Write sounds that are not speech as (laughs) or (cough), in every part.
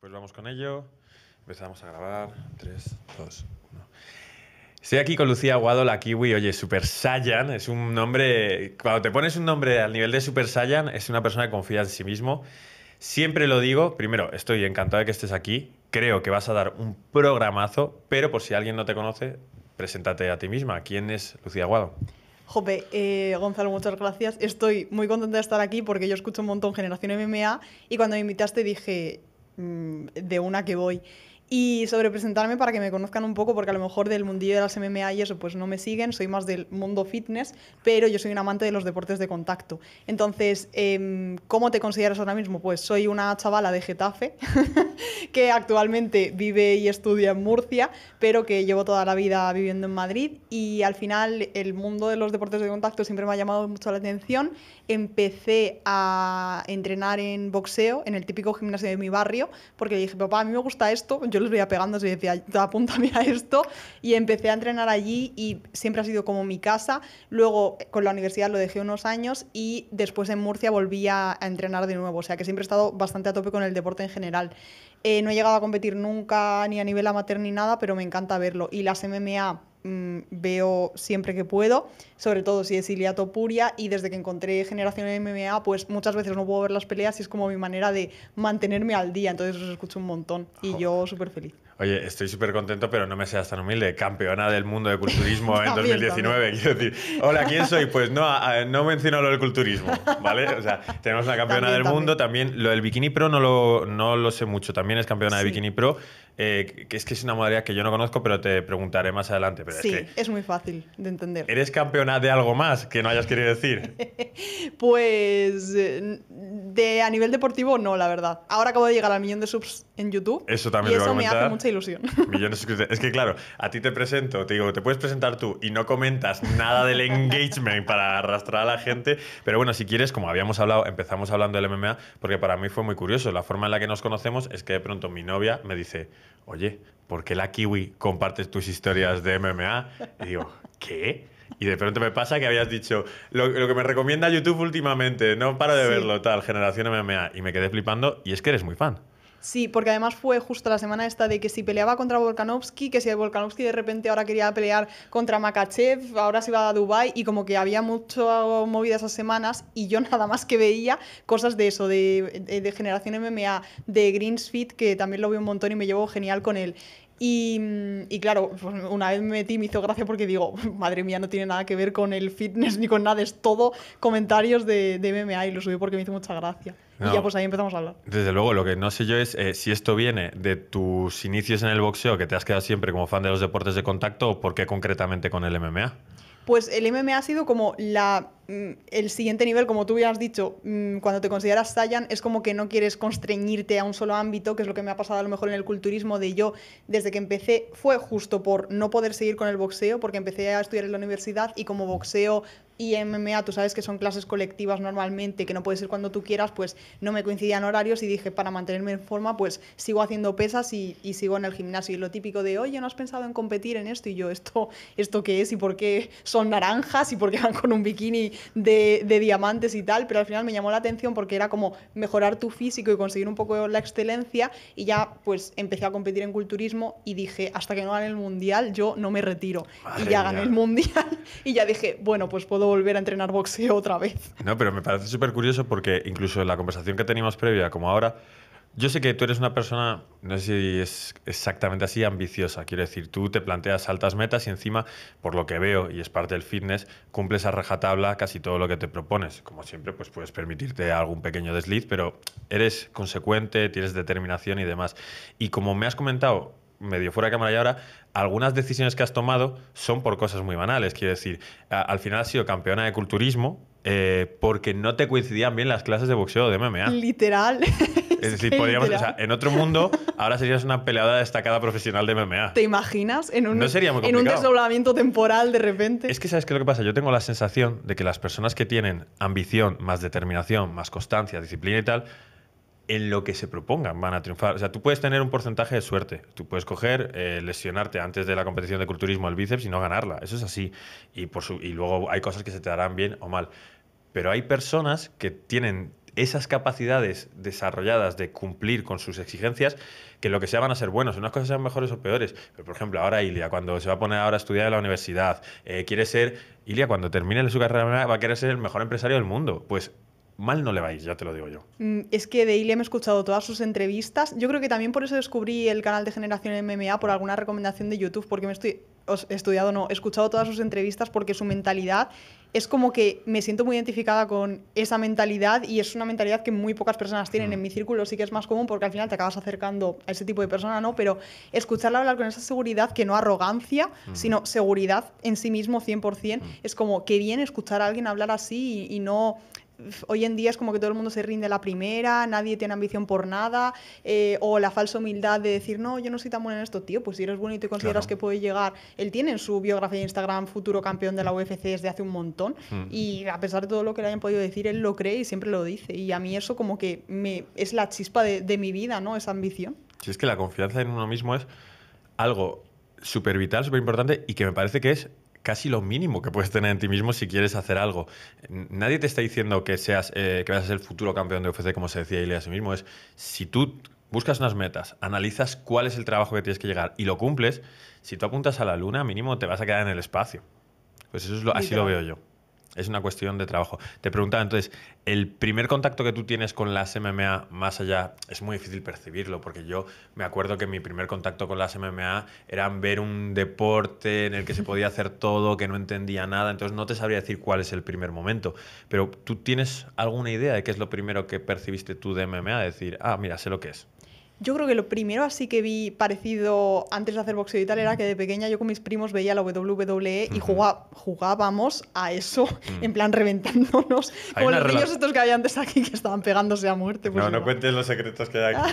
Pues vamos con ello. Empezamos a grabar. 3, 2, 1. Estoy aquí con Lucía Aguado, la Kiwi. Oye, Super Saiyan es un nombre. Cuando te pones un nombre al nivel de Super Saiyan, es una persona que confía en sí mismo. Siempre lo digo. Primero, estoy encantado de que estés aquí. Creo que vas a dar un programazo, pero por si alguien no te conoce, preséntate a ti misma. ¿Quién es Lucía Aguado? Jope, eh, Gonzalo, muchas gracias. Estoy muy contenta de estar aquí porque yo escucho un montón Generación MMA y cuando me invitaste dije, Mm, de una que voy y sobre presentarme para que me conozcan un poco, porque a lo mejor del mundillo de las MMA y eso, pues no me siguen, soy más del mundo fitness, pero yo soy un amante de los deportes de contacto. Entonces, em, ¿cómo te consideras ahora mismo? Pues soy una chavala de Getafe, (laughs) que actualmente vive y estudia en Murcia, pero que llevo toda la vida viviendo en Madrid y al final el mundo de los deportes de contacto siempre me ha llamado mucho la atención. Empecé a entrenar en boxeo, en el típico gimnasio de mi barrio, porque dije, papá, a mí me gusta esto yo los veía pegando y decía, apúntame (laughs) a esto. Y empecé a entrenar allí y siempre ha sido como mi casa. Luego eh, con la universidad lo dejé unos años y después en Murcia volví a, entrenar de nuevo. O sea que siempre he estado bastante a tope con el deporte en general. Eh, no he llegado a competir nunca ni a nivel amateur ni nada, pero me encanta verlo. Y las MMA Mm, veo siempre que puedo, sobre todo si es Puria, y desde que encontré Generación MMA, pues muchas veces no puedo ver las peleas y es como mi manera de mantenerme al día, entonces os escucho un montón y yo súper feliz. Oye, estoy súper contento, pero no me seas tan humilde. Campeona del mundo de culturismo (laughs) en 2019. Quiero decir, hola, ¿quién soy? Pues no, no menciono lo del culturismo, ¿vale? O sea, tenemos la campeona del mundo, también lo del Bikini Pro no lo, no lo sé mucho, también es campeona de Bikini Pro. Eh, que es que es una modalidad que yo no conozco, pero te preguntaré más adelante. sí, es, muy fácil de entender. ¿Eres campeona de algo más que no hayas querido decir? (laughs) pues eh, de, a nivel deportivo no, la verdad. Ahora acabo de llegar al millón de subs en YouTube. Eso también y eso me hace mucha ilusión. (laughs) Es que claro, a ti te presento, te digo, te puedes presentar tú y no comentas nada del engagement para arrastrar a la gente. Pero bueno, si quieres, como habíamos hablado, empezamos hablando del MMA, porque para mí fue muy curioso. La forma en la que nos conocemos es que de pronto mi novia me dice oye, ¿por qué la Kiwi compartes tus historias de MMA? Y digo, ¿qué? Y de pronto me pasa que habías dicho, lo, que me recomienda YouTube últimamente, no paro de verlo, tal, generación MMA, y me quedé flipando, y es que eres muy fan. Sí, porque además fue justo la semana esta de que si peleaba contra Volkanovski, que si Volkanovski de repente ahora quería pelear contra Makachev, ahora se iba a Dubai y como que había mucho movido esas semanas y yo (laughs) nada más que veía cosas de eso, de, Generación MMA, de Greensfit, que también lo vi un montón y me llevo genial con él. Y, mm, y, claro, pues, una vez me metí me hizo gracia porque digo, (laughs) madre mía, no tiene nada que ver con el fitness ni con nada, es todo comentarios de, de MMA y lo subí porque me hizo mucha gracia. Y ya pues ahí empezamos a hablar. Desde luego, lo que no sé yo es eh, si esto viene de tus inicios en el boxeo, que te has quedado siempre como fan de los deportes de contacto, o por qué concretamente con el MMA pues el MMA ha sido como la mm, el siguiente nivel, como tú ya has dicho, mm, cuando te consideras Saiyan, es como que no quieres constreñirte a un solo ámbito, que es lo que me ha pasado a lo mejor en el culturismo de yo, desde que empecé, fue justo por no poder seguir con el boxeo, porque empecé a estudiar en la universidad y como boxeo y MMA, tú sabes que son clases colectivas normalmente, que no puede ser cuando tú quieras, pues no me coincidían horarios y dije, para mantenerme en forma, pues sigo haciendo pesas y, sigo en el gimnasio. Y lo típico de, oye, ¿no has pensado en competir en esto? Y yo, ¿esto, esto qué es? ¿Y por qué son naranjas? ¿Y por qué van con un bikini de, diamantes y tal? Pero al final me llamó la atención porque era como mejorar tu físico y conseguir un poco la excelencia. Y ya, pues empecé a competir en culturismo y dije, hasta que no gane el mundial, yo no me retiro. y ya gané el mundial (laughs) y ya dije, bueno, pues puedo volver a entrenar boxeo otra vez. No, pero me parece súper curioso porque incluso en la conversación que teníamos previa, como ahora, yo sé que tú eres una persona, no sé si es exactamente así, ambiciosa. Quiero decir, tú te planteas altas metas y encima, por lo que veo, y es parte del fitness, cumples a rajatabla casi todo lo que te propones. Como siempre, pues puedes permitirte algún pequeño desliz, pero eres consecuente, tienes determinación y demás. Y como me has comentado, medio fuera de cámara y ahora, algunas decisiones que has tomado son por cosas muy banales. Quiero decir, al final has sido campeona de culturismo eh, porque no te coincidían bien las clases de boxeo de MMA. Literal. (laughs) Es decir, podríamos, o sea, en otro mundo, ahora serías una peleada destacada profesional de MMA. ¿Te imaginas? En en un desdoblamiento temporal de repente. Es que, ¿sabes qué es lo que pasa? Yo tengo la sensación de que las personas que tienen ambición, más determinación, más constancia, disciplina y tal, en lo que se propongan van a triunfar. O sea, tú puedes tener un porcentaje de suerte. Tú puedes coger, eh, lesionarte antes de la competición de culturismo el bíceps y no ganarla. Eso es así. Y, luego hay cosas que se te darán bien o mal. Pero hay personas que tienen esas capacidades desarrolladas de cumplir con sus exigencias, que lo que sea van a ser buenos, unas cosas sean mejores o peores. por ejemplo, ahora Ilia, cuando se va a poner ahora a estudiar en la universidad, eh, quiere ser, Ilia, cuando termine su carrera va a querer ser el mejor empresario del mundo. Pues mal no le vais, ya te lo digo yo. Mm, es que de me he escuchado todas sus entrevistas. Yo creo que también por eso descubrí el canal de Generación MMA por alguna recomendación de YouTube, porque me estoy estudiado, no, he escuchado todas sus entrevistas porque su mentalidad es como que me siento muy identificada con esa mentalidad y es una mentalidad que muy pocas personas tienen. Mm. En mi círculo sí que es más común porque al final te acabas acercando a ese tipo de persona, ¿no? Pero escucharla hablar con esa seguridad, que no arrogancia, mm. sino seguridad en sí mismo 100%, es como que bien escuchar a alguien hablar así y no hoy en día es como que todo el mundo se rinde a la primera, nadie tiene ambición por nada, eh, o la falsa humildad de decir, no, yo no soy tan bueno en esto, tío, pues si eres bueno y te consideras que puedes llegar. Él tiene en su biografía de Instagram futuro campeón de la mm. UFC desde hace un montón, mm. y a pesar de todo lo que le hayan podido decir, él lo cree y siempre lo dice. Y a mí eso como que es la chispa de, mi vida, ¿no? Esa ambición. Si es que la confianza en uno mismo es algo súper vital, súper importante, y que me parece que es casi lo mínimo que puedes tener en ti mismo si quieres hacer algo. Nadie te está diciendo que seas eh, vas a ser el futuro campeón de UFC, como se decía Ilya a sí mismo. Es si tú buscas unas metas, analizas cuál es el trabajo que tienes que llegar y lo cumples, si tú apuntas a la luna, mínimo te vas a quedar en el espacio. Pues eso es así lo veo yo es una cuestión de trabajo. Te preguntaba entonces, el primer contacto que tú tienes con las MMA más allá es muy difícil percibirlo, porque yo me acuerdo que mi primer contacto con las MMA era ver un deporte en el que se podía hacer todo, que no entendía nada, entonces no te sabría decir cuál es el primer momento. Pero tú tienes alguna idea de qué es lo primero que percibiste tú de MMA, decir, ah, mira, sé lo que es. Yo creo que lo primero así que vi parecido antes de hacer boxeo y tal era que de pequeña yo con mis primos veía la WWE y jugábamos a eso, mm. en plan reventándonos. Como los niños estos que había antes aquí que estaban pegándose a muerte. Pues no, no, cuentes los secretos que hay aquí,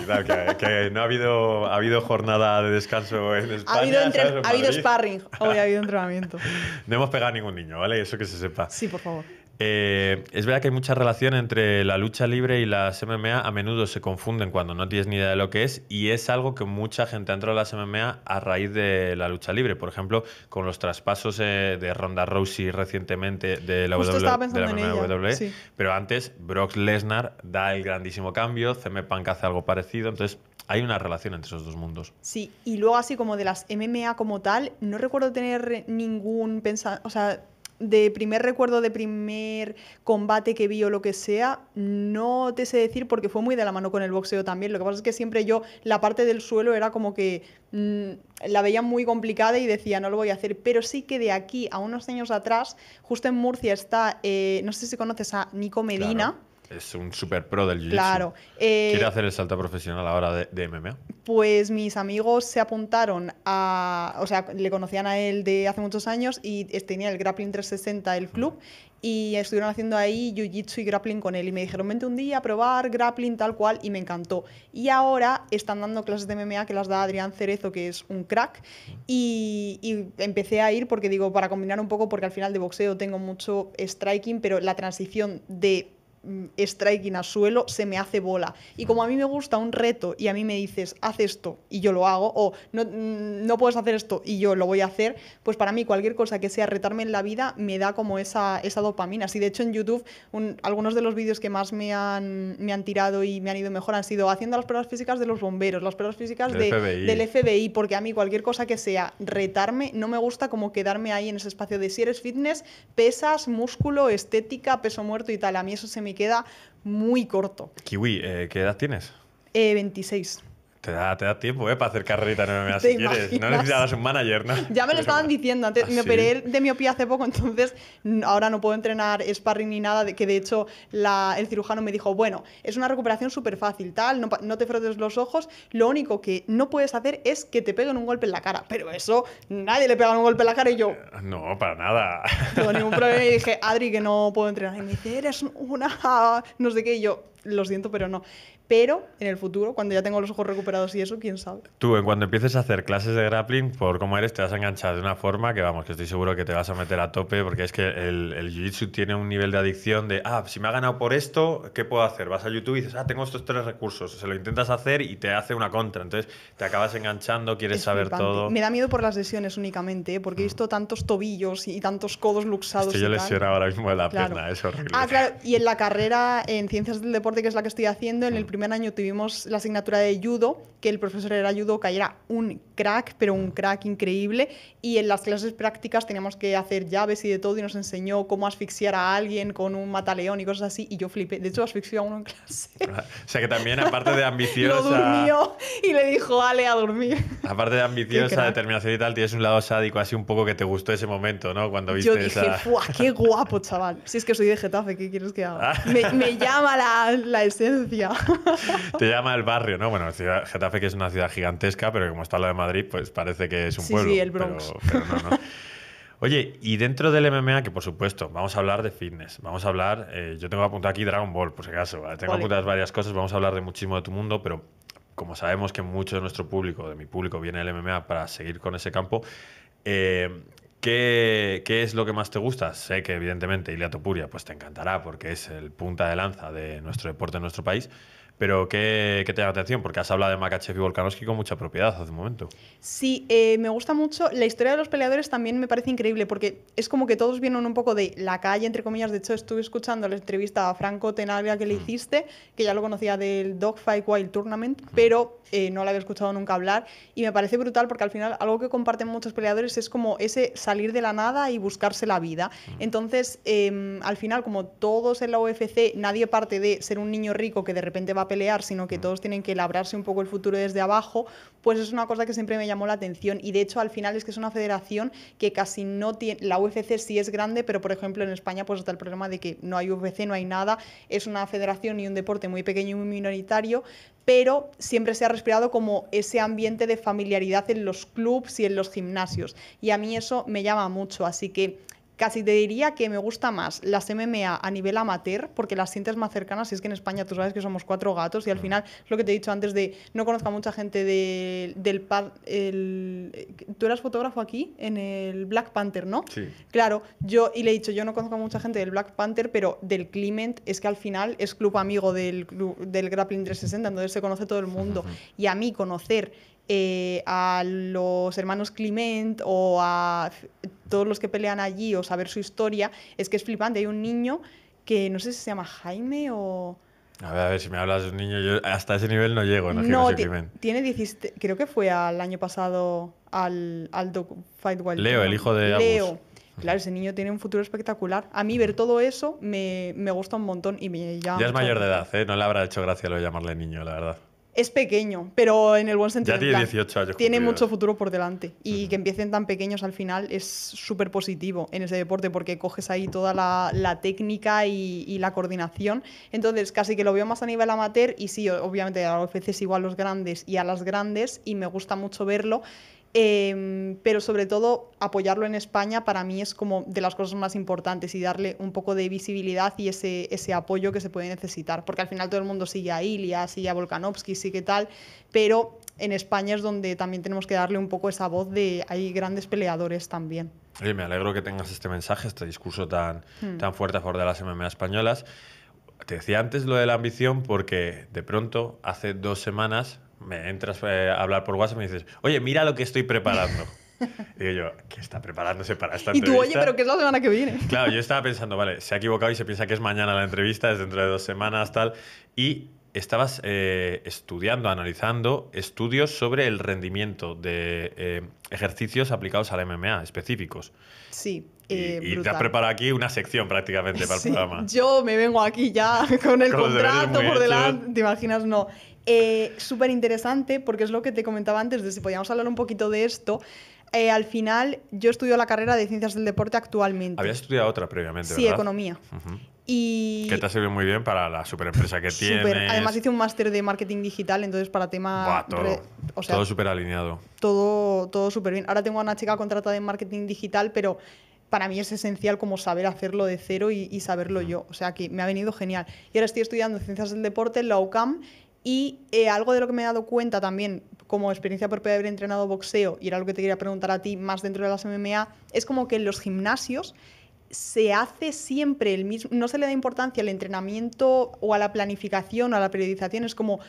(laughs) que, no ha habido, ha habido jornada de descanso en España. Ha habido, ha habido sparring, hoy ha habido entrenamiento. (laughs) no hemos pegado a ningún niño, ¿vale? Eso que se sepa. Sí, por favor. Eh, es verdad que hay mucha relación entre la lucha libre y las MMA. A menudo se confunden cuando no tienes ni idea de lo que es y es algo que mucha gente ha entrado a las MMA a raíz de la lucha libre. Por ejemplo, con los traspasos eh, de Ronda Rousey recientemente de la, WWE. E. Pero antes, Brock Lesnar da el grandísimo cambio, CM Punk hace algo parecido. Entonces, hay una relación entre esos dos mundos. Sí, y luego así como de las MMA como tal, no recuerdo tener ningún pensamiento, o sea, de primer recuerdo, de primer combate que vi o lo que sea, no te sé decir porque fue muy de la mano con el boxeo también. Lo que pasa es que siempre yo la parte del suelo era como que mm, la veía muy complicada y decía, no lo voy a hacer. Pero sí que de aquí a unos años atrás, justo en Murcia está, eh, no sé si conoces a Nico Medina es un super pro del jiu-jitsu. Claro. ¿Quiere eh, hacer el salto profesional ahora de, de, MMA? Pues mis amigos se apuntaron a. O sea, le conocían a él de hace muchos años y tenía el Grappling 360 el club. Y estuvieron haciendo ahí jiu-jitsu y grappling con él. Y me dijeron, vente un día a probar grappling tal cual. Y me encantó. Y ahora están dando clases de MMA que las da Adrián Cerezo, que es un crack. y empecé a ir porque digo, para combinar un poco, porque al final de boxeo tengo mucho striking, pero la transición de Mm, striking al suelo, se me hace bola. Y como a mí me gusta un reto y a mí me dices, haz esto y yo lo hago, o no, mm, no puedes hacer esto y yo lo voy a hacer, pues para mí cualquier cosa que sea retarme en la vida me da como esa, esa dopamina. si de hecho en YouTube algunos de los vídeos que más me han, me han tirado y me han ido mejor han sido haciendo las pruebas físicas de los bomberos, las pruebas físicas del FBI, porque a mí cualquier cosa que sea retarme, no me gusta como quedarme ahí en ese espacio de si eres fitness, pesas, músculo, estética, peso muerto y tal. A mí eso se me queda muy corto. Kiwi, eh, ¿qué edad tienes? Eh, 26. Te da, te da tiempo ¿eh? para hacer carrerita en MMA (laughs) si quieres. No necesitas un manager, ¿no? (laughs) Ya me lo estaban diciendo. Antes, ah, me operé de miopía hace poco, entonces ahora no puedo entrenar sparring ni nada. que de hecho la, el cirujano me dijo, bueno, es una recuperación súper fácil, tal, no, no, te frotes los ojos. Lo único que no puedes hacer es que te peguen un golpe en la cara. Pero eso, nadie le pega un golpe en la cara y yo... Eh, no, para nada. No, ningún problema. Y dije, Adri, que no puedo entrenar. Y me dice, eres una... no sé qué. Y yo, lo siento, pero no. Pero en el futuro, cuando ya tengo los ojos recuperados y eso, quién sabe. Tú, en cuanto empieces a hacer clases de grappling, por cómo eres, te vas a enganchar de una forma que vamos, que estoy seguro que te vas a meter a tope, porque es que el, jiu-jitsu tiene un nivel de adicción de, ah, si me ha ganado por esto, ¿qué puedo hacer? Vas a YouTube y dices, ah, tengo estos tres recursos. Se lo intentas hacer y te hace una contra. Entonces te acabas enganchando, quieres saber todo. Me da miedo por las lesiones únicamente, ¿eh? porque he mm. visto tantos tobillos y tantos codos luxados. que yo lesionado ahora mismo de la pena. es horrible. Ah, claro, y en la carrera en Ciencias del Deporte, que es la que estoy haciendo, en el mm primer año tuvimos la asignatura de judo, que el profesor era judo que era un crack, pero un crack increíble. Y en las clases prácticas teníamos que hacer llaves y de todo, y nos enseñó cómo asfixiar a alguien con un mataleón y cosas así. Y yo flipé. De hecho, asfixió a uno en clase. Ah, o sea que también, aparte de (laughs) ambiciosa. Lo durmió y le dijo, Ale, a dormir. (laughs) Aparte de ambiciosa, determinación y tal, tienes un lado sádico así un poco que te gustó ese momento, ¿no? Cuando viste Yo dije, "Fuah, qué (laughs) guapo, chaval! Si es que soy de Getafe, ¿qué quieres que haga? Ah. Me, me, llama la, la esencia. (laughs) te llama el barrio, ¿no? Bueno, ciudad, Getafe que es una ciudad gigantesca, pero como está la de Madrid, pues parece que es un pueblo. Sí, el Bronx. Oye, y dentro del MMA, que por supuesto, vamos a hablar de fitness, vamos a hablar, eh, yo tengo apuntado aquí Dragon Ball, por si acaso, tengo apuntadas varias cosas, vamos a hablar de muchísimo de tu mundo, pero como sabemos que mucho de nuestro público, de mi público, viene el MMA para seguir con ese campo, eh, ¿Qué, ¿Qué, es lo que más te gusta? Sé que evidentemente Ilia Topuria pues te encantará porque es el punta de lanza de nuestro deporte en nuestro país, pero que tenga te atención? Porque has hablado de Makachev y Volkanovski con mucha propiedad hace un momento. Sí, eh, me gusta mucho. La historia de los peleadores también me parece increíble porque es como que todos vienen un poco de la calle, entre comillas. De hecho, estuve escuchando la entrevista a Franco Tenaglia que le mm. hiciste, que ya lo conocía del Dogfight Wild Tournament, mm. pero eh, no la había escuchado nunca hablar. Y me parece brutal porque al final algo que comparten muchos peleadores es como ese salir de la nada y buscarse la vida. Mm. Entonces, em, al final, como todos en la UFC, nadie parte de ser un niño rico que de repente va pelear, sino que mm. todos tienen que labrarse un poco el futuro desde abajo, pues es una cosa que siempre me llamó la atención. Y de hecho, al final es que es una federación que casi no tiene. La UFC sí es grande, pero por ejemplo en España, pues está el problema de que no hay UFC, no hay nada. Es una federación y un deporte muy pequeño y muy minoritario, pero siempre se ha respirado como ese ambiente de familiaridad en los clubs y en los gimnasios. Y a mí eso me llama mucho. Así que Casi te diría que me gusta más las MMA a nivel amateur porque las sientes más cercanas. Si es que en España tú sabes que somos cuatro gatos y al mm. final lo que te he dicho antes de no conozco a mucha gente del pad. tú eras fotógrafo aquí en el Black Panther, ¿no? Sí. Claro, yo, y le he dicho, yo no conozco a mucha gente del Black Panther, pero del Clement es que al final es club amigo del, del Grappling 360, entonces se conoce todo el mundo. Y a mí conocer eh, a los hermanos Clement o a todos los que pelean allí o saber su historia, es que es flipante. Hay un niño que no sé si se llama Jaime o... A ver, a ver, si me hablas de un niño, hasta ese nivel no llego. No, tiene creo que fue al año pasado al, al Fight Wild. Leo, el hijo de Leo. Claro, ese niño tiene un futuro espectacular. A mí ver todo eso me, gusta un montón y me llama Ya es mayor de edad, ¿eh? No le habrá hecho gracia lo de llamarle niño, la verdad es pequeño, pero en el buen sentido. tiene mucho futuro por delante. Y que empiecen tan pequeños al final es súper positivo en ese deporte porque coges ahí toda la, técnica y, y, la coordinación. Entonces, casi que lo veo más a nivel amateur y sí, obviamente a veces igual los grandes y a las grandes y me gusta mucho verlo. Em, pero sobre todo apoyarlo en España para mí es como de las cosas más importantes y darle un poco de visibilidad y ese, ese apoyo que se puede necesitar, porque al final todo el mundo sigue a Ilia, sigue a Volkanovski, sigue tal, pero en España es donde también tenemos que darle un poco esa voz de hay grandes peleadores también. Oye, me alegro que tengas este mensaje, este discurso tan, hmm. tan fuerte a favor de las MMA españolas. Te decía antes lo de la ambición porque de pronto, hace dos semanas, me entras eh, a hablar por WhatsApp y me dices, oye, mira lo que estoy preparando. Digo (laughs) yo, ¿qué está preparándose para esta entrevista? Y tú, oye, pero ¿qué es la semana que viene? (laughs) Claro, yo estaba pensando, vale, se ha equivocado y se piensa que es mañana la entrevista, es dentro de dos semanas, tal. Y estabas eh, estudiando, analizando estudios sobre el rendimiento de eh, ejercicios aplicados al MMA específicos. Sí. y, te has preparado aquí una sección prácticamente para el programa. Yo me vengo aquí ya (laughs) con el contrato por delante. ¿Te imaginas? No. Eh, Súper interesante, porque es lo que te comentaba antes, de si podíamos hablar un poquito de esto. Eh, al final, yo estudio la carrera de Ciencias del Deporte actualmente. Habías estudiado otra previamente, ¿verdad? Sí, Economía. Y... Que te ha servido muy bien para la superempresa que tiene. Además hice un máster de marketing digital, entonces para tema... todo súper alineado. Todo, todo súper bien. Ahora tengo a una chica contratada en marketing digital, pero para mí es esencial como saber hacerlo de cero y, saberlo yo. O sea que me ha venido genial. Y ahora estoy estudiando Ciencias del Deporte en la UCAM y eh, algo de lo que me he dado cuenta también, como experiencia propia de haber entrenado boxeo, y era lo que te quería preguntar a ti más dentro de las MMA, es como que en los gimnasios se hace siempre el mismo, no se le da importancia al entrenamiento o a la planificación o a la periodización, es como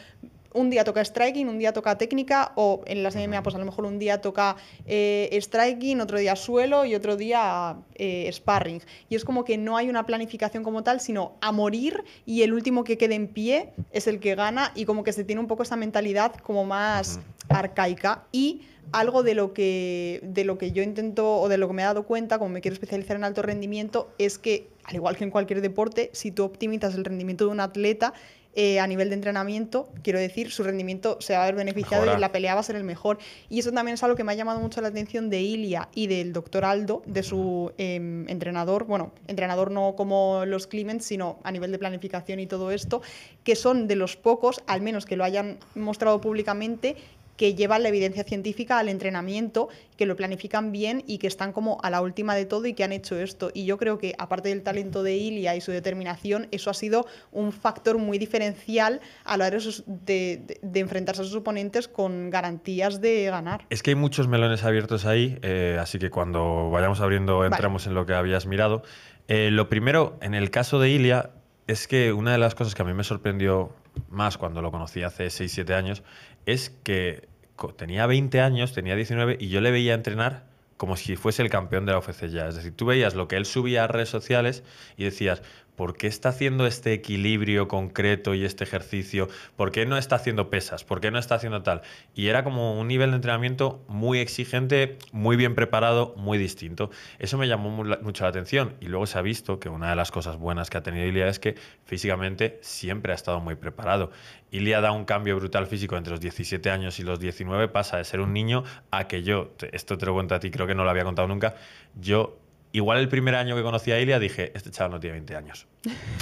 un día toca striking, un día toca técnica, o en las MMA, pues a lo mejor un día toca eh, striking, otro día suelo y otro día eh, sparring. Y es como que no hay una planificación como tal, sino a morir y el último que quede en pie es el que gana y como que se tiene un poco esa mentalidad como más arcaica y algo de lo que de lo que yo intento o de lo que me he dado cuenta como me quiero especializar en alto rendimiento es que al igual que en cualquier deporte si tú optimizas el rendimiento de un atleta eh, a nivel de entrenamiento, quiero decir, su rendimiento se va a ver beneficiado y la pelea va a ser el mejor. Y eso también es algo que me ha llamado mucho la atención de Ilia y del doctor Aldo, de su em, entrenador, bueno, entrenador no como los Clements, sino a nivel de planificación y todo esto, que son de los pocos, al menos que lo hayan mostrado públicamente, que llevan la evidencia científica al entrenamiento, que lo planifican bien y que están como a la última de todo y que han hecho esto. Y yo creo que aparte del talento de Ilia y su determinación, eso ha sido un factor muy diferencial a la hora de, enfrentarse a sus oponentes con garantías de ganar. Es que hay muchos melones abiertos ahí, eh, así que cuando vayamos abriendo entramos en lo que habías mirado. Eh, lo primero, en el caso de Ilia, es que una de las cosas que a mí me sorprendió más cuando lo conocí hace 6-7 años es que tenía 20 años, tenía 19 y yo le veía entrenar como si fuese el campeón de la UFC Es decir, tú veías lo que él subía a redes sociales y decías, ¿por qué está haciendo este equilibrio concreto y este ejercicio? ¿Por qué no está haciendo pesas? ¿Por qué no está haciendo tal? Y era como un nivel de entrenamiento muy exigente, muy bien preparado, muy distinto. Eso me llamó mucho la atención y luego se ha visto que una de las cosas buenas que ha tenido Ilia es que físicamente siempre ha estado muy preparado. Ilia da un cambio brutal físico entre los 17 años y los 19, pasa de ser un niño a que yo, esto te lo cuento a ti, creo que no lo había contado nunca, yo Igual el primer año que conocí a Ilia dije, este chaval no tiene 20 años.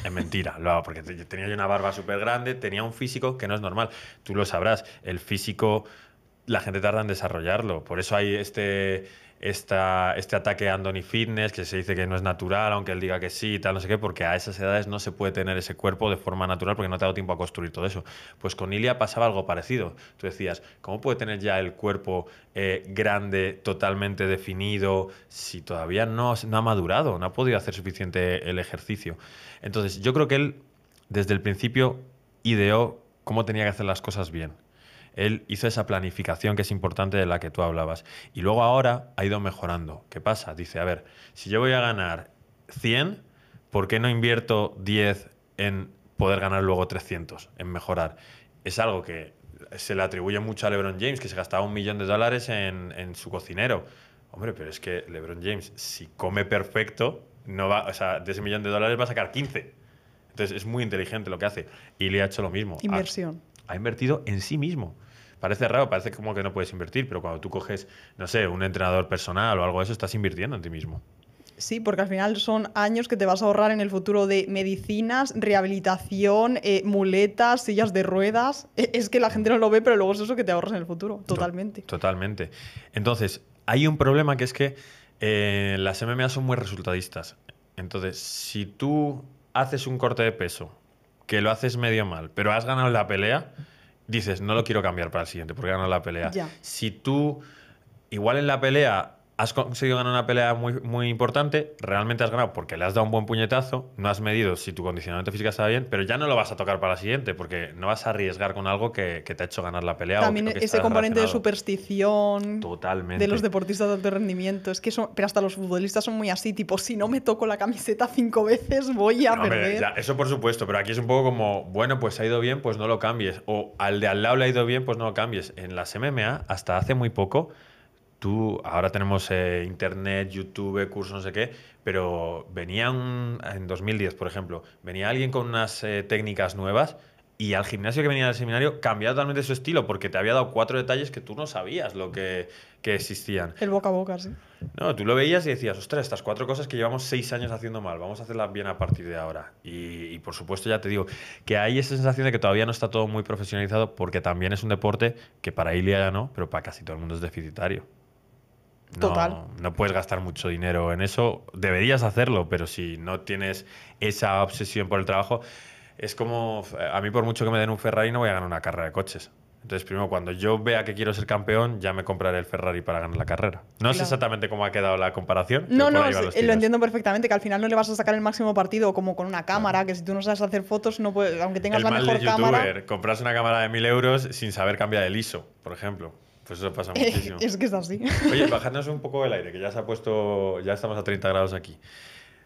Es mentira, lo hago porque tenía yo una barba súper grande, tenía un físico que no es normal. Tú lo sabrás, el físico, la gente tarda en desarrollarlo. Por eso hay este este ataque a Andoni Fitness, que se dice que no es natural, aunque él diga que sí tal, no sé qué, porque a esas edades no se puede tener ese cuerpo de forma natural porque no te ha dado tiempo a construir todo eso. Pues con Ilia pasaba algo parecido. Tú decías, ¿cómo puede tener ya el cuerpo eh, grande, totalmente definido, si todavía no, no ha madurado, no ha podido hacer suficiente el ejercicio? Entonces, yo creo que él, desde el principio, ideó cómo tenía que hacer las cosas bien él hizo esa planificación que es importante de la que tú hablabas. Y luego ahora ha ido mejorando. ¿Qué pasa? Dice, a ver, si yo voy a ganar 100, ¿por qué no invierto 10 en poder ganar luego 300, en mejorar? Es algo que se le atribuye mucho a LeBron James, que se gastaba un millón de dólares en, su cocinero. Hombre, pero es que LeBron James, si come perfecto, no va, de ese millón de dólares va a sacar 15. Entonces es muy inteligente lo que hace. Y le ha hecho lo mismo. Inversión ha invertido en sí mismo. Parece raro, parece como que no puedes invertir, pero cuando tú coges, no sé, un entrenador personal o algo de eso, estás invirtiendo en ti mismo. Sí, porque al final son años que te vas a ahorrar en el futuro de medicinas, rehabilitación, eh, muletas, sillas de ruedas. E, es que la gente no lo ve, pero luego es eso que te ahorras en el futuro, totalmente. Totalmente. Entonces, hay un problema que es que eh, las MMA son muy resultadistas. Entonces, si tú haces un corte de peso que lo haces medio mal, pero has ganado la pelea, dices, no lo quiero cambiar para el siguiente, porque he ganado la pelea. Si tú, igual en la pelea, has conseguido ganar una pelea muy, muy importante, realmente has ganado porque le has dado un buen puñetazo, no has medido si tu condicionamiento físico estaba bien, pero ya no lo vas a tocar para la siguiente porque no vas a arriesgar con algo que, te ha hecho ganar la pelea. También ese componente de superstición Totalmente. de los deportistas de alto rendimiento, es que son, pero hasta los futbolistas son muy así, tipo, si no me toco la camiseta cinco veces voy a perder. eso por supuesto, pero aquí es un poco como, bueno, pues ha ido bien, pues no lo cambies, o al de al lado le ha ido bien, pues no lo cambies. En las MMA, hasta hace muy poco, tú, ahora tenemos eh, internet, YouTube, curso, no sé qué, pero venía en 2010, por ejemplo, venía alguien con unas eh, técnicas nuevas y al gimnasio que venía del seminario cambiaba totalmente su estilo porque te había dado cuatro detalles que tú no sabías lo que, existían. El boca a boca, sí. No, tú lo veías y decías, ostras, estas cuatro cosas que llevamos seis años haciendo mal, vamos a hacerlas bien a partir de ahora. Y, por supuesto ya te digo que hay esa sensación de que todavía no está todo muy profesionalizado porque también es un deporte que para Ilia ya no, pero para casi todo el mundo es deficitario. Total. No, puedes gastar mucho dinero en eso. Deberías hacerlo, pero si no tienes esa obsesión por el trabajo, es como, a mí por mucho que me den un Ferrari no voy a ganar una carrera de coches. Entonces, primero, cuando yo vea que quiero ser campeón, ya me compraré el Ferrari para ganar la carrera. No sé exactamente cómo ha quedado la comparación. No, no, eh, lo entiendo perfectamente, que al final no le vas a sacar el máximo partido como con una cámara, que si tú no sabes hacer fotos, no puedes, aunque tengas el la mejor de YouTuber, cámara... Comprarse una cámara de 1000 euros sin saber cambiar el ISO, por ejemplo. Pues eso pasa (laughs) muchísimo. es que es así. Oye, (laughs) bajadnos un poco el aire, que ya se ha puesto, ya estamos a 30 grados aquí.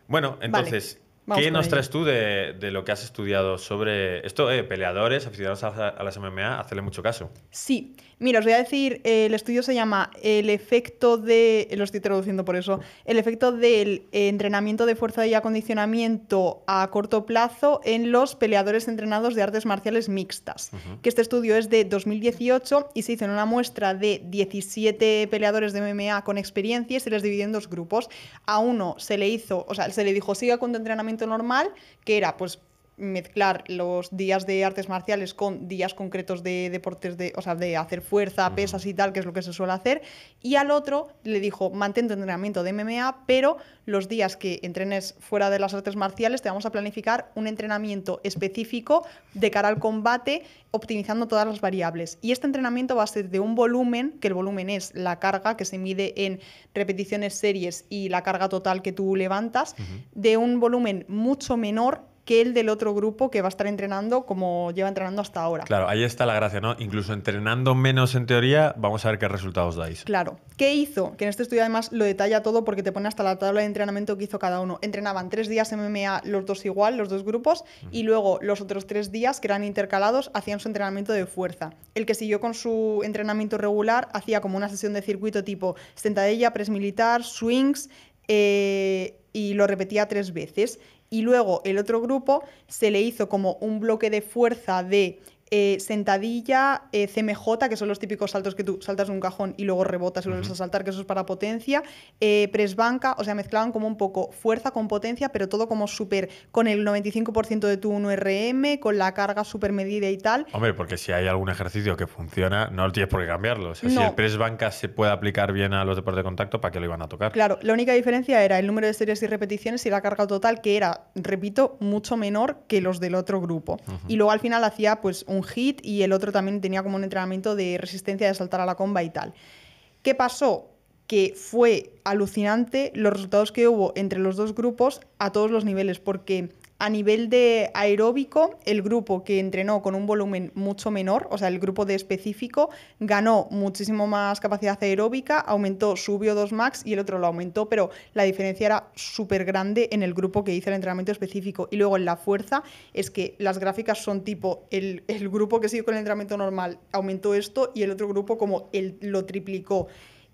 Bueno, entonces, ¿qué nos traes tú de, lo que has estudiado sobre esto? Eh, peleadores, aficionados a, a, las MMA, hacerle mucho caso. Sí, Mira, os voy a decir, el estudio se llama El efecto de. Lo estoy traduciendo por eso. El efecto del eh, entrenamiento de fuerza y acondicionamiento a corto plazo en los peleadores entrenados de artes marciales mixtas. Que este estudio es de 2018 y se hizo en una muestra de 17 peleadores de MMA con experiencia y se les dividió en dos grupos. A uno se le hizo, o sea, se le dijo siga con tu entrenamiento normal, que era pues mezclar los días de artes marciales con días concretos de deportes de, o sea, de hacer fuerza, pesas y tal, que es lo que se suele hacer. Y al otro le dijo, mantén tu entrenamiento de MMA, pero los días que entrenes fuera de las artes marciales te vamos a planificar un entrenamiento específico de cara al combate, optimizando todas las variables. Y este entrenamiento va a ser de un volumen, que el volumen es la carga que se mide en repeticiones series y la carga total que tú levantas, de un volumen mucho menor que el del otro grupo que va a estar entrenando como lleva entrenando hasta ahora. Claro, ahí está la gracia, ¿no? Incluso entrenando menos en teoría, vamos a ver qué resultados dais. Claro. ¿Qué hizo? Que en este estudio además lo detalla todo porque te pone hasta la tabla de entrenamiento que hizo cada uno. Entrenaban tres días MMA los dos igual, los dos grupos, y luego los otros tres días que eran intercalados hacían su entrenamiento de fuerza. El que siguió con su entrenamiento regular hacía como una sesión de circuito tipo sentadilla, press militar, swings, eh, y lo repetía tres veces y luego el otro grupo se le hizo como un bloque de fuerza de eh, sentadilla, eh, CMJ, que son los típicos saltos que tú saltas de un cajón y luego rebotas y lo a saltar, que eso es para potencia, eh, banca o sea, mezclaban como un poco fuerza con potencia, pero todo como súper, con el 95% de tu 1RM, con la carga súper medida y tal. Hombre, porque si hay algún ejercicio que funciona, no tienes por qué cambiarlo. O sea, si el presbanca se puede aplicar bien a los deportes de contacto, ¿para qué lo iban a tocar? Claro, la única diferencia era el número de series y repeticiones y la carga total, que era, repito, mucho menor que los del otro grupo. Y luego al final hacía pues un un hit y el otro también tenía como un entrenamiento de resistencia de saltar a la comba y tal. ¿Qué pasó? que fue alucinante los resultados que hubo entre los dos grupos a todos los niveles, porque a nivel de aeróbico, el grupo que entrenó con un volumen mucho menor, o sea, el grupo de específico, ganó muchísimo más capacidad aeróbica, aumentó subió dos 2 max y el otro lo aumentó, pero la diferencia era súper grande en el grupo que hizo el entrenamiento específico. Y luego en la fuerza es que las gráficas son tipo, el, grupo que siguió con el entrenamiento normal aumentó esto y el otro grupo como lo triplicó.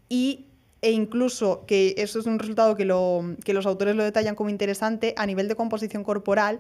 Y e incluso que eso es un resultado que, los autores lo detallan como interesante, a nivel de composición corporal,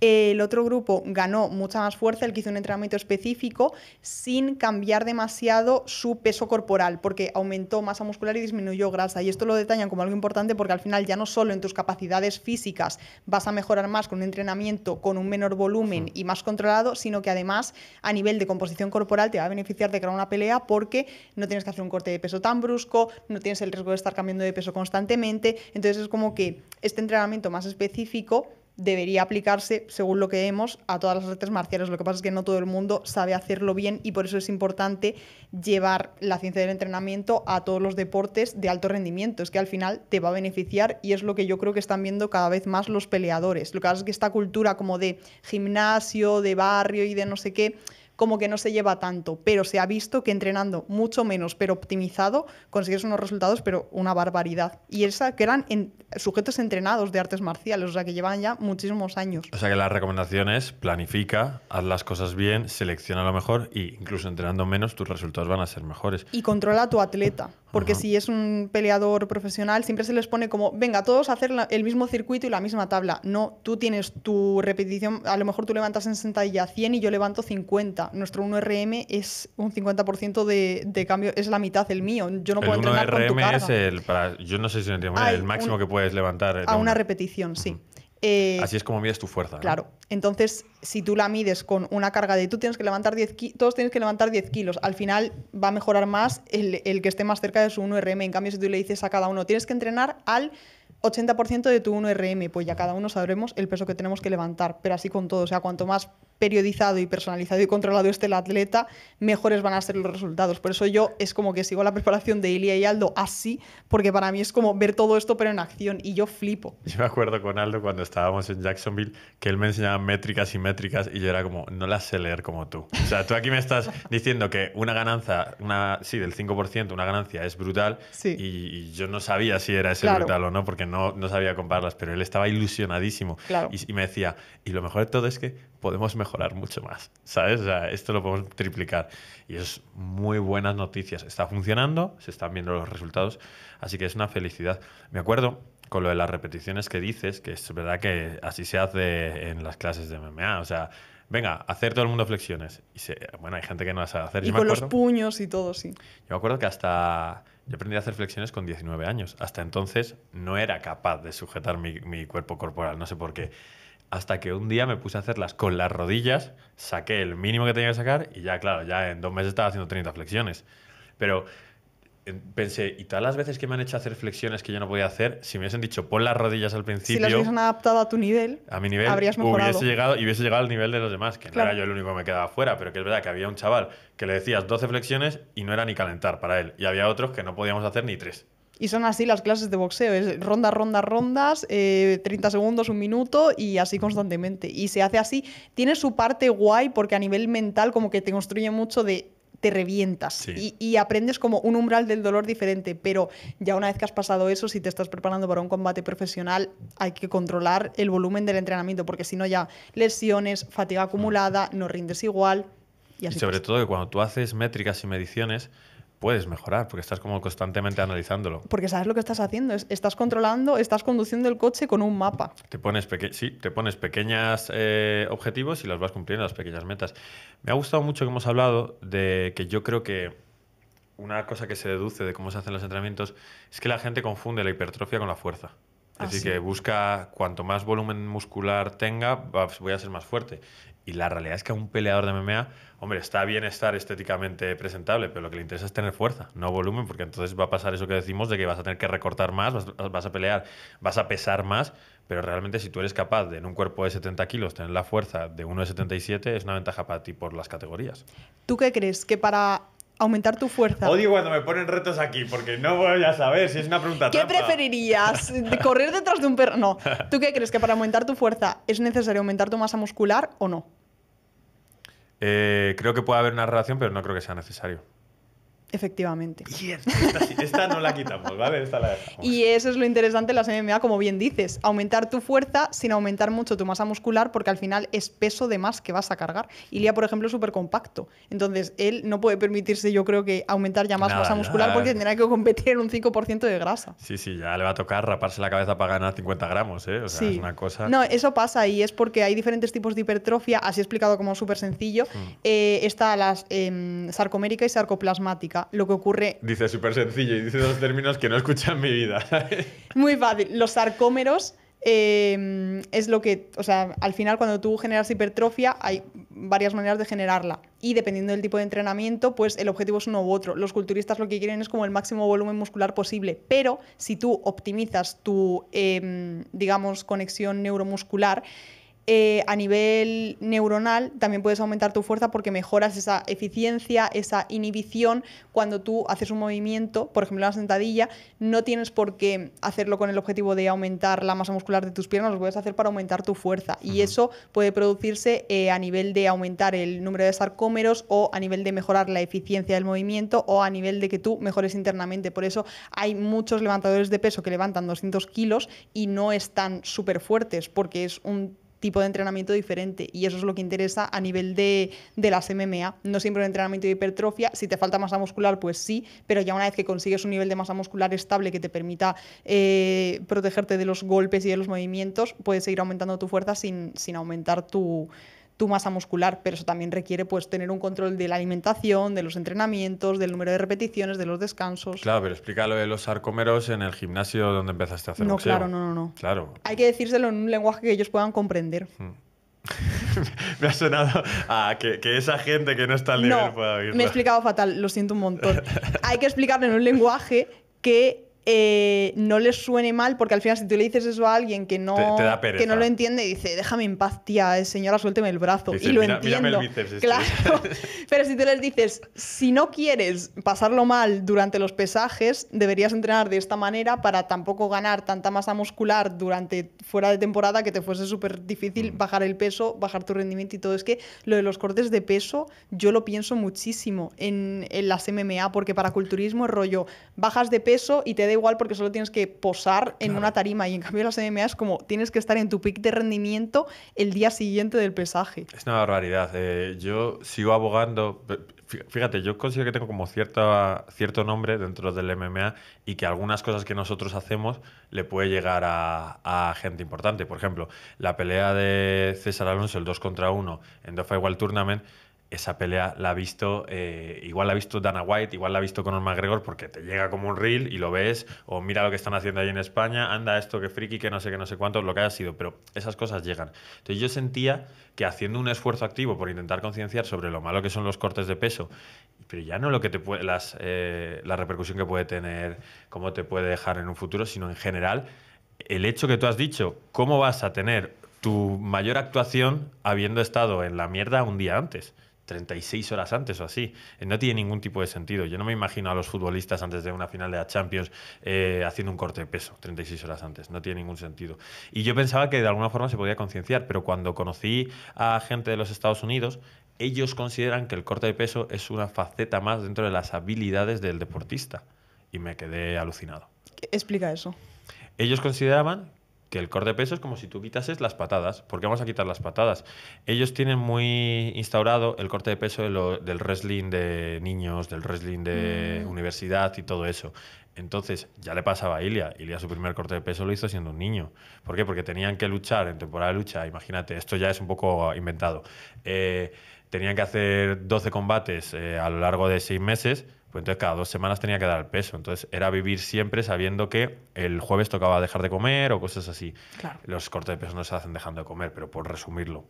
el otro grupo ganó mucha más fuerza, el que hizo un entrenamiento específico, sin cambiar demasiado su peso corporal, porque aumentó masa muscular y disminuyó grasa. Y esto lo detallan como algo importante porque al final ya no solo en tus capacidades físicas vas a mejorar más con un entrenamiento con un menor volumen y más controlado, sino que además a nivel de composición corporal te va a beneficiar de crear una pelea porque no tienes que hacer un corte de peso tan brusco, no tienes el riesgo de estar cambiando de peso constantemente. Entonces es como que este entrenamiento más específico debería aplicarse, según lo que vemos, a todas las artes marciales. Lo que pasa es que no todo el mundo sabe hacerlo bien y por eso es importante llevar la ciencia del entrenamiento a todos los deportes de alto rendimiento. Es que al final te va a beneficiar y es lo que yo creo que están viendo cada vez más los peleadores. Lo que pasa es que esta cultura como de gimnasio, de barrio y de no sé qué, como que no se lleva tanto, pero se ha visto que entrenando mucho menos, pero optimizado, consigues unos resultados, pero una barbaridad. Y esa que eran en, sujetos entrenados de artes marciales, o sea, que llevan ya muchísimos años. O sea, que la recomendación es planifica, haz las cosas bien, selecciona lo mejor y incluso entrenando menos tus resultados van a ser mejores. Y controla a tu atleta, porque si es un peleador profesional siempre se les pone como, venga, todos a hacer el mismo circuito y la misma tabla. No, tú tienes tu repetición, a lo mejor tú levantas en sentadilla 100 y yo levanto 50 nuestro 1RM es un 50% de, cambio, es la mitad el mío. Yo no puedo entrenar con tu carga. es el, yo no sé si el máximo que puedes levantar. A una, repetición, sí. Eh, así es como mides tu fuerza. Claro. Entonces, si tú la mides con una carga de tú tienes que levantar 10 todos tienes que levantar 10 kilos, al final va a mejorar más el que esté más cerca de su 1RM. En cambio, si tú le dices a cada uno, tienes que entrenar al 80% de tu 1RM, pues ya cada uno sabremos el peso que tenemos que levantar, pero así con todo, o sea, cuanto más periodizado y personalizado y controlado este el atleta, mejores van a ser los resultados. Por eso yo es como que sigo la preparación de Ilia y Aldo así, porque para mí es como ver todo esto pero en acción y yo flipo. Yo me acuerdo con Aldo cuando estábamos en Jacksonville que él me enseñaba métricas y métricas y yo era como, no las sé leer como tú. O sea, tú aquí me estás (laughs) diciendo que una ganancia, una, sí, del 5%, una ganancia es brutal y, yo no sabía si era ese brutal o no, porque no, no sabía compararlas, pero él estaba ilusionadísimo. Claro. Y, y me decía, y lo mejor de todo es que podemos mejorar mucho más, ¿sabes? O sea, esto lo podemos triplicar. Y es muy buenas noticias. Está funcionando, se están viendo los resultados, así que es una felicidad. Me acuerdo con lo de las repeticiones que dices, que es verdad que así se hace en las clases de MMA, o sea, venga, hacer todo el mundo flexiones. Y bueno, hay gente que no las sabe hacer. Y yo con los puños y todo, sí. Yo me acuerdo que hasta... Yo aprendí a hacer flexiones con 19 años. Hasta entonces no era capaz de sujetar mi, mi cuerpo corporal, no sé por qué hasta que un día me puse a hacerlas con las rodillas, saqué el mínimo que tenía que sacar y ya, claro, ya en dos meses estaba haciendo 30 flexiones. Pero eh, pensé, y todas las veces que me han hecho hacer flexiones que yo no podía hacer, si me hubiesen dicho pon las rodillas al principio. Si las hubiesen adaptado a tu nivel, a mi nivel, habrías mejorado. llegado, y hubiese llegado al nivel de los demás, que era yo el único que me quedaba fuera, pero que es verdad que había un chaval que le decías 12 flexiones y no era ni calentar para él. Y había otros que no podíamos hacer ni tres. Y son así las clases de boxeo, es rondas, rondas, rondas, 30 eh, segundos, un minuto y así constantemente. Y se hace así, tiene su parte guay porque a nivel mental como que te construye mucho de te revientas y, aprendes como un umbral del dolor diferente, pero ya una vez que has pasado eso, si te estás preparando para un combate profesional, hay que controlar el volumen del entrenamiento, porque si no ya lesiones, fatiga acumulada, no rindes igual. Y, sobre todo que cuando tú haces métricas y mediciones, puedes mejorar, porque estás como constantemente analizándolo. Porque sabes lo que estás haciendo, estás controlando, estás conduciendo el coche con un mapa. Te pones, sí, te pones pequeños eh, objetivos y las vas cumpliendo, las pequeñas metas. Me ha gustado mucho que hemos hablado de que yo creo que una cosa que se deduce de cómo se hacen los entrenamientos es que la gente confunde la hipertrofia con la fuerza. Es ah, decir, que busca cuanto más volumen muscular tenga, voy a ser más fuerte. Y la realidad es que a un peleador de MMA, hombre, está bien estar estéticamente presentable, pero lo que le interesa es tener fuerza, no volumen, porque entonces va a pasar eso que decimos de que vas a tener que recortar más, vas, a pelear, vas a pesar más, pero realmente si tú eres capaz de en un cuerpo de 70 kilos tener la fuerza de uno de 77, es una ventaja para ti por las categorías. ¿Tú qué crees? Que para aumentar tu fuerza. Odio cuando me ponen retos aquí, porque no voy a saber si es una pregunta ¿Qué preferirías? ¿Correr detrás de un perro? No. ¿Tú qué crees? ¿Que para aumentar tu fuerza es necesario aumentar tu masa muscular o no? Eh, creo que puede haber una relación, pero no creo que sea necesario. Efectivamente. Y esta, no la quitamos, ¿vale? Y eso es lo interesante de las MMA, como bien dices, aumentar tu fuerza sin aumentar mucho tu masa muscular, porque al final es peso de más que vas a cargar. Ilia, por ejemplo, es súper compacto. Entonces, él no puede permitirse, yo creo que, aumentar ya más masa muscular porque tendrá que competir en un 5% de grasa. Sí, sí, ya le va a tocar raparse la cabeza para ganar 50 gramos, ¿eh? O sea, es una cosa. No, eso pasa y es porque hay diferentes tipos de hipertrofia, así explicado como súper sencillo. Mm. Eh, está las eh, sarcomérica y sarcoplasmática. Lo que ocurre. Dice súper sencillo y dice dos términos que no escuchan en mi vida. Muy fácil. Los sarcómeros. Eh, es lo que, o sea, al final cuando tú generas hipertrofia hay varias maneras de generarla y dependiendo del tipo de entrenamiento, pues el objetivo es uno u otro. Los culturistas lo que quieren es como el máximo volumen muscular posible, pero si tú optimizas tu, eh, digamos, conexión neuromuscular, eh, a nivel neuronal también puedes aumentar tu fuerza porque mejoras esa eficiencia, esa inhibición cuando tú haces un movimiento, por ejemplo una sentadilla, no tienes por qué hacerlo con el objetivo de aumentar la masa muscular de tus piernas, lo puedes hacer para aumentar tu fuerza y eso puede producirse eh, a nivel de aumentar el número de sarcómeros o a nivel de mejorar la eficiencia del movimiento o a nivel de que tú mejores internamente. Por eso hay muchos levantadores de peso que levantan 200 kilos y no están súper fuertes porque es un tipo de entrenamiento diferente y eso es lo que interesa a nivel de, de las MMA. No siempre un entrenamiento de hipertrofia, si te falta masa muscular, pues sí, pero ya una vez que consigues un nivel de masa muscular estable que te permita eh, protegerte de los golpes y de los movimientos, puedes seguir aumentando tu fuerza sin, sin aumentar tu, tu masa muscular, pero eso también requiere pues tener un control de la alimentación, de los entrenamientos, del número de repeticiones, de los descansos. Claro, pero explica lo de los sarcómeros en el gimnasio donde empezaste a hacer No, claro, no, no, no. Claro. Hay que decírselo en un lenguaje que ellos puedan comprender. Hmm. (laughs) me ha sonado a que, esa gente que no está al nivel pueda oírlo. Me he explicado fatal, lo siento un montón. (laughs) Hay que explicarlo en un lenguaje que eh, no les suene mal, porque al final si tú le dices eso a alguien que no, que no lo entiende, dice, déjame en paz, tía, eh, señora, suélteme el brazo. y lo entiende. Este". claro. (laughs) Pero si tú les dices, si no quieres pasarlo mal durante los pesajes, deberías entrenar de esta manera para tampoco ganar tanta masa muscular durante fuera de temporada que te fuese súper difícil mm. bajar el peso, bajar tu rendimiento y todo. Es que lo de los cortes de peso, yo lo pienso muchísimo en, en las MMA, porque para culturismo es rollo, bajas de peso y te de igual porque solo tienes que posar en una tarima y en cambio las MMA es como tienes que estar en tu pick de rendimiento el día siguiente del pesaje. Es una barbaridad. Eh, yo sigo abogando, fíjate, yo considero que tengo como cierta, cierto nombre dentro del MMA y que algunas cosas que nosotros hacemos le puede llegar a, gente importante. Por ejemplo, la pelea de César Alonso, el 2 contra 1 en The Fight Tournament, esa pelea la ha visto, eh, igual la ha visto Dana White, igual la ha visto Conor McGregor, porque te llega como un reel y lo ves, o mira lo que están haciendo ahí en España, anda esto que friki, que no sé qué, no sé cuánto, lo que haya sido, pero esas cosas llegan. Entonces yo sentía que haciendo un esfuerzo activo por intentar concienciar sobre lo malo que son los cortes de peso, pero ya no lo que te puede, las, eh, la repercusión que puede tener, cómo te puede dejar en un futuro, sino en general, el hecho que tú has dicho, cómo vas a tener tu mayor actuación habiendo estado en la mierda un día antes. 36 horas antes o así. Eh, no tiene ningún tipo de sentido. Yo no me imagino a los futbolistas antes de una final de la Champions eh, haciendo un corte de peso 36 horas antes. No tiene ningún sentido. Y yo pensaba que de alguna forma se podía concienciar, pero cuando conocí a gente de los Estados Unidos, ellos consideran que el corte de peso es una faceta más dentro de las habilidades del deportista. Y me quedé alucinado. Explica eso. Ellos consideraban que el corte de peso es como si tú quitases las patadas. ¿Por qué vamos a quitar las patadas? Ellos tienen muy instaurado el corte de peso del wrestling de niños, del wrestling de mm. universidad y todo eso. Entonces, ya le pasaba a Ilia. Ilia su primer corte de peso lo hizo siendo un niño. ¿Por qué? Porque tenían que luchar en temporada de lucha. Imagínate, esto ya es un poco ah, inventado. Eh, tenían que hacer 12 combates eh, a lo largo de 6 meses pues entonces cada dos semanas tenía que dar el peso. Entonces era vivir siempre sabiendo que el jueves tocaba dejar de comer o cosas así. Los cortes de peso no se hacen dejando de comer, pero por resumirlo.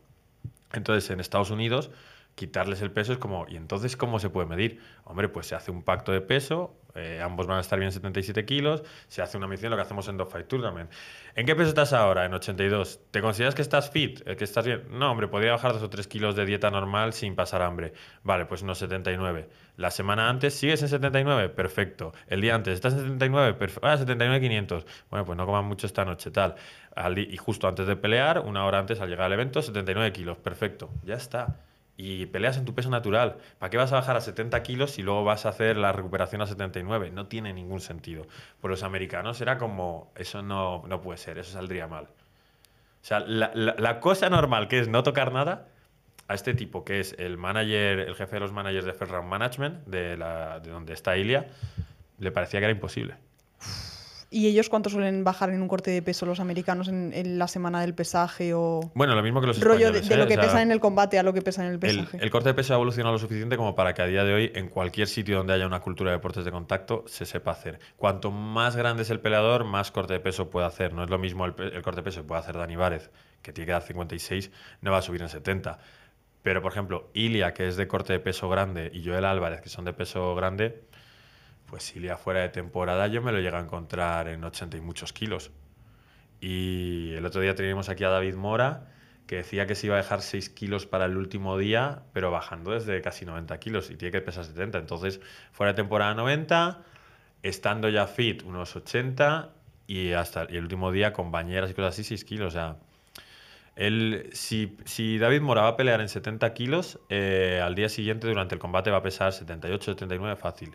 Entonces en Estados Unidos quitarles el peso es como, ¿y entonces cómo se puede medir? Hombre, pues se hace un pacto de peso, eh, ambos van a estar bien 77 kilos, se hace una misión, lo que hacemos en Dogfight Tour también. ¿En qué peso estás ahora? En 82. ¿Te consideras que estás fit? ¿Eh, ¿Que estás bien? No, hombre, podría bajar 2 o 3 kilos de dieta normal sin pasar hambre. Vale, pues unos 79. La semana antes sigues en 79, perfecto. El día antes estás en 79, perfecto. Ah, 79,500. Bueno, pues no comas mucho esta noche, tal. y justo antes de pelear, una hora antes al llegar al evento, 79 kilos, perfecto. Ya está y peleas en tu peso natural. ¿Para qué vas a bajar a 70 kilos si luego vas a hacer la recuperación a 79? No tiene ningún sentido. Por los americanos era como, eso no, no puede ser, eso saldría mal. O sea, la, la, cosa normal que es no tocar nada, a este tipo que es el manager, el jefe de los managers de Ferran Management, de, la, de donde está Ilia, le parecía que era imposible. ¿Y ellos cuánto suelen bajar en un corte de peso los americanos en, la semana del pesaje o...? Bueno, lo mismo que los españoles, de, lo ¿eh? que pesan en el combate a lo que pesan en el pesaje. El, corte de peso ha evolucionado lo suficiente como para que a día de hoy en cualquier sitio donde haya una cultura de deportes de contacto se sepa hacer. Cuanto más grande es el peleador, más corte de peso puede hacer. No es lo mismo el, corte de peso que puede hacer Dani Várez, que tiene que dar 56, no va a subir en 70. Pero, por ejemplo, Ilia, que es de corte de peso grande, y Joel Álvarez, que son de peso grande, pues le fuera de temporada yo me lo llega a encontrar en 80 y muchos kilos. Y el otro día teníamos aquí a David Mora, que decía que se iba a dejar 6 kilos para el último día, pero bajando desde casi 90 kilos y tiene que pesar 70. Entonces, fuera de temporada 90, estando ya fit unos 80 y hasta el último día con bañeras y cosas así 6 kilos. O sea, si, David Mora va a pelear en 70 kilos, eh, al día siguiente durante el combate va a pesar 78, 79 fácil.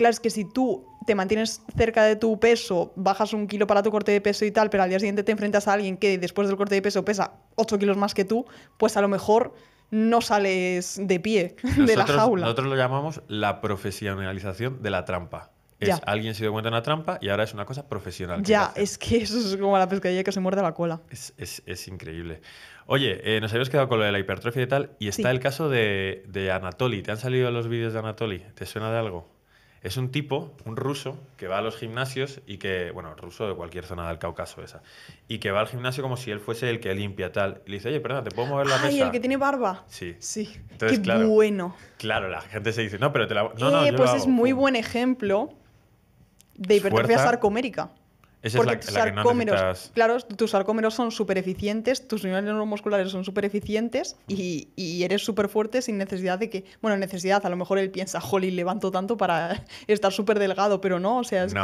Claro, es que si tú te mantienes cerca de tu peso, bajas un kilo para tu corte de peso y tal, pero al día siguiente te enfrentas a alguien que después del corte de peso pesa 8 kilos más que tú, pues a lo mejor no sales de pie (laughs) de la jaula. Nosotros lo llamamos la profesionalización de la trampa. Es, alguien se dio cuenta de una trampa y ahora es una cosa profesional. Ya, es que eso es como la pescadilla que se muerde la cola. Es, increíble. Oye, eh, nos habíamos quedado con lo de la hipertrofia y tal, y está el caso de, de Anatoly. ¿Te han salido los vídeos de Anatoly? ¿Te suena de algo? Es un tipo, un ruso, que va a los gimnasios y que, bueno, ruso de cualquier zona del Cáucaso esa, y que va al gimnasio como si él fuese el que limpia tal. Y le dice, oye, ¿te puedo mover la mesa? el que tiene barba. Sí. Sí. Qué bueno. Claro, la gente se dice, no, pero te la... No, no, eh, pues es muy buen ejemplo de hipertrofia sarcomérica porque tus la claro, tus son súper eficientes, tus niveles neuromusculares son súper eficientes y, eres súper fuerte sin necesidad de que, bueno, necesidad, a lo mejor él piensa, jolly, levanto tanto para (laughs) estar súper delgado, pero no, o sea, es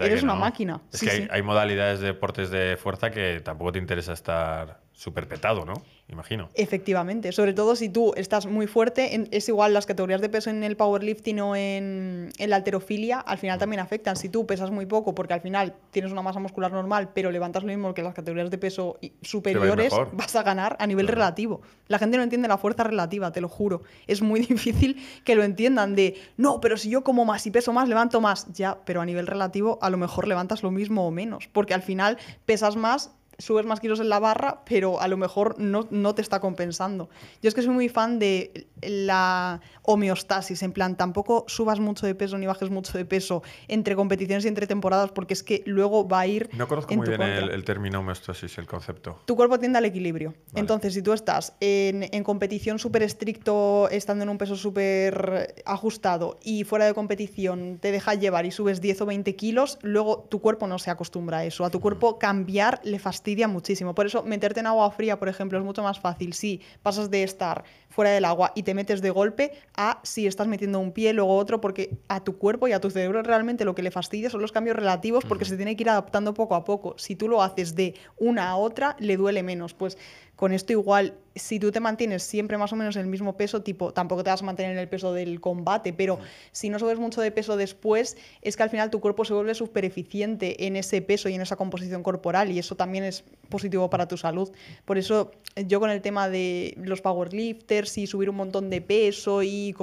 eres una máquina. Es que hay modalidades de deportes de fuerza que tampoco te interesa estar superpetado, petado, ¿no? Imagino. Efectivamente, sobre todo si tú estás muy fuerte, es igual las categorías de peso en el powerlifting o en, en la alterofilia, al final mm. también afectan. Si tú pesas muy poco, porque al final tienes una masa muscular normal, pero levantas lo mismo que las categorías de peso superiores, vas a ganar a nivel relativo. La gente no entiende la fuerza relativa, te lo juro. Es muy (laughs) difícil que lo entiendan de, no, pero si yo como más y peso más, levanto más. Ya, pero a nivel relativo a lo mejor levantas lo mismo o menos, porque al final pesas más subes más kilos en la barra, pero a lo mejor no, no, te está compensando. Yo es que soy muy fan de la homeostasis, en plan, tampoco subas mucho de peso ni bajes mucho de peso entre competiciones y entre temporadas, porque es que luego va a ir. No conozco muy bien el, término homeostasis, el concepto. Tu cuerpo tiende al equilibrio. Entonces, si tú estás en, competición súper estricto, estando en un peso súper ajustado y fuera de competición te deja llevar y subes 10 o 20 kilos, luego tu cuerpo no se acostumbra a eso. A tu cuerpo cambiar le fastidia muchísimo. Por eso meterte en agua fría, por ejemplo, es mucho más fácil. Si pasas de estar fuera del agua y te metes de golpe a si estás metiendo un pie, luego otro, porque a tu cuerpo y a tu cerebro realmente lo que le fastidia son los cambios relativos porque se tiene que ir adaptando poco a poco. Si tú lo haces de una a otra, le duele menos. Pues con esto igual, si tú te mantienes siempre más o menos el mismo peso, tipo, tampoco te vas a mantener en el peso del combate, pero si no subes mucho de peso después, es que al final tu cuerpo se vuelve súper eficiente en ese peso y en esa composición corporal y eso también es positivo para tu salud. Por eso yo con el tema de los powerlifters, si subir un montón de peso y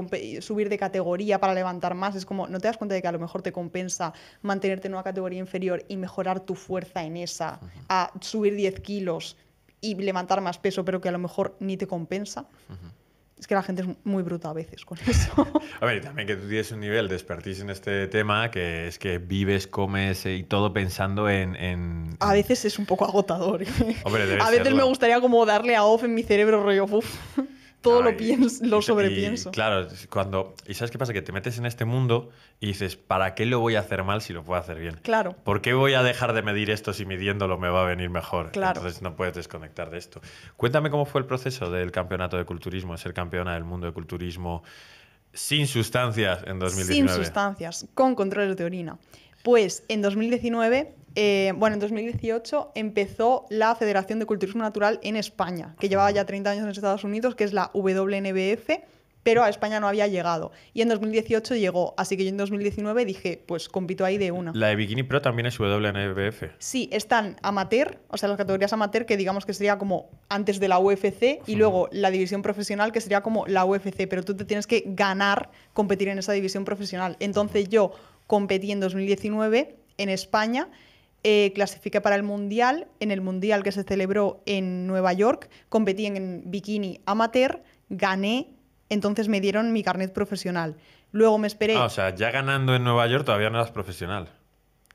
subir de categoría para levantar más. Es como, no te das cuenta de que a lo mejor te compensa mantenerte en una categoría inferior y mejorar tu fuerza en esa, a subir 10 kilos y levantar más peso, pero que a lo mejor ni te compensa. Es que la gente es muy bruta a veces con eso. (laughs) a ver, y también que tú tienes un nivel de expertise en este tema, que es que vives, comes eh, y todo pensando en... A veces es un poco agotador. ¿eh? a veces me gustaría como darle a off en mi cerebro rollo, uff todo lo, lo sobrepienso. claro, cuando. ¿Y sabes qué pasa? Que te metes en este mundo y dices, ¿para qué lo voy a hacer mal si lo puedo hacer bien? Claro. ¿Por qué voy a dejar de medir esto si midiéndolo me va a venir mejor? Claro. Entonces no puedes desconectar de esto. Cuéntame cómo fue el proceso del campeonato de culturismo, ser campeona del mundo de culturismo sin sustancias en 2019. Sin sustancias, con controles de orina. Pues en 2019 eh, bueno, en 2018 empezó la Federación de Culturismo Natural en España, que llevaba ya 30 años en Estados Unidos, que es la WNBF, pero a España no había llegado. Y en 2018 llegó, así que yo en 2019 dije, pues compito ahí de una. La de Bikini Pro también es WNBF. Sí, están amateur, o sea, las categorías amateur, que digamos que sería como antes de la UFC, y luego la división profesional, que sería como la UFC, pero tú te tienes que ganar competir en esa división profesional. Entonces yo competí en 2019 en España eh, clasifiqué para el Mundial. En el Mundial que se celebró en Nueva York, competí en bikini amateur, gané, entonces me dieron mi carnet profesional. Luego me esperé. Ah, o sea, ya ganando en Nueva York todavía no eras profesional.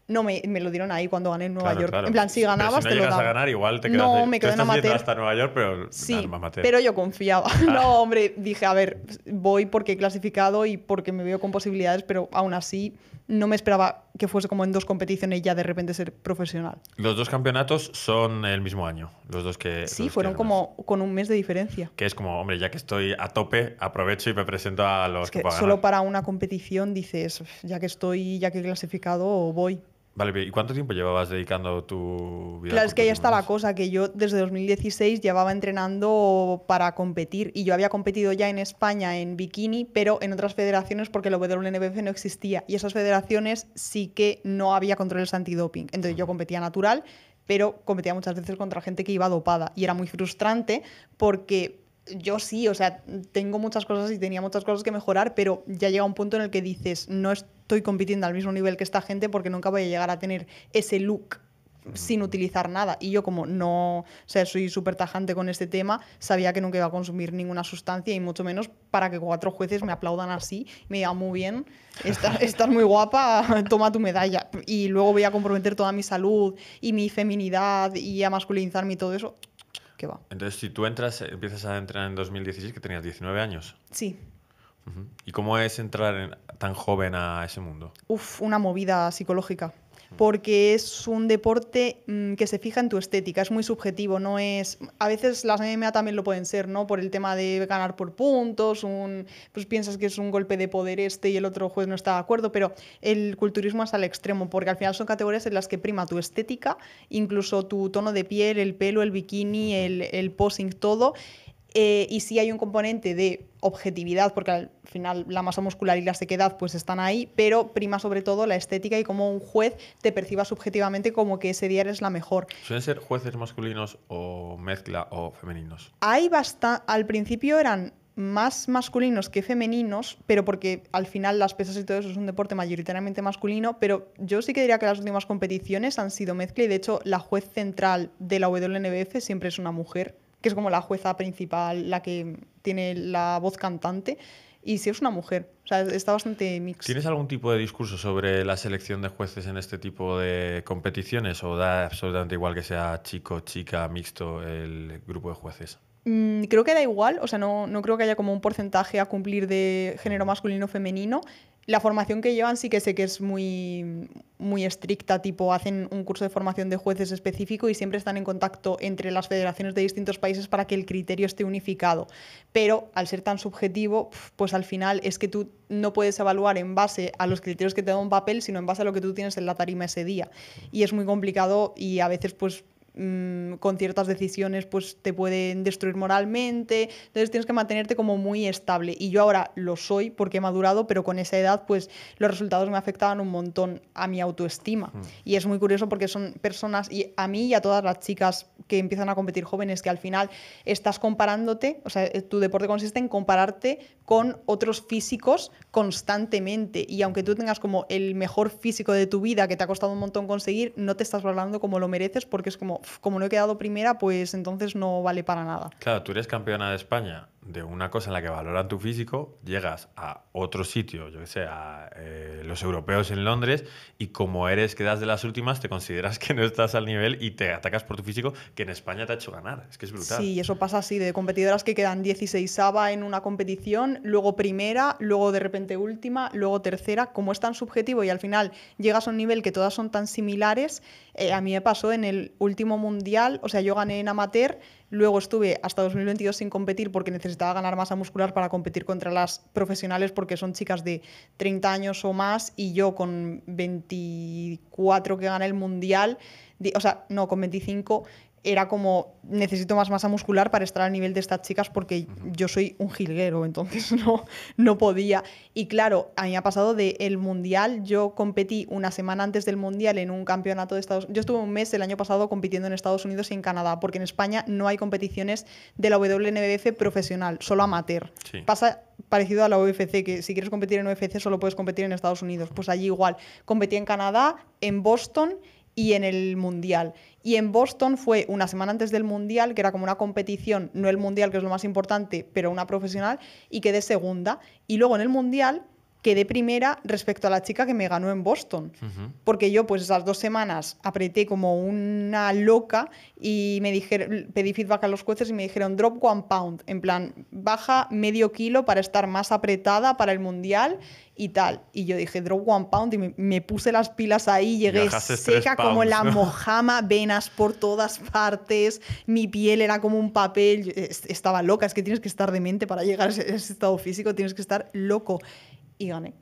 No, me, lo dieron ahí cuando gané en Nueva York. En plan, si ganabas, pero si no te lo a ganar, igual te quedas No, me quedé en amateur. hasta Nueva York, pero sí, amateur. pero yo confiaba. (laughs) No, hombre, dije, a ver, voy porque he clasificado y porque me veo con posibilidades, pero aún así no me esperaba que fuese como en dos competiciones ya de repente ser profesional. Los dos campeonatos son el mismo año, los dos que... Sí, fueron como con un mes de diferencia. Que es como, hombre, ya que estoy a tope, aprovecho y me presento a los que, Solo para una competición dices, ya que estoy, ya que he clasificado, voy. Vale, ¿y cuánto tiempo llevabas dedicando tu vida? Claro, es que ahí está la cosa, que yo desde 2016 llevaba entrenando para competir y yo había competido ya en España en bikini, pero en otras federaciones porque el WNBF no existía y esas federaciones sí que no había controles antidoping. Entonces yo competía natural, pero competía muchas veces contra gente que iba dopada y era muy frustrante porque yo sí, o sea, tengo muchas cosas y tenía muchas cosas que mejorar, pero ya llega un punto en el que dices, no es estoy compitiendo al mismo nivel que esta gente porque nunca voy a llegar a tener ese look sin utilizar nada. Y yo como no, o sea, soy súper tajante con este tema, sabía que nunca iba a consumir ninguna sustancia y mucho menos para que cuatro jueces me aplaudan así me digan, muy bien, (laughs) estás, muy guapa, toma tu medalla. Y luego voy a comprometer toda mi salud y mi feminidad y a masculinizarme y todo eso. ¿Qué va? Entonces, si tú entras, empiezas a entrenar en 2016, que tenías 19 años. Sí. ¿Y cómo es entrar tan joven a ese mundo? Uf, una movida psicológica. Porque es un deporte mm, que se fija en tu estética, es muy subjetivo, no es. A veces las MMA también lo pueden ser, ¿no? Por el tema de ganar por puntos, un, pues piensas que es un golpe de poder este y el otro juez no está de acuerdo, pero el culturismo es al extremo, porque al final son categorías en las que prima tu estética, incluso tu tono de piel, el pelo, el bikini, el posing, todo. Eh, y sí hay un componente de objetividad, porque al final la masa muscular y la sequedad pues están ahí, pero prima sobre todo la estética y cómo un juez te perciba subjetivamente como que ese día eres la mejor. ¿Suelen ser jueces masculinos o mezcla o femeninos? Hay Al principio eran más masculinos que femeninos, pero porque al final las pesas y todo eso es un deporte mayoritariamente masculino, pero yo sí que diría que las últimas competiciones han sido mezcla y de hecho la juez central de la WNBF siempre es una mujer, que es como la jueza principal, la que tiene la voz cantante, y si es una mujer. O sea, está bastante mix. ¿Tienes algún tipo de discurso sobre la selección de jueces en este tipo de competiciones o da absolutamente igual que sea chico, chica, mixto el grupo de jueces? Mm, creo que da igual, o sea, no, no creo que haya como un porcentaje a cumplir de género masculino o femenino. La formación que llevan sí que sé que es muy, muy estricta, tipo hacen un curso de formación de jueces específico y siempre están en contacto entre las federaciones de distintos países para que el criterio esté unificado. Pero al ser tan subjetivo, pues al final es que tú no puedes evaluar en base a los criterios que te da un papel, sino en base a lo que tú tienes en la tarima ese día. Y es muy complicado y a veces pues Mm, con ciertas decisiones pues te pueden destruir moralmente, entonces tienes que mantenerte como muy estable. Y yo ahora lo soy porque he madurado, pero con esa edad pues los resultados me afectaban un montón a mi autoestima. Mm. Y es muy curioso porque son personas, y a mí y a todas las chicas que empiezan a competir jóvenes, que al final estás comparándote, o sea, eh, tu deporte consiste en compararte con otros físicos constantemente. Y aunque tú tengas como el mejor físico de tu vida que te ha costado un montón conseguir, no te estás valorando como lo mereces porque es como, como no he quedado primera, pues entonces no vale para nada. Claro, tú eres campeona de España de una cosa en la que valoran tu físico, llegas a otro sitio, yo que sé, a eh, los europeos en Londres, y como eres, quedas de las últimas, te consideras que no estás al nivel y te atacas por tu físico, que en España te ha hecho ganar. Es que es brutal. Sí, eso pasa así, de competidoras que quedan 16 en una competición, luego primera, luego de repente última, luego tercera. Como es tan subjetivo y al final llegas a un nivel que todas son tan similares, eh, a mí me pasó en el último mundial, o sea, yo gané en amateur Luego estuve hasta 2022 sin competir porque necesitaba ganar masa muscular para competir contra las profesionales porque son chicas de 30 años o más y yo con 24 que gané el mundial, o sea, no, con 25 era como, necesito más masa muscular para estar al nivel de estas chicas porque yo soy un jilguero, entonces (laughs) no, no podía. Y claro, a mí me ha pasado del Mundial, yo competí una semana antes del Mundial en un campeonato de Estados Unidos, yo estuve un mes el año pasado compitiendo en Estados Unidos y en Canadá, porque en España no hay competiciones de la WNBF profesional, solo amateur. Pasa parecido a la UFC, que si quieres competir en UFC solo puedes competir en Estados Unidos, pues allí igual. Competí en Canadá, en Boston y en el Mundial. Y en Boston fue una semana antes del Mundial, que era como una competición, no el Mundial, que es lo más importante, pero una profesional, y quedé segunda. Y luego en el Mundial quedé primera respecto a la chica que me ganó en Boston. Porque yo, pues esas dos semanas apreté como una loca y me dijeron, pedí feedback a los jueces y me dijeron drop one pound. En plan, baja medio kilo para estar más apretada para el mundial y tal. Y yo dije drop one pound y me, puse las pilas ahí, llegué seca como la mojama, venas por todas partes, mi piel era como un papel, estaba loca. Es que tienes que estar demente para llegar a ese estado físico, tienes que estar loco y gané.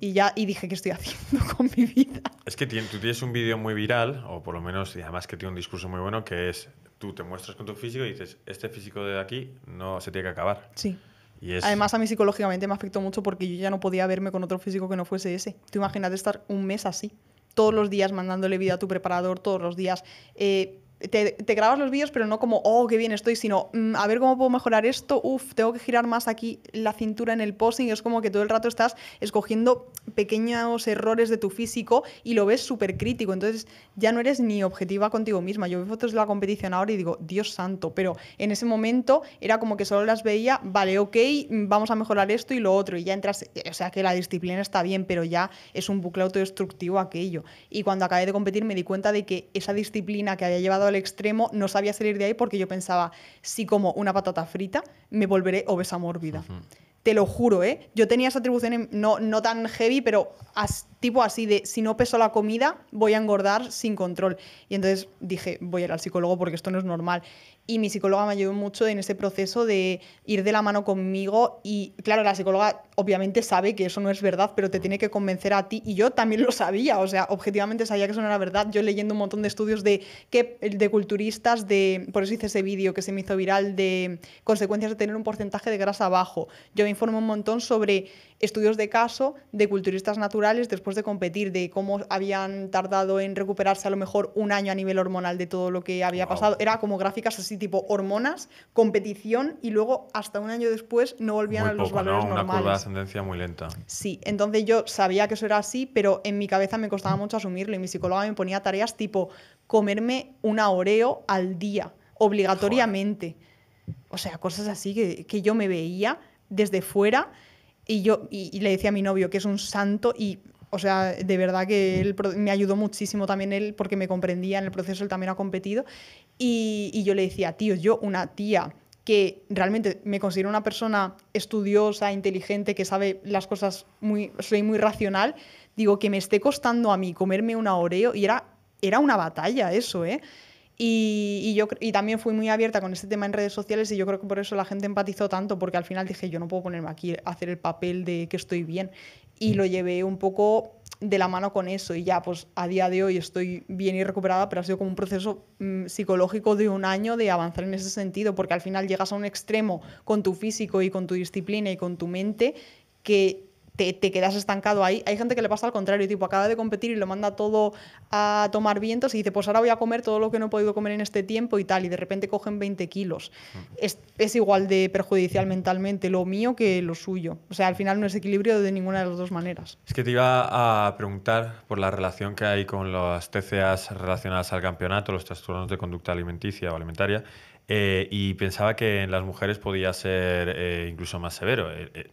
Y ya y dije, ¿qué estoy haciendo (laughs) con mi vida? Es que tú tienes un vídeo muy viral, o por lo menos, y además que tiene un discurso muy bueno, que es, tú te muestras con tu físico y dices, este físico de aquí no se tiene que acabar. Sí. Y Además, a mí psicológicamente me afectó mucho porque yo ya no podía verme con otro físico que no fuese ese. Tú imaginas estar un mes así, todos los días mandándole vida a tu preparador, todos los días. Eh, te, te grabas los vídeos, pero no como, oh, qué bien estoy, sino, mm, a ver cómo puedo mejorar esto, uf tengo que girar más aquí la cintura en el posing, es como que todo el rato estás escogiendo pequeños errores de tu físico y lo ves súper crítico, entonces ya no eres ni objetiva contigo misma. Yo veo fotos de la competición ahora y digo, Dios santo, pero en ese momento era como que solo las veía, vale, ok, vamos a mejorar esto y lo otro, y ya entras, o sea que la disciplina está bien, pero ya es un bucle autodestructivo aquello. Y cuando acabé de competir me di cuenta de que esa disciplina que había llevado a extremo, no sabía salir de ahí porque yo pensaba, si como una patata frita, me volveré obesa mórbida. Te lo juro, ¿eh? Yo tenía esa atribución no, no tan heavy, pero tipo así de, si no peso la comida, voy a engordar sin control. Y entonces dije, voy a ir al psicólogo porque esto no es normal y mi psicóloga me ayudó mucho en ese proceso de ir de la mano conmigo y claro, la psicóloga obviamente sabe que eso no es verdad, pero te tiene que convencer a ti y yo también lo sabía, o sea, objetivamente sabía que eso no era verdad, yo leyendo un montón de estudios de, que, de culturistas, de, por eso hice ese vídeo que se me hizo viral de consecuencias de tener un porcentaje de grasa bajo, yo me informo un montón sobre estudios de caso de culturistas naturales después de competir, de cómo habían tardado en recuperarse a lo mejor un año a nivel hormonal de todo lo que había pasado. Era como gráficas así tipo hormonas, competición y luego hasta un año después no volvían a los valores normales. Una curva de ascendencia muy lenta. Sí, entonces yo sabía que eso era así, pero en mi cabeza me costaba mucho asumirlo y mi psicóloga me ponía tareas tipo comerme una oreo al día, obligatoriamente. O sea, cosas así que, que yo me veía desde fuera y yo y, le decía a mi novio que es un santo y o sea, de verdad que él me ayudó muchísimo también él porque me comprendía en el proceso, él también ha competido. Y, yo le decía, tío, yo una tía que realmente me considero una persona estudiosa, inteligente, que sabe las cosas muy, soy muy racional, digo que me esté costando a mí comerme una oreo y era, era una batalla eso, ¿eh? Y, yo, también fui muy abierta con este tema en redes sociales y yo creo que por eso la gente empatizó tanto, porque al final dije, yo no puedo ponerme aquí a hacer el papel de que estoy bien. Y lo mm. llevé un poco de la mano con eso y ya pues a día de hoy estoy bien y recuperada, pero ha sido como un proceso mm, psicológico de un año de avanzar en ese sentido, porque al final llegas a un extremo con tu físico y con tu disciplina y con tu mente que te, te, quedas estancado ahí. Hay gente que le pasa al contrario, tipo, acaba de competir y lo manda todo a tomar vientos y dice, pues ahora voy a comer todo lo que no he podido comer en este tiempo y tal, y de repente cogen 20 kilos. Es, es igual de perjudicial mentalmente lo mío que lo suyo. O sea, al final no es equilibrio de ninguna de las dos maneras. Es que te iba a preguntar por la relación que hay con las TCAs relacionadas al campeonato, los trastornos de conducta alimenticia o alimentaria. Eh, y pensaba que en las mujeres podía ser eh, incluso más severo. Eh,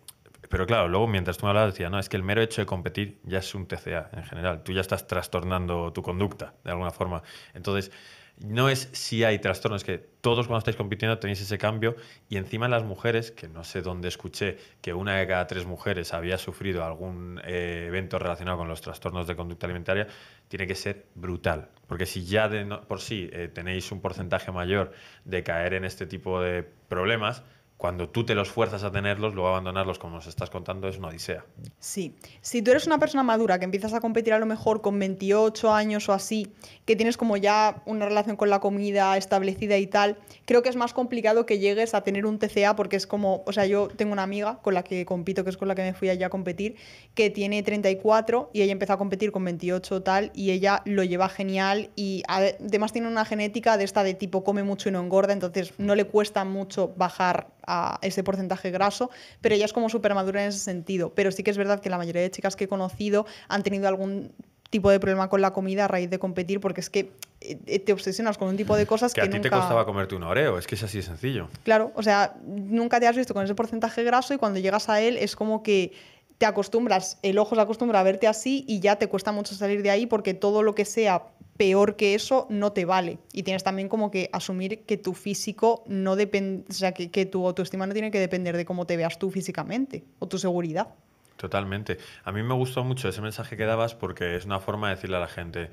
pero claro, luego mientras tú me hablabas decía, no, es que el mero hecho de competir ya es un TCA en general. Tú ya estás trastornando tu conducta de alguna forma. Entonces, no es si hay trastornos, es que todos cuando estáis compitiendo tenéis ese cambio y encima las mujeres, que no sé dónde escuché que una de cada tres mujeres había sufrido algún eh, evento relacionado con los trastornos de conducta alimentaria, tiene que ser brutal. Porque si ya por sí eh, tenéis un porcentaje mayor de caer en este tipo de problemas, cuando tú te los fuerzas a tenerlos, luego abandonarlos, como nos estás contando, es una odisea. Sí, si tú eres una persona madura que empiezas a competir a lo mejor con 28 años o así, que tienes como ya una relación con la comida establecida y tal, creo que es más complicado que llegues a tener un TCA porque es como, o sea, yo tengo una amiga con la que compito, que es con la que me fui allá a competir, que tiene 34 y ella empezó a competir con 28 tal y ella lo lleva genial y además tiene una genética de esta de tipo come mucho y no engorda, entonces no le cuesta mucho bajar a ese porcentaje graso, pero ella es como súper madura en ese sentido. Pero sí que es verdad que la mayoría de chicas que he conocido han tenido algún tipo de problema con la comida a raíz de competir, porque es que eh, te obsesionas con un tipo de cosas que, que a ti te costaba comerte un oreo, es que es así de sencillo. Claro, o sea, nunca te has visto con ese porcentaje graso y cuando llegas a él es como que te acostumbras, el ojo se acostumbra a verte así y ya te cuesta mucho salir de ahí porque todo lo que sea peor que eso no te vale. Y tienes también como que asumir que tu físico no depende, o sea, que, tu autoestima no tiene que depender de cómo te veas tú físicamente o tu seguridad. Totalmente. A mí me gustó mucho ese mensaje que dabas porque es una forma de decirle a la gente,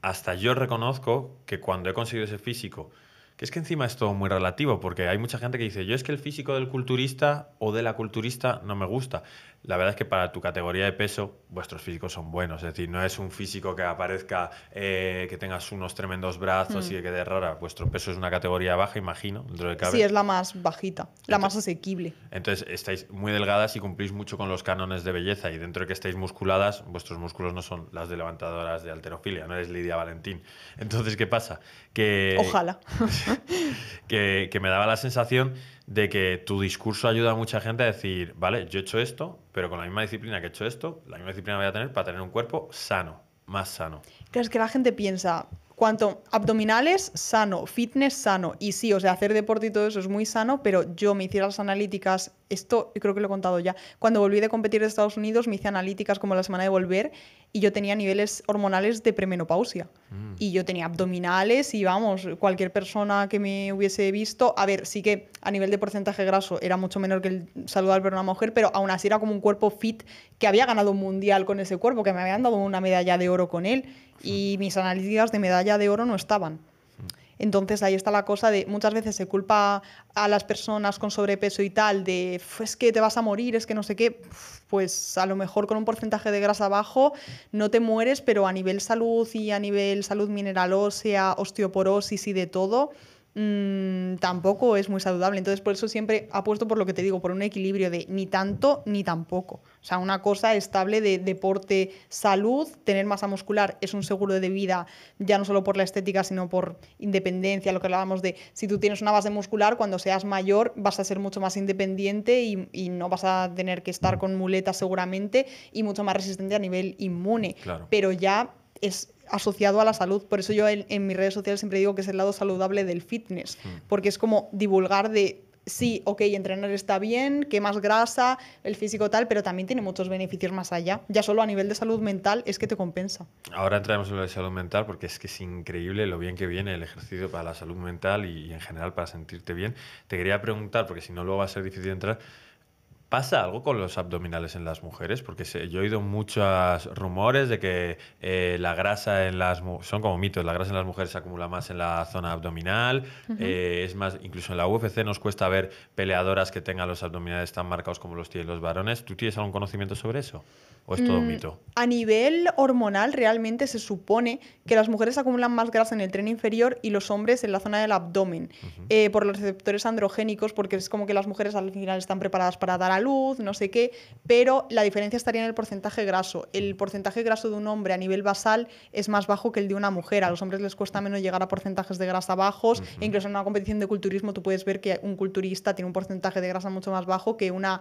hasta yo reconozco que cuando he conseguido ese físico, que es que encima es todo muy relativo, porque hay mucha gente que dice, yo es que el físico del culturista o de la culturista no me gusta la verdad es que para tu categoría de peso vuestros físicos son buenos. Es decir, no es un físico que aparezca, eh, que tengas unos tremendos brazos y mm. que quede rara. Vuestro peso es una categoría baja, imagino, dentro de Sí, es la más bajita, la más asequible. Entonces estáis muy delgadas y cumplís mucho con los cánones de belleza. Y dentro de que estáis musculadas, vuestros músculos no son las de levantadoras de alterofilia, no eres Lidia Valentín. Entonces, ¿qué pasa? Que, Ojalá. (laughs) que, que me daba la sensación de que tu discurso ayuda a mucha gente a decir, vale, yo he hecho esto, pero con la misma disciplina que he hecho esto, la misma disciplina voy a tener para tener un cuerpo sano, más sano. Claro, es que la gente piensa, cuanto abdominales sano, fitness sano, y sí, o sea, hacer deporte y todo eso es muy sano, pero yo me hice las analíticas, esto creo que lo he contado ya, cuando volví de competir de Estados Unidos me hice analíticas como la semana de volver y yo tenía niveles hormonales de premenopausia. Mm. Y yo tenía abdominales y vamos, cualquier persona que me hubiese visto, a ver, sí que a nivel de porcentaje graso era mucho menor que el saludable para una mujer, pero aún así era como un cuerpo fit que había ganado un mundial con ese cuerpo, que me habían dado una medalla de oro con él y hmm. mis analíticas de medalla de oro no estaban. Entonces ahí está la cosa de muchas veces se culpa a las personas con sobrepeso y tal de es que te vas a morir, es que no sé qué, pues a lo mejor con un porcentaje de grasa bajo no te mueres, pero a nivel salud y a nivel salud mineral ósea, osteoporosis y de todo, Mm, tampoco es muy saludable. Entonces, por eso siempre apuesto por lo que te digo, por un equilibrio de ni tanto ni tampoco. O sea, una cosa estable de deporte, salud, tener masa muscular es un seguro de vida, ya no solo por la estética, sino por independencia, lo que hablábamos de si tú tienes una base muscular, cuando seas mayor vas a ser mucho más independiente y, no vas a tener que estar mm. con muletas seguramente y mucho más resistente a nivel inmune. Pero ya es asociado a la salud. Por eso yo en, mis redes sociales siempre digo que es el lado saludable del fitness, mm. porque es como divulgar de sí, ok, entrenar está bien, que más grasa, el físico tal, pero también tiene muchos beneficios más allá. Ya solo a nivel de salud mental es que te compensa. Ahora entraremos en lo de salud mental porque es que es increíble lo bien que viene el ejercicio para la salud mental y, y en general para sentirte bien. Te quería preguntar, porque si no luego va a ser difícil entrar, ¿Pasa algo con los abdominales en las mujeres? Porque yo he oído muchos rumores de que eh, la grasa en las son como mitos, la grasa en las mujeres se acumula más en la zona abdominal, eh, es más, incluso en la UFC nos cuesta ver peleadoras que tengan los abdominales tan marcados como los tienen los varones. ¿Tú tienes algún conocimiento sobre eso? ¿O es todo un mm, mito? A nivel hormonal, realmente se supone que las mujeres acumulan más grasa en el tren inferior y los hombres en la zona del abdomen, eh, por los receptores androgénicos, porque es como que las mujeres al final están preparadas para dar a luz, no sé qué, pero la diferencia estaría en el porcentaje graso. El mm. porcentaje graso de un hombre a nivel basal es más bajo que el de una mujer. A los hombres les cuesta menos llegar a porcentajes de grasa bajos, e incluso en una competición de culturismo tú puedes ver que un culturista tiene un porcentaje de grasa mucho más bajo que una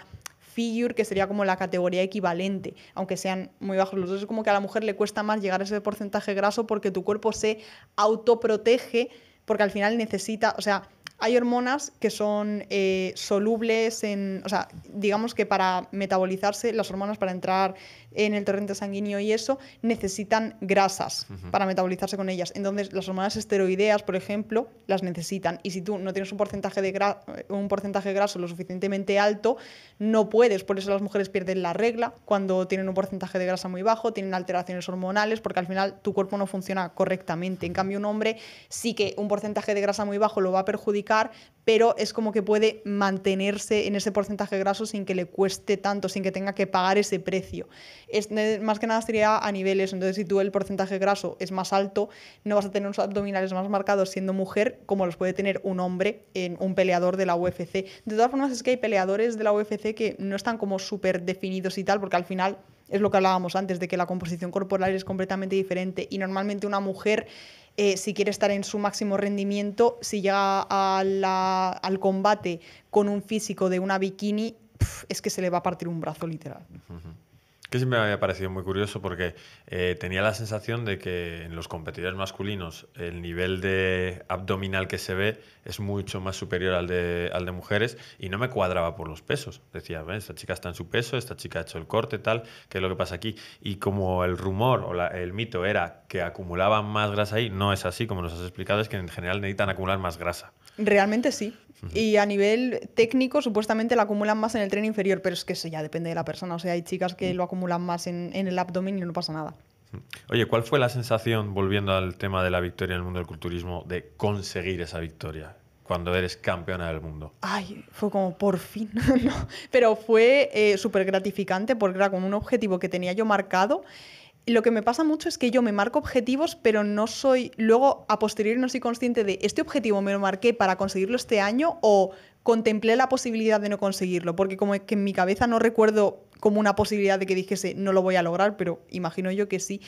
que sería como la categoría equivalente, aunque sean muy bajos los dos. Es como que a la mujer le cuesta más llegar a ese porcentaje graso porque tu cuerpo se autoprotege, porque al final necesita, o sea, hay hormonas que son eh, solubles en, o sea, digamos que para metabolizarse, las hormonas para entrar en el torrente sanguíneo y eso, necesitan grasas para metabolizarse con ellas. Entonces, las hormonas esteroideas, por ejemplo, las necesitan. Y si tú no tienes un porcentaje, de un porcentaje graso lo suficientemente alto, no puedes. Por eso las mujeres pierden la regla cuando tienen un porcentaje de grasa muy bajo, tienen alteraciones hormonales, porque al final tu cuerpo no funciona correctamente. En cambio, un hombre sí que un porcentaje de grasa muy bajo lo va a perjudicar, pero es como que puede mantenerse en ese porcentaje graso sin que le cueste tanto, sin que tenga que pagar ese precio es, más que nada sería a niveles, entonces si tú el porcentaje graso es más alto, no vas a tener unos abdominales más marcados siendo mujer como los puede tener un hombre en un peleador de la UFC. De todas formas es que hay peleadores de la UFC que no están como súper definidos y tal, porque al final es lo que hablábamos antes, de que la composición corporal es completamente diferente y normalmente una mujer... Eh, si quiere estar en su máximo rendimiento, si llega a al combate con un físico de una bikini, es que se le va a partir un brazo literal que siempre me había parecido muy curioso porque eh, tenía la sensación de que en los competidores masculinos el nivel de abdominal que se ve es mucho más superior al de, al de mujeres y no me cuadraba por los pesos. Decía, esta chica está en su peso, esta chica ha hecho el corte, tal, ¿qué es lo que pasa aquí? Y como el rumor o el mito era que acumulaban más grasa ahí, no es así, como nos has explicado, es que en general necesitan acumular más grasa. Realmente sí. Y a nivel técnico, supuestamente la acumulan más en el tren inferior, pero es que eso ya depende de la persona. O sea, hay chicas que lo acumulan más en, el abdomen y no pasa nada. Oye, ¿cuál fue la sensación, volviendo al tema de la victoria en el mundo del culturismo, de conseguir esa victoria? cuando eres campeona del mundo? Ay, fue como por fin. (laughs) pero fue eh, súper gratificante porque era como un objetivo que tenía yo marcado lo que me pasa mucho es que yo me marco objetivos, pero no soy, luego a posteriori no soy consciente de este objetivo me lo marqué para conseguirlo este año o contemplé la posibilidad de no conseguirlo, porque como que en mi cabeza no recuerdo como una posibilidad de que dijese no lo voy a lograr, pero imagino yo que sí.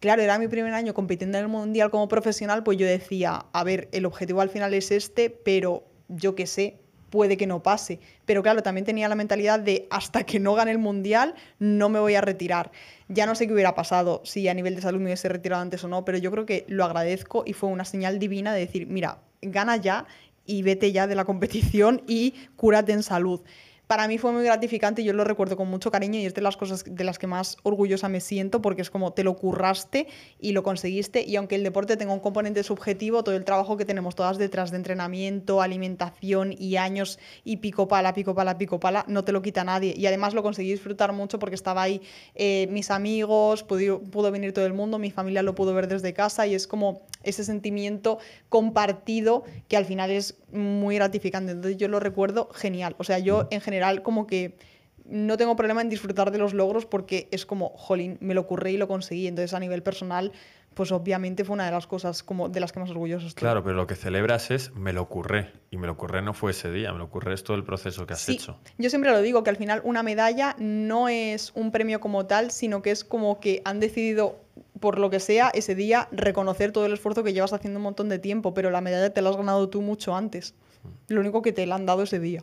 Claro, era mi primer año compitiendo en el mundial como profesional, pues yo decía, a ver, el objetivo al final es este, pero yo qué sé, puede que no pase. Pero claro, también tenía la mentalidad de hasta que no gane el Mundial no me voy a retirar. Ya no sé qué hubiera pasado, si a nivel de salud me hubiese retirado antes o no, pero yo creo que lo agradezco y fue una señal divina de decir, mira, gana ya y vete ya de la competición y cúrate en salud para mí fue muy gratificante yo lo recuerdo con mucho cariño y es de las cosas de las que más orgullosa me siento porque es como te lo curraste y lo conseguiste y aunque el deporte tenga un componente subjetivo, todo el trabajo que tenemos todas detrás de entrenamiento, alimentación y años y pico pala, pico pala, pico pala, no te lo quita nadie y además lo conseguí disfrutar mucho porque estaba ahí eh, mis amigos, pudo, pudo venir todo el mundo, mi familia lo pudo ver desde casa y es como ese sentimiento compartido que al final es muy gratificante. Entonces yo lo recuerdo genial. O sea, yo en general general como que no tengo problema en disfrutar de los logros porque es como, jolín, me lo curré y lo conseguí. Entonces, a nivel personal, pues obviamente fue una de las cosas como de las que más orgulloso estoy. Claro, pero lo que celebras es me lo curré Y me lo curré no fue ese día, me lo curré es todo el proceso que has hecho. Yo siempre lo digo, que al final una medalla no es un premio como tal, sino que es como que han decidido por lo que sea, ese día reconocer todo el esfuerzo que llevas haciendo un montón de tiempo, pero la medalla te la has ganado tú mucho antes. Mm. Lo único que te la han dado ese día.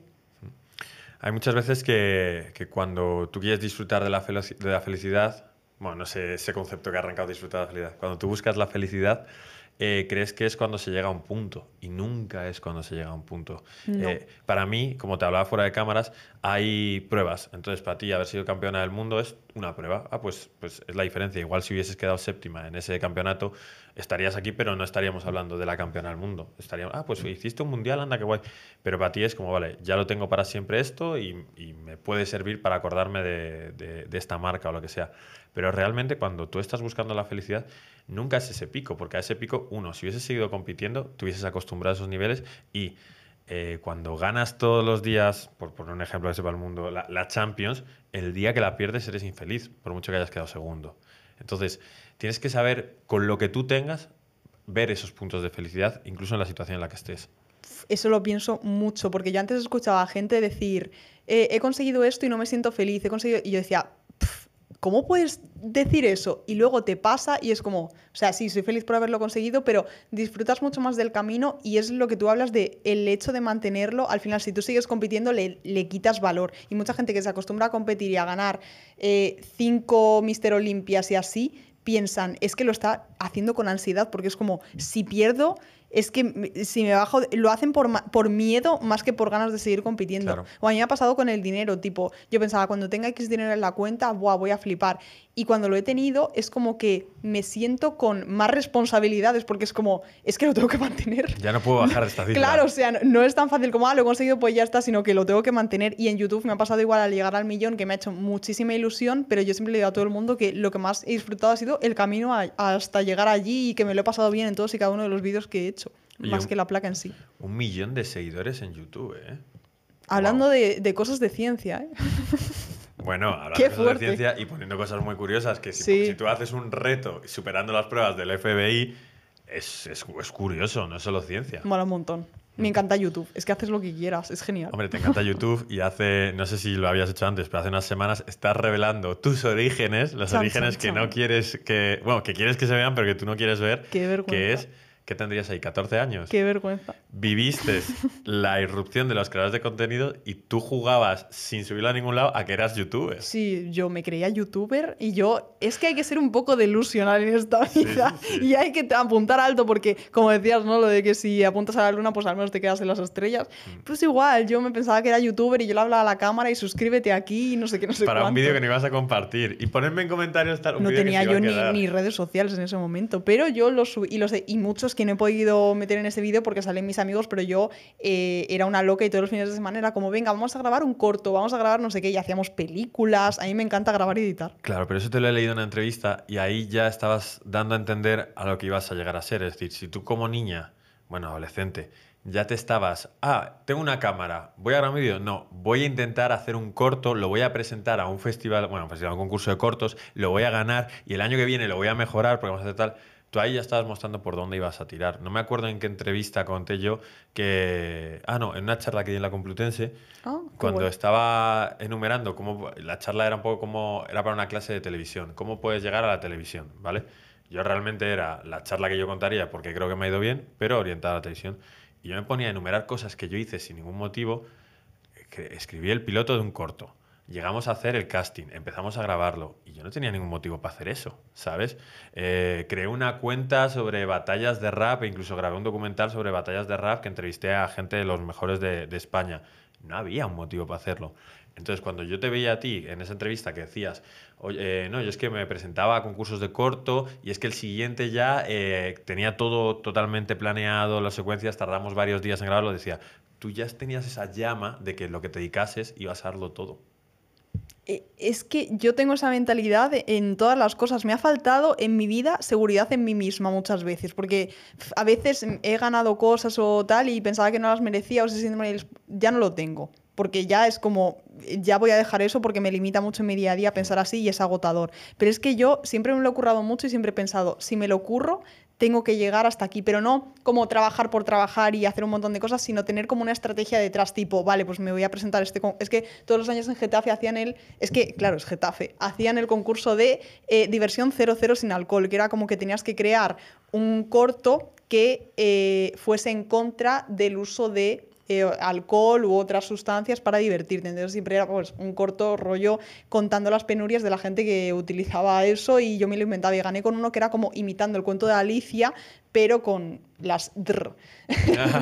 Hay muchas veces que, cuando tú quieres disfrutar de la, de la felicidad, bueno, no sé ese concepto que ha arrancado disfrutar de la felicidad, cuando tú buscas la felicidad, eh, crees que es cuando se llega a un punto y nunca es cuando se llega a un punto. Eh, para mí, como te hablaba fuera de cámaras, hay pruebas. Entonces, para ti haber sido campeona del mundo es una prueba. Ah, pues, pues es la diferencia. Igual si hubieses quedado séptima en ese campeonato, estarías aquí, pero no estaríamos hablando de la campeona del mundo. Estaríamos, ah, pues hiciste un mundial, anda, que guay. Pero para ti es como, vale, ya lo tengo para siempre esto y, me puede servir para acordarme de, esta marca o lo que sea. Pero realmente cuando tú estás buscando la felicidad, nunca es ese pico, porque a ese pico, uno, si hubieses seguido compitiendo, te hubieses acostumbrado a esos niveles y... Eh, cuando ganas todos los días, por poner un ejemplo ese sepa el mundo, la, la Champions, el día que la pierdes eres infeliz, por mucho que hayas quedado segundo. Entonces, tienes que saber con lo que tú tengas ver esos puntos de felicidad, incluso en la situación en la que estés. Eso lo pienso mucho, porque yo antes escuchaba a gente decir, eh, he conseguido esto y no me siento feliz, he conseguido... Y yo decía, ¿cómo puedes decir eso? Y luego te pasa y es como, o sea, sí, soy feliz por haberlo conseguido, pero disfrutas mucho más del camino y es lo que tú hablas de el hecho de mantenerlo. Al final, si tú sigues compitiendo, le, le quitas valor. Y mucha gente que se acostumbra a competir y a ganar eh, cinco Mister Olimpias y así, piensan, es que lo está haciendo con ansiedad porque es como, si pierdo es que si me bajo, lo hacen por, miedo más que por ganas de seguir compitiendo. O a mí me ha pasado con el dinero, tipo, yo pensaba, cuando tenga X dinero en la cuenta, Buah, voy a flipar. Y cuando lo he tenido, es como que me siento con más responsabilidades, porque es como, es que lo tengo que mantener. Ya no puedo bajar (laughs) esta cifra. claro, o sea, no, es tan fácil como, ah, lo he conseguido, pues ya está, sino que lo tengo que mantener. Y en YouTube me ha pasado igual al llegar al millón, que me ha hecho muchísima ilusión, pero yo siempre le digo a todo el mundo que lo que más he disfrutado ha sido el camino hasta llegar allí y que me lo he pasado bien en todos y cada uno de los vídeos que he hecho más que la placa en sí. Un millón de seguidores en YouTube, ¿eh? Hablando de, cosas de ciencia, ¿eh? (laughs) Bueno, hablando de ciencia y poniendo cosas muy curiosas, que si, tú haces un reto superando las pruebas del FBI, es, curioso, no es solo ciencia. Mola un montón. Me mm. encanta YouTube. Es que haces lo que quieras. Es genial. Hombre, te encanta (laughs) YouTube y hace, no sé si lo habías hecho antes, pero hace unas semanas estás revelando tus orígenes, los orígenes que no quieres que, bueno, que quieres que se vean, pero que tú no quieres ver. Qué vergüenza. Que es tendrías ahí? ¿14 años? Qué vergüenza. Viviste (laughs) la irrupción de los creadores de contenido y tú jugabas sin subirlo a ningún lado a que eras youtuber. Sí, yo me creía youtuber y yo. Es que hay que ser un poco delusional en esta vida (laughs) y hay que apuntar alto porque, como decías, ¿no? Lo de que si apuntas a la luna, pues al menos te quedas en las estrellas. Mm. Pues igual, yo me pensaba que era youtuber y yo le hablaba a la cámara y suscríbete aquí y no sé qué, no sé Para un vídeo que no ibas a compartir. Y ponerme en comentarios tal. no tenía yo ni, redes sociales en ese momento, pero yo lo subí los de, y muchos que no he podido meter en ese vídeo porque salen mis amigos, pero yo eh, era una loca y todos los fines de semana era como, venga, vamos a grabar un corto, vamos a grabar no sé qué, y hacíamos películas, a mí me encanta grabar y editar. Claro, pero eso te lo he leído en una entrevista y ahí ya estabas dando a entender a lo que ibas a llegar a ser, es decir, si tú como niña, bueno, adolescente, ya te estabas, ah, tengo una cámara, voy a grabar un vídeo. No, voy a intentar hacer un corto, lo voy a presentar a un festival, bueno, a un concurso de cortos, lo voy a ganar y el año que viene lo voy a mejorar porque vamos a hacer tal tú ahí ya estabas mostrando por dónde ibas a tirar. No me acuerdo en qué entrevista conté yo que. Ah, no, en una charla que di en la Complutense, ah, cuando estaba enumerando cómo. La charla era un poco como. Era para una clase de televisión. ¿Cómo puedes llegar a la televisión? ¿Vale? Yo realmente era la charla que yo contaría porque creo que me ha ido bien, pero orientada a la televisión. Y yo me ponía a enumerar cosas que yo hice sin ningún motivo. Que escribí el piloto de un corto llegamos a hacer el casting, empezamos a grabarlo y yo no tenía ningún motivo para hacer eso, ¿sabes? Eh, creé una cuenta sobre batallas de rap e incluso grabé un documental sobre batallas de rap que entrevisté a gente de los mejores de, España. No había un motivo para hacerlo. Entonces, cuando yo te veía a ti en esa entrevista que decías, Oye, eh, no, yo es que me presentaba a concursos de corto y es que el siguiente ya eh, tenía todo totalmente planeado, las secuencias, tardamos varios días en grabarlo, decía, tú ya tenías esa llama de que lo que te dedicases ibas a darlo todo. Eh, es que yo tengo esa mentalidad en todas las cosas. Me ha faltado en mi vida seguridad en mí misma muchas veces, porque a veces he ganado cosas o tal y pensaba que no las merecía o siente ya no lo tengo, porque ya es como, eh, ya voy a dejar eso porque me limita mucho en mi día a día pensar así y es agotador. Pero es que yo siempre me lo he currado mucho y siempre he pensado, si me lo curro, tengo que llegar hasta aquí, pero no como trabajar por trabajar y hacer un montón de cosas, sino tener como una estrategia detrás, tipo, vale, pues me voy a presentar este... Es que todos los años en Getafe hacían el... Es que, claro, es Getafe. Hacían el concurso de eh, diversión diversión 00 sin alcohol, que era como que tenías que crear un corto que eh, fuese en contra del uso de eh, alcohol u otras sustancias para divertirte. Entonces siempre era pues, un corto rollo contando las penurias de la gente que utilizaba eso y yo me lo inventaba y gané con uno que era como imitando el cuento de Alicia, pero con las dr. (laughs)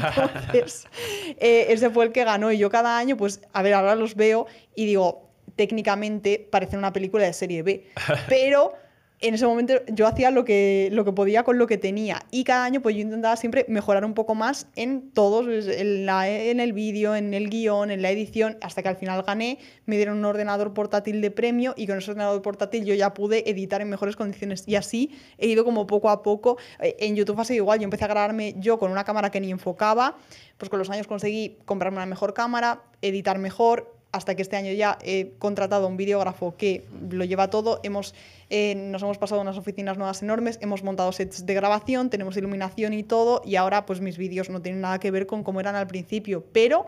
Eh, ese fue el que ganó y yo cada año, pues, a ver, ahora los veo y digo, técnicamente parece una película de serie B, (laughs) pero en ese momento yo hacía lo que, lo que podía con lo que tenía y cada año pues yo intentaba siempre mejorar un poco más en todos, pues, en, el vídeo, en el guión, en la edición, hasta que al final gané, me dieron un ordenador portátil de premio y con ese ordenador portátil yo ya pude editar en mejores condiciones y así he ido como poco a poco, eh, en YouTube ha sido igual, yo empecé a grabarme yo con una cámara que ni enfocaba, pues con los años conseguí comprarme una mejor cámara, editar mejor, hasta que este año ya he contratado un videógrafo que lo lleva todo. Hemos, eh, nos hemos pasado unas oficinas nuevas enormes, hemos montado sets de grabación, tenemos iluminación y todo, y ahora pues mis vídeos no tienen nada que ver con cómo eran al principio, pero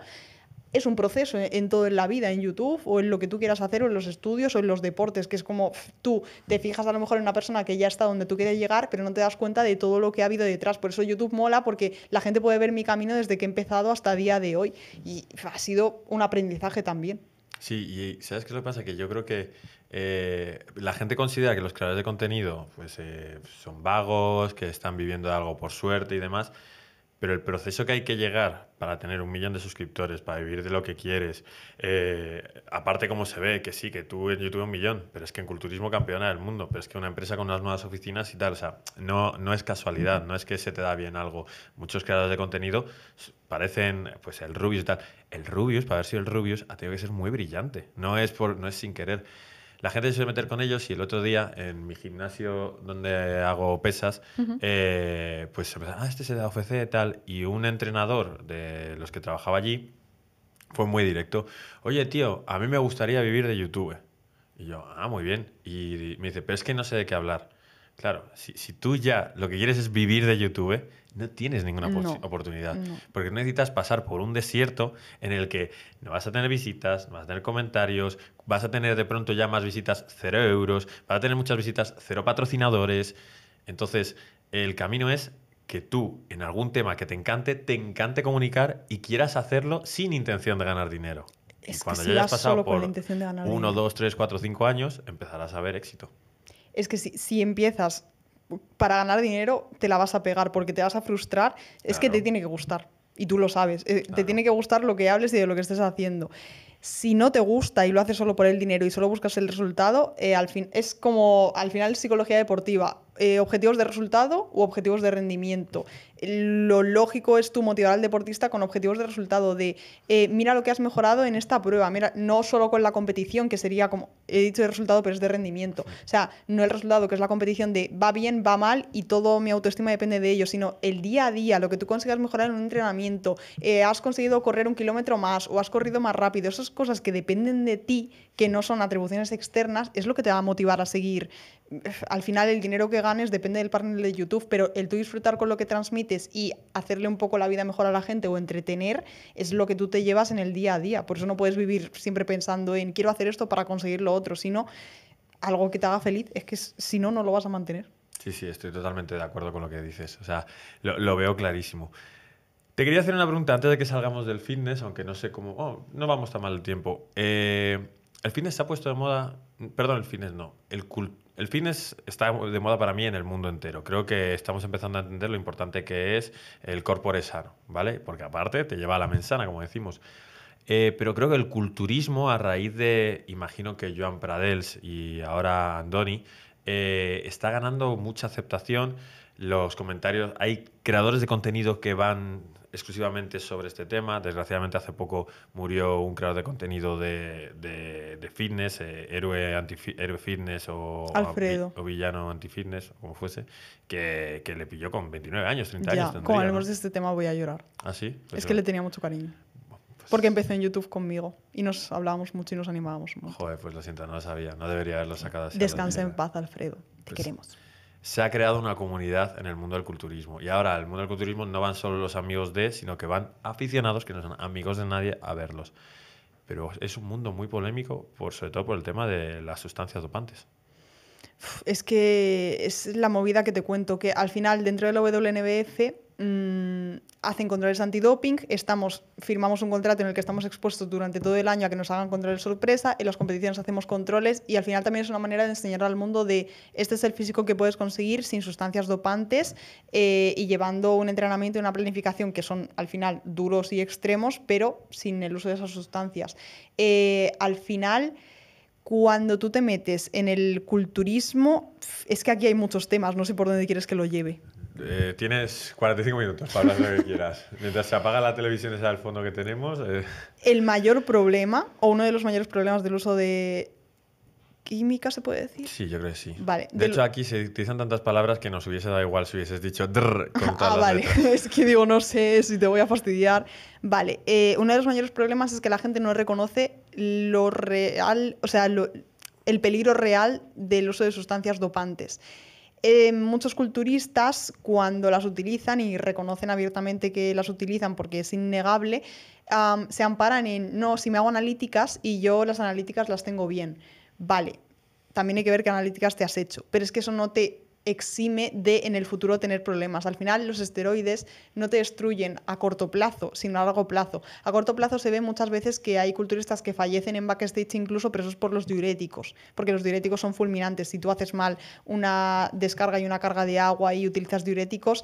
es un proceso en toda la vida, en YouTube o en lo que tú quieras hacer o en los estudios o en los deportes, que es como tú te fijas a lo mejor en una persona que ya está donde tú quieres llegar, pero no te das cuenta de todo lo que ha habido detrás. Por eso YouTube mola porque la gente puede ver mi camino desde que he empezado hasta día de hoy y ha sido un aprendizaje también. Sí, y ¿sabes qué es lo que pasa? Que yo creo que eh, la gente considera que los creadores de contenido pues, eh, son vagos, que están viviendo algo por suerte y demás pero el proceso que hay que llegar para tener un millón de suscriptores, para vivir de lo que quieres, eh, aparte como se ve, que sí, que tú en YouTube un millón, pero es que en culturismo campeona del mundo, pero es que una empresa con unas nuevas oficinas y tal, o sea, no, no es casualidad, no es que se te da bien algo. Muchos creadores de contenido parecen, pues el Rubius y tal. El Rubius, para haber sido el Rubius, ha tenido que ser muy brillante, no es, por, no es sin querer la gente se suele meter con ellos y el otro día en mi gimnasio donde hago pesas, pues se eh, pues ah, este se da UFC tal, y un entrenador de los que trabajaba allí fue muy directo, oye tío, a mí me gustaría vivir de YouTube. Y yo, ah, muy bien. Y me dice, pero es que no sé de qué hablar. Claro, si, tú ya lo que quieres es vivir de YouTube, no tienes ninguna oportunidad oportunidad. No. Porque necesitas pasar por un desierto en el que no vas a tener visitas, no vas a tener comentarios, vas a tener de pronto ya más visitas cero euros, vas a tener muchas visitas cero patrocinadores. Entonces, el camino es que tú, en algún tema que te encante, te encante comunicar y quieras hacerlo sin intención de ganar dinero. y cuando ya hayas pasado por uno dos tres cuatro cinco años, empezarás a ver éxito. Es que si, empiezas para ganar dinero, te la vas a pegar porque te vas a frustrar. Es que te tiene que gustar y tú lo sabes. Eh, te tiene que gustar lo que hables y de lo que estés haciendo si no te gusta y lo haces solo por el dinero y solo buscas el resultado, eh, al fin, es como al final psicología deportiva, eh, objetivos de resultado u objetivos de rendimiento lo lógico es tu motivar al deportista con objetivos de resultado, de eh, mira lo que has mejorado en esta prueba, mira, no solo con la competición, que sería como he dicho de resultado, pero es de rendimiento. O sea, no el resultado, que es la competición de va bien, va mal y todo mi autoestima depende de ello, sino el día a día, lo que tú consigas mejorar en un entrenamiento, eh, has conseguido correr un kilómetro más o has corrido más rápido, esas cosas que dependen de ti, que no son atribuciones externas, es lo que te va a motivar a seguir. Al final, el dinero que ganes depende del partner de YouTube, pero el tú disfrutar con lo que transmite y hacerle un poco la vida mejor a la gente o entretener es lo que tú te llevas en el día a día. Por eso no puedes vivir siempre pensando en quiero hacer esto para conseguir lo otro, sino algo que te haga feliz, es que si no, no lo vas a mantener. Sí, sí, estoy totalmente de acuerdo con lo que dices. O sea, lo, veo clarísimo. Te quería hacer una pregunta antes de que salgamos del fitness, aunque no sé cómo. Oh, no vamos tan mal el tiempo. Eh, el fitness se ha puesto de moda. Perdón, el fitness no. El, cult el fitness está de moda para mí en el mundo entero. Creo que estamos empezando a entender lo importante que es el corpore sano, ¿vale? Porque aparte te lleva a la mensana, como decimos. Eh, pero creo que el culturismo, a raíz de, imagino que Joan Pradels y ahora Andoni, eh, está ganando mucha aceptación. Los comentarios, hay creadores de contenido que van exclusivamente sobre este tema. Desgraciadamente hace poco murió un creador de contenido de, de, fitness, eh, héroe, anti, héroe fitness o, villano anti-fitness, como fuese, que, le pilló con 29 años, 30 años. de este tema voy a llorar. ¿Ah, sí? Pues es que le tenía mucho cariño. Pues Porque empecé en YouTube conmigo y nos hablábamos mucho y nos animábamos mucho. Joder, pues lo siento, no lo sabía. No debería haberlo sacado así. Descansa en paz, Alfredo. Te pues queremos se ha creado una comunidad en el mundo del culturismo. Y ahora el mundo del culturismo no van solo los amigos de, sino que van aficionados que no son amigos de nadie a verlos. Pero es un mundo muy polémico, por, sobre todo por el tema de las sustancias dopantes. Es que es la movida que te cuento, que al final dentro del WNBF Mm, hacen controles antidoping, estamos, firmamos un contrato en el que estamos expuestos durante todo el año a que nos hagan controles sorpresa, en las competiciones hacemos controles y al final también es una manera de enseñar al mundo de este es el físico que puedes conseguir sin sustancias dopantes eh, y llevando un entrenamiento y una planificación que son al final duros y extremos, pero sin el uso de esas sustancias. Eh, al final cuando tú te metes en el culturismo, es que aquí hay muchos temas, no sé por dónde quieres que lo lleve. Eh, tienes 45 minutos para hablar lo que quieras. Mientras se apaga la televisión esa del fondo que tenemos. Eh. El mayor problema, o uno de los mayores problemas del uso de química, ¿se puede decir? Sí, yo creo que sí. Vale. De hecho, aquí se utilizan tantas palabras que nos hubiese dado igual si hubieses dicho con Ah, vale. (laughs) es que digo, no sé si te voy a fastidiar. Vale. Eh, uno de los mayores problemas es que la gente no reconoce lo real, o sea, el peligro real del uso de sustancias dopantes. Eh, muchos culturistas, cuando las utilizan y reconocen abiertamente que las utilizan porque es innegable, se amparan en, no, si me hago analíticas y yo las analíticas las tengo bien. Vale, también hay que ver qué analíticas te has hecho, pero es que eso no te exime de en el futuro tener problemas. Al final los esteroides no te destruyen a corto plazo, sino a largo plazo. A corto plazo se ve muchas veces que hay culturistas que fallecen en backstage incluso presos por los diuréticos, porque los diuréticos son fulminantes. Si tú haces mal una descarga y una carga de agua y utilizas diuréticos,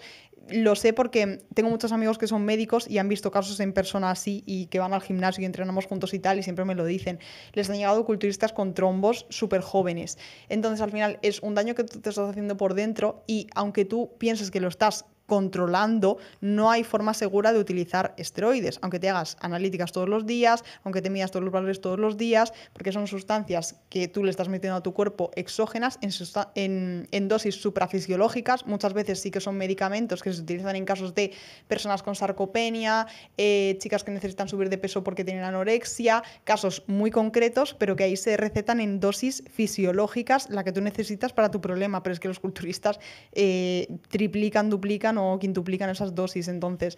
lo sé porque tengo muchos amigos que son médicos y han visto casos en persona así y que van al gimnasio y entrenamos juntos y tal y siempre me lo dicen. Les han llegado culturistas con trombos súper jóvenes. Entonces al final es un daño que tú te estás haciendo por dentro y aunque tú pienses que lo estás controlando, no hay forma segura de utilizar esteroides, aunque te hagas analíticas todos los días, aunque te midas todos los valores todos los días, porque son sustancias que tú le estás metiendo a tu cuerpo exógenas en, en, dosis suprafisiológicas, muchas veces sí que son medicamentos que se utilizan en casos de personas con sarcopenia, eh, chicas que necesitan subir de peso porque tienen anorexia, casos muy concretos, pero que ahí se recetan en dosis fisiológicas, la que tú necesitas para tu problema, pero es que los culturistas eh, triplican, duplican, o quintuplican esas dosis. Entonces,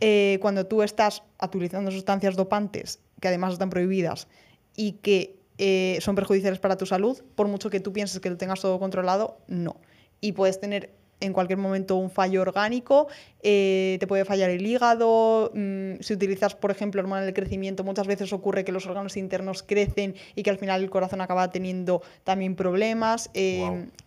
eh, cuando tú estás utilizando sustancias dopantes, que además están prohibidas, y que eh, son perjudiciales para tu salud, por mucho que tú pienses que lo tengas todo controlado, no. Y puedes tener en cualquier momento un fallo orgánico, eh, te puede fallar el hígado, mm, si utilizas, por ejemplo, hormonas de crecimiento, muchas veces ocurre que los órganos internos crecen y que al final el corazón acaba teniendo también problemas.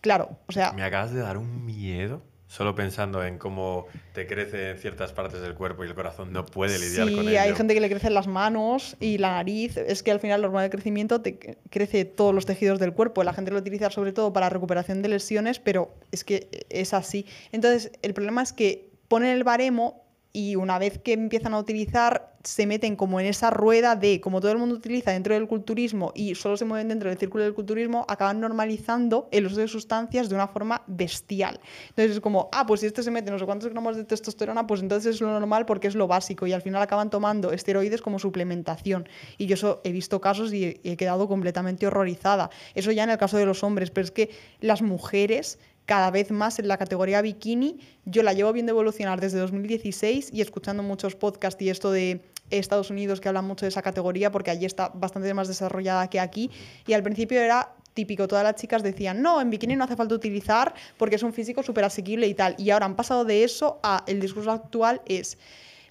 Claro, o sea... Me acabas de dar un miedo solo pensando en cómo te crece ciertas partes del cuerpo y el corazón no puede lidiar con con ello. hay gente que le crecen las manos y la nariz. Es que al final la hormona de crecimiento te crece todos los tejidos del cuerpo. La gente lo utiliza sobre todo para recuperación de lesiones, pero es que es así. Entonces, el problema es que ponen el baremo y una vez que empiezan a utilizar, se meten como en esa rueda de, como todo el mundo utiliza dentro del culturismo y solo se mueven dentro del círculo del culturismo, acaban normalizando el uso de sustancias de una forma bestial. Entonces es como, ah, pues si este se mete no sé cuántos gramos de testosterona, pues entonces es lo normal porque es lo básico y al final acaban tomando esteroides como suplementación. Y yo he visto casos y he quedado completamente horrorizada. Eso ya en el caso de los hombres, pero es que las mujeres cada vez más en la categoría bikini. Yo la llevo viendo evolucionar desde 2016 y escuchando muchos podcasts y esto de Estados Unidos que hablan mucho de esa categoría porque allí está bastante más desarrollada que aquí. Y al principio era típico, todas las chicas decían, no, en bikini no hace falta utilizar porque es un físico súper asequible y tal. Y ahora han pasado de eso a el discurso actual es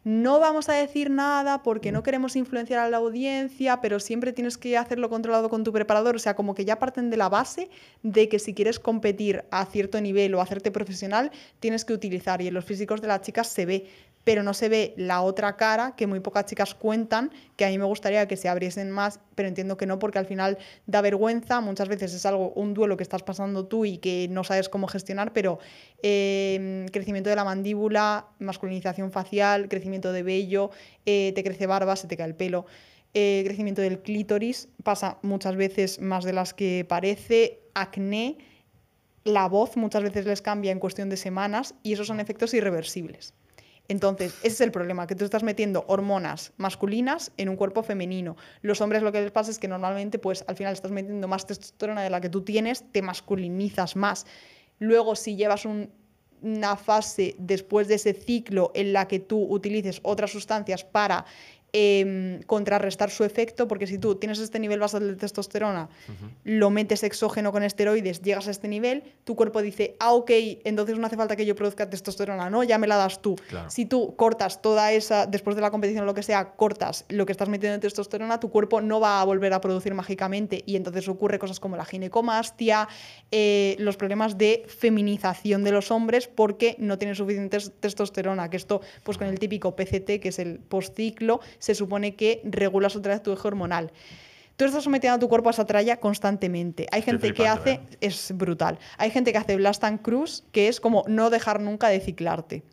no vamos a decir nada porque no queremos influenciar a la audiencia, pero siempre tienes que hacerlo controlado con tu preparador. O sea, como que ya parten de la base de que si quieres competir a cierto nivel o hacerte profesional, tienes que utilizar. Y en los físicos de las chicas se ve pero no se ve la otra cara que muy pocas chicas cuentan, que a mí me gustaría que se abriesen más, pero entiendo que no, porque al final da vergüenza, muchas veces es algo, un duelo que estás pasando tú y que no sabes cómo gestionar, pero em, crecimiento de la mandíbula, masculinización facial, crecimiento de vello, eh, te crece barba, se te cae el pelo. Eh, crecimiento del clítoris pasa muchas veces más de las que parece, acné, la voz muchas veces les cambia en cuestión de semanas y esos son efectos irreversibles. Entonces, ese es el problema, que tú estás metiendo hormonas masculinas en un cuerpo femenino. Los hombres lo que les pasa es que normalmente, pues al final estás metiendo más testosterona de la que tú tienes, te masculinizas más. Luego, si llevas una fase después de ese ciclo en la que tú utilices otras sustancias para Em, contrarrestar su efecto, porque si tú tienes este nivel basal de testosterona, lo metes exógeno con esteroides, llegas a este nivel, tu cuerpo dice, ah, ok, entonces no hace falta que yo produzca testosterona, no, ya me la das tú. Si tú cortas toda esa, después de la competición o lo que sea, cortas lo que estás metiendo en testosterona, tu cuerpo no va a volver a producir mágicamente y entonces ocurre cosas como la ginecomastia, eh, los problemas de feminización de los hombres porque no tienen suficiente testosterona, que esto pues con el típico PCT, que es el postciclo, se supone que regulas otra vez tu eje hormonal. Tú estás sometiendo a tu cuerpo a esa tralla constantemente. Hay gente que hace, ¿eh? es brutal. Hay gente que hace blast and cruise, que es como no dejar nunca de ciclarte.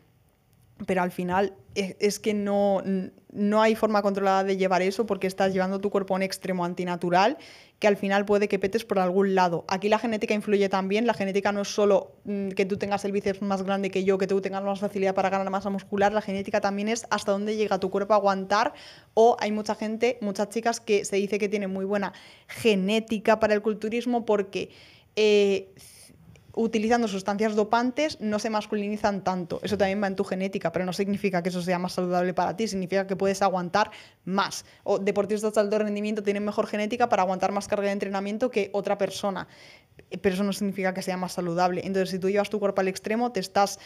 Pero al final e, es que no, no hay forma controlada de llevar eso porque estás llevando tu cuerpo a un extremo antinatural que al final puede que petes por algún lado. Aquí la genética influye también, la genética no es solo mm, que tú tengas el bíceps más grande que yo, que tú tengas más facilidad para ganar masa muscular, la genética también es hasta dónde llega tu cuerpo a aguantar o hay mucha gente, muchas chicas que se dice que tienen muy buena genética para el culturismo porque... Eh, utilizando sustancias dopantes no se masculinizan tanto. Eso también va en tu genética, pero no significa que eso sea más saludable para ti, significa que puedes aguantar más. O deportistas de alto rendimiento tienen mejor genética para aguantar más carga de entrenamiento que otra persona, pero eso no significa que sea más saludable. Entonces, si tú llevas tu cuerpo al extremo, te estás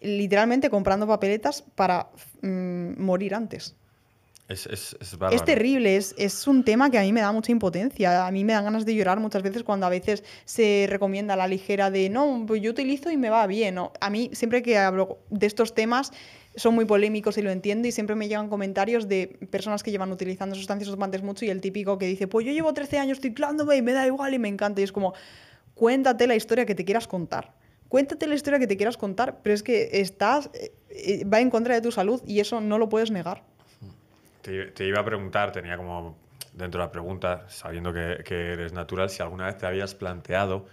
literalmente comprando papeletas para mm, morir antes. Es, terrible, es, un tema que a mí me da mucha impotencia. A mí me dan ganas de llorar muchas veces cuando a veces se recomienda la ligera de no, pues yo utilizo y me va bien. a mí, siempre que hablo de estos temas, son muy polémicos y lo entiendo y siempre me llegan comentarios de personas que llevan utilizando sustancias dopantes mucho y el típico que dice, pues yo llevo 13 años ciclándome y me da igual y me encanta. Y es como, cuéntate la historia que te quieras contar. Cuéntate la historia que te quieras contar, pero es que estás, eh, eh, va en contra de tu salud y eso no lo puedes negar te, iba a preguntar, tenía como dentro de la pregunta, sabiendo que, eres natural, si alguna vez te habías planteado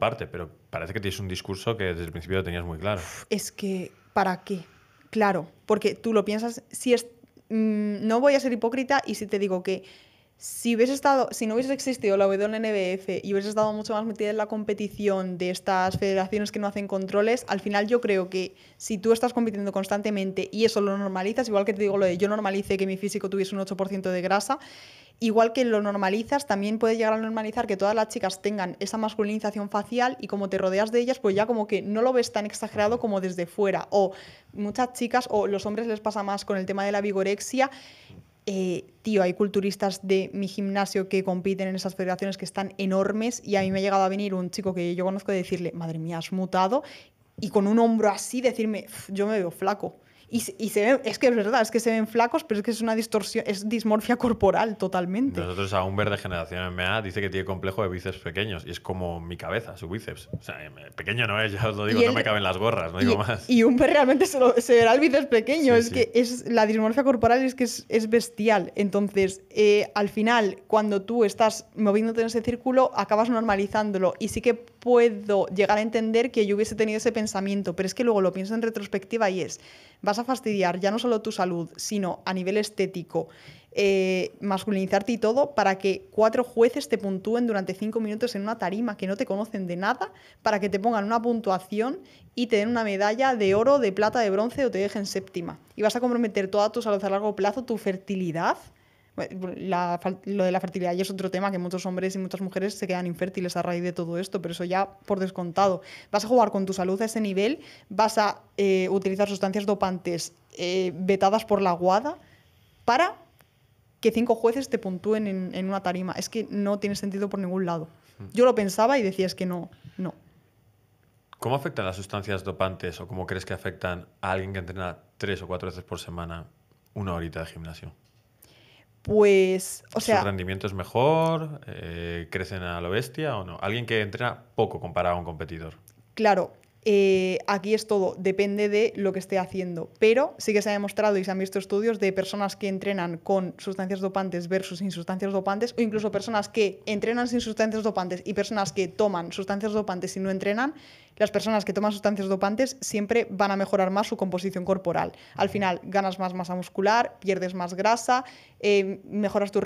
parte, pero parece que tienes un discurso que desde el principio lo tenías muy claro. Es que, ¿para qué? Claro, porque tú lo piensas, si es, mm, no voy a ser hipócrita y si te digo que si estado, si no hubiese existido la NBF y hubiese estado mucho más metida en la competición de estas federaciones que no hacen controles, al final yo creo que si tú estás compitiendo constantemente y eso lo normalizas, igual que te digo lo de yo normalicé que mi físico tuviese un 8% de grasa, igual que lo normalizas, también puede llegar a normalizar que todas las chicas tengan esa masculinización facial y como te rodeas de ellas, pues ya como que no lo ves tan exagerado como desde fuera. O muchas chicas, o los hombres les pasa más con el tema de la vigorexia, eh, tío, hay culturistas de mi gimnasio que compiten en esas federaciones que están enormes y a mí me ha llegado a venir un chico que yo conozco y decirle, madre mía, has mutado, y con un hombro así decirme, yo me veo flaco. Y, se es que es verdad, es que se ven flacos, pero es que es una distorsión, es dismorfia corporal totalmente. Nosotros a un de generación MA dice que tiene complejo de bíceps pequeños y es como mi cabeza, su bíceps. O sea, em, pequeño no es, ya os lo digo, no me caben las gorras, no digo más. Y un realmente se, se, verá el bíceps pequeño, es que es la dismorfia corporal es que es, bestial. Entonces, eh, al final, cuando tú estás moviéndote en ese círculo, acabas normalizándolo y sí que puedo llegar a entender que yo hubiese tenido ese pensamiento, pero es que luego lo pienso en retrospectiva y es, a fastidiar ya no solo tu salud, sino a nivel estético, eh, masculinizarte y todo, para que cuatro jueces te puntúen durante cinco minutos en una tarima que no te conocen de nada, para que te pongan una puntuación y te den una medalla de oro, de plata, de bronce o te dejen séptima. Y vas a comprometer toda tu salud a largo plazo, tu fertilidad lo de la fertilidad y es otro tema, que muchos hombres y muchas mujeres se quedan infértiles a raíz de todo esto, pero eso ya por descontado. Vas a jugar con tu salud a ese nivel, vas a eh, utilizar sustancias dopantes eh, vetadas por la guada para que cinco jueces te puntúen en, una tarima. Es que no tiene sentido por ningún lado. Mm. Yo lo pensaba y decías que no, no. ¿Cómo afectan las sustancias dopantes o cómo crees que afectan a alguien que entrena tres o cuatro veces por semana una horita de gimnasio? pues, o sea... ¿Su rendimiento es mejor? Eh, ¿Crecen a lo bestia o no? Alguien que entrena poco comparado a un competidor. Claro, eh, aquí es todo, depende de lo que esté haciendo, pero sí que se ha demostrado y se han visto estudios de personas que entrenan con sustancias dopantes versus sin sustancias dopantes, o incluso personas que entrenan sin sustancias dopantes y personas que toman sustancias dopantes y no entrenan, las personas que toman sustancias dopantes siempre van a mejorar más su composición corporal. Al final ganas más masa muscular, pierdes más grasa, eh, mejoras tu,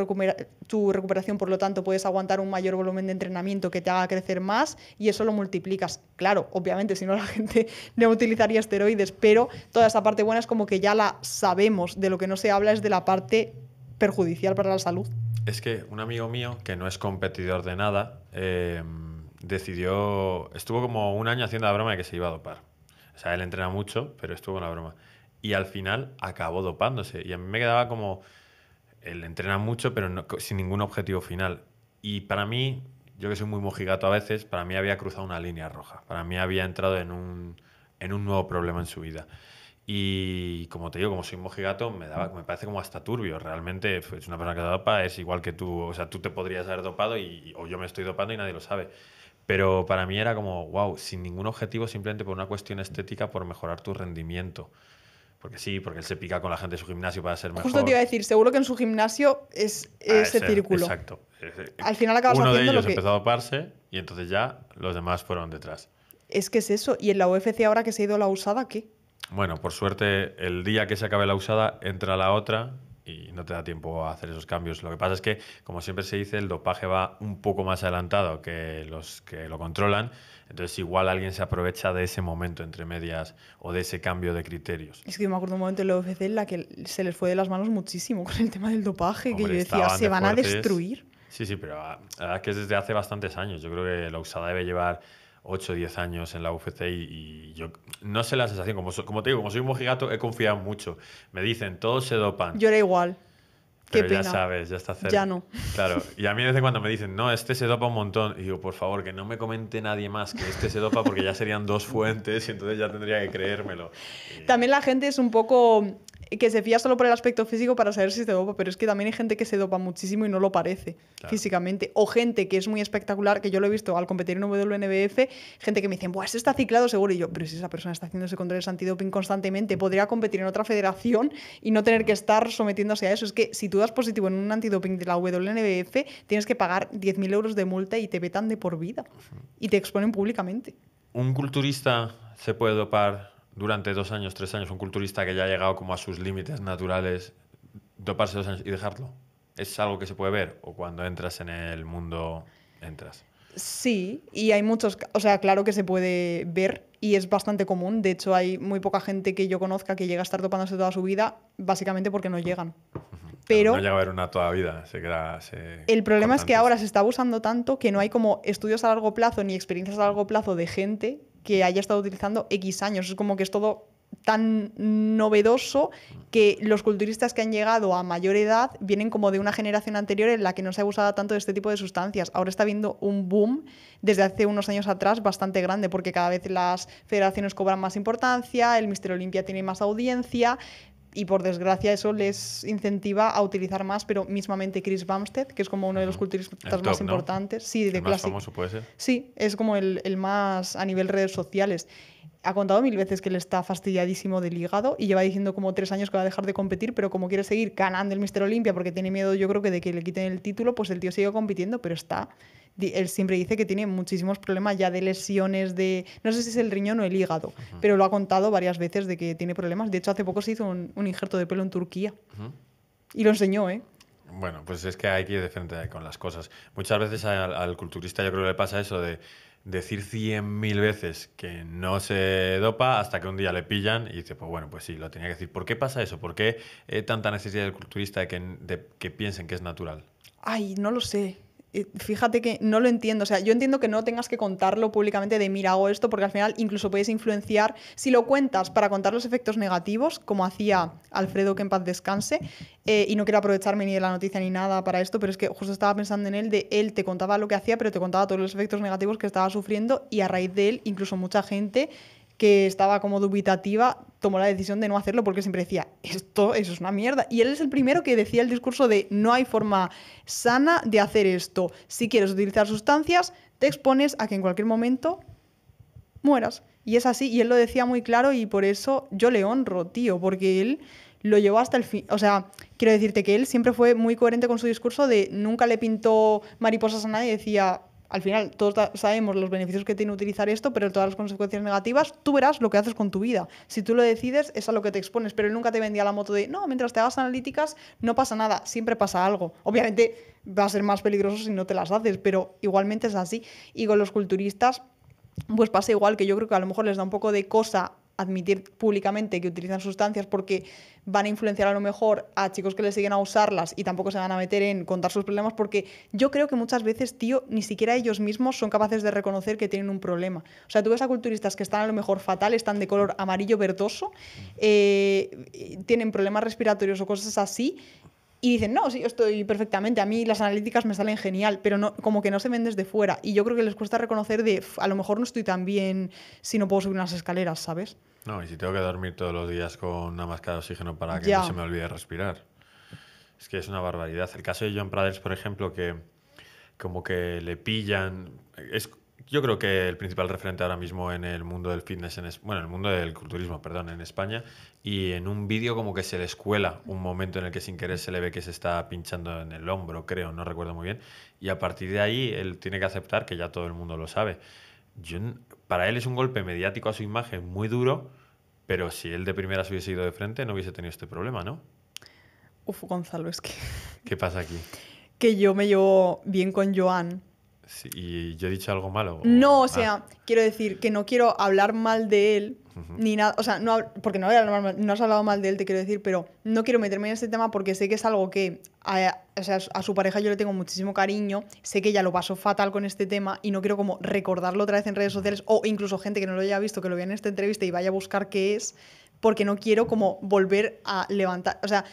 recuperación, por lo tanto puedes aguantar un mayor volumen de entrenamiento que te haga crecer más y eso lo multiplicas. Claro, obviamente si no la gente no utilizaría esteroides, pero toda esa parte buena es como que ya la sabemos, de lo que no se habla es de la parte perjudicial para la salud. Es que un amigo mío que no es competidor de nada, em, decidió, estuvo como un año haciendo la broma de que se iba a dopar. O sea, él entrena mucho, pero estuvo con la broma. Y al final acabó dopándose. Y a mí me quedaba como, él entrena mucho, pero sin ningún objetivo final. Y para mí, yo que soy muy mojigato a veces, para mí había cruzado una línea roja. Para mí había entrado en un, en un nuevo problema en su vida. Y como te digo, como soy mojigato, me, daba, me parece como hasta turbio. Realmente es pues, una persona que dopa, es igual que tú. O sea, tú te podrías haber dopado y, o yo me estoy dopando y nadie lo sabe. Pero para mí era como, wow, sin ningún objetivo, simplemente por una cuestión estética, por mejorar tu rendimiento. Porque sí, porque él se pica con la gente de su gimnasio para ser mejor. Justo te iba a decir, seguro que en su gimnasio es ese círculo. Exacto. Eh, eh, Al final acabas Uno de ellos empezó a doparse y entonces ya los demás fueron detrás. Es que es eso. ¿Y en la UFC ahora que se ha ido la usada, qué? Bueno, por suerte, el día que se acabe la usada, entra la otra y no te da tiempo a hacer esos cambios. Lo que pasa es que, como siempre se dice, el dopaje va un poco más adelantado que los que lo controlan, entonces igual alguien se aprovecha de ese momento entre medias o de ese cambio de criterios. Es que yo me acuerdo un momento en la UFC en la que se les fue de las manos muchísimo con el tema del dopaje, que yo decía, se van a destruir. Sí, sí, pero la verdad es que es desde hace bastantes años. Yo creo que la USADA debe llevar 8 o 10 años en la UFC y, yo no sé la sensación. Como, como te digo, como soy un mojigato, he confiado mucho. Me dicen, todos se dopan. Yo era igual. Pero ya sabes, ya está cero. Ya no. Claro. (laughs) Y a mí de vez en cuando me dicen, no, este se dopa un montón. Y digo, por favor, que no me comente nadie más que este se dopa porque ya serían dos fuentes y entonces ya tendría que creérmelo. También la gente es un poco que se fía solo por el aspecto físico para saber si se dopa, pero es que también hay gente que se dopa muchísimo y no lo parece físicamente. O gente que es muy espectacular, que yo lo he visto al competir en WNBF, gente que me dicen, Buah, ese está ciclado seguro. Y yo, pero si esa persona está haciéndose controles antidoping constantemente, podría competir en otra federación y no tener que estar sometiéndose a eso. Es que si tú das positivo en un antidoping de la WNBF, tienes que pagar 10.000 euros de multa y te vetan de por vida. Y te exponen públicamente. ¿Un culturista se puede dopar durante dos años, tres años, un culturista que ya ha llegado como a sus límites naturales, doparse dos años y dejarlo? ¿Es algo que se puede ver? ¿O cuando entras en el mundo, entras? Sí, y hay muchos, o sea, claro que se puede ver y es bastante común. De hecho, hay muy poca gente que yo conozca que llega a estar topándose toda su vida, básicamente porque no llegan. Pero no llega a ver una toda vida, el problema es que ahora se está abusando tanto que no hay como estudios a largo plazo ni experiencias a largo plazo de gente que haya estado utilizando X años. Es como que es todo tan novedoso que los culturistas que han llegado a mayor edad vienen como de una generación anterior en la que no se ha usado tanto de este tipo de sustancias. Ahora está viendo un boom desde hace unos años atrás bastante grande porque cada vez las federaciones cobran más importancia, el Mister Olimpia tiene más audiencia, y por desgracia eso les incentiva a utilizar más, pero mismamente Chris Bumstead, que es como uno de los culturistas más importantes. Sí, de Sí, es como el, el, más a nivel redes sociales ha contado mil veces que le está fastidiadísimo del hígado y lleva diciendo como tres años que va a dejar de competir, pero como quiere seguir ganando el Mister Olimpia porque tiene miedo, yo creo que de que le quiten el título, pues el tío sigue compitiendo, pero está. Él siempre dice que tiene muchísimos problemas ya de lesiones de. No sé si es el riñón o el hígado, pero lo ha contado varias veces de que tiene problemas. De hecho, hace poco se hizo un, injerto de pelo en Turquía. Y lo enseñó, ¿eh? Bueno, pues es que hay que ir de frente con las cosas. Muchas veces al, al culturista yo creo que le pasa eso de decir cien mil veces que no se dopa hasta que un día le pillan y dice, pues bueno, pues sí, lo tenía que decir. ¿Por qué pasa eso? ¿Por qué eh, tanta necesidad del culturista de que piensen que es natural? Ay, no lo sé. Eh, fíjate que no lo entiendo. O sea, yo entiendo que no tengas que contarlo públicamente de mira, hago esto, porque al final incluso puedes influenciar. Si lo cuentas para contar los efectos negativos, como hacía Alfredo que en paz descanse, eh, y no quiero aprovecharme ni de la noticia ni nada para esto, pero es que justo estaba pensando en él, de él te contaba lo que hacía, pero te contaba todos los efectos negativos que estaba sufriendo, y a raíz de él, incluso mucha gente que estaba como dubitativa, tomó la decisión de no hacerlo porque siempre decía, esto, eso es una mierda. Y él es el primero que decía el discurso de no hay forma sana de hacer esto. Si quieres utilizar sustancias, te expones a que en cualquier momento mueras. Y es así, y él lo decía muy claro y por eso yo le honro, tío, porque él lo llevó hasta el fin. O sea, quiero decirte que él siempre fue muy coherente con su discurso de nunca le pintó mariposas a nadie, decía, al final todos sabemos los beneficios que tiene utilizar esto, pero todas las consecuencias negativas, tú verás lo que haces con tu vida. Si tú lo decides, es a lo que te expones, pero nunca te vendía la moto de, no, mientras te hagas analíticas no pasa nada, siempre pasa algo. Obviamente va a ser más peligroso si no te las haces, pero igualmente es así. Y con los culturistas, pues pasa igual, que yo creo que a lo mejor les da un poco de cosa admitir públicamente que utilizan sustancias porque van a influenciar a lo mejor a chicos que les siguen a usarlas y tampoco se van a meter en contar sus problemas porque yo creo que muchas veces, tío, ni siquiera ellos mismos son capaces de reconocer que tienen un problema. O sea, tú ves a culturistas que están a lo mejor fatal, están de color amarillo verdoso, eh, tienen problemas respiratorios o cosas así y dicen, no, sí, yo estoy perfectamente, a mí las analíticas me salen genial, pero no, como que no se ven desde fuera. Y yo creo que les cuesta reconocer de, a lo mejor no estoy tan bien si no puedo subir unas escaleras, ¿sabes? No, y si tengo que dormir todos los días con una máscara de oxígeno para que no se me olvide respirar. Es que es una barbaridad. El caso de John Praders, por ejemplo, que como que le pillan. Es, yo creo que el principal referente ahora mismo en el mundo del fitness, en, bueno, en el mundo del culturismo, perdón, en España. Y en un vídeo como que se le escuela un momento en el que sin querer se le ve que se está pinchando en el hombro, creo, no recuerdo muy bien. Y a partir de ahí él tiene que aceptar que ya todo el mundo lo sabe. Yo para él es un golpe mediático a su imagen muy duro, pero si él de primera se hubiese ido de frente no hubiese tenido este problema, ¿no? Uf, Gonzalo, es que... ¿Qué pasa aquí? (laughs) Que yo me llevo bien con Joan ¿Y yo he dicho algo malo? No, o ah. sea, quiero decir que no quiero hablar mal de él, ni nada, o sea, no, porque no, no, has hablado mal de él, te quiero decir, pero no quiero meterme en este tema porque sé que es algo que a, o sea, a su pareja yo le tengo muchísimo cariño, sé que ella lo pasó fatal con este tema y no quiero como recordarlo otra vez en redes sociales o incluso gente que no lo haya visto, que lo vea en esta entrevista y vaya a buscar qué es, porque no quiero como volver a levantar, o sea...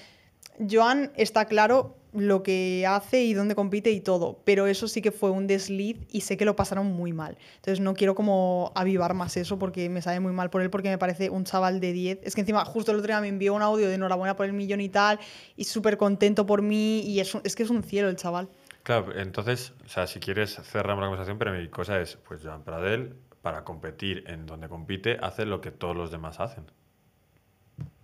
Joan está claro lo que hace y dónde compite y todo, pero eso sí que fue un desliz y sé que lo pasaron muy mal. Entonces no quiero como avivar más eso porque me sale muy mal por él porque me parece un chaval de 10. Es que encima justo el otro día me envió un audio de enhorabuena por el millón y tal y súper contento por mí y es, es que es un cielo el chaval. Claro, entonces, o sea, si quieres cerramos la conversación, pero mi cosa es, pues Joan Pradel, para competir en donde compite, hace lo que todos los demás hacen.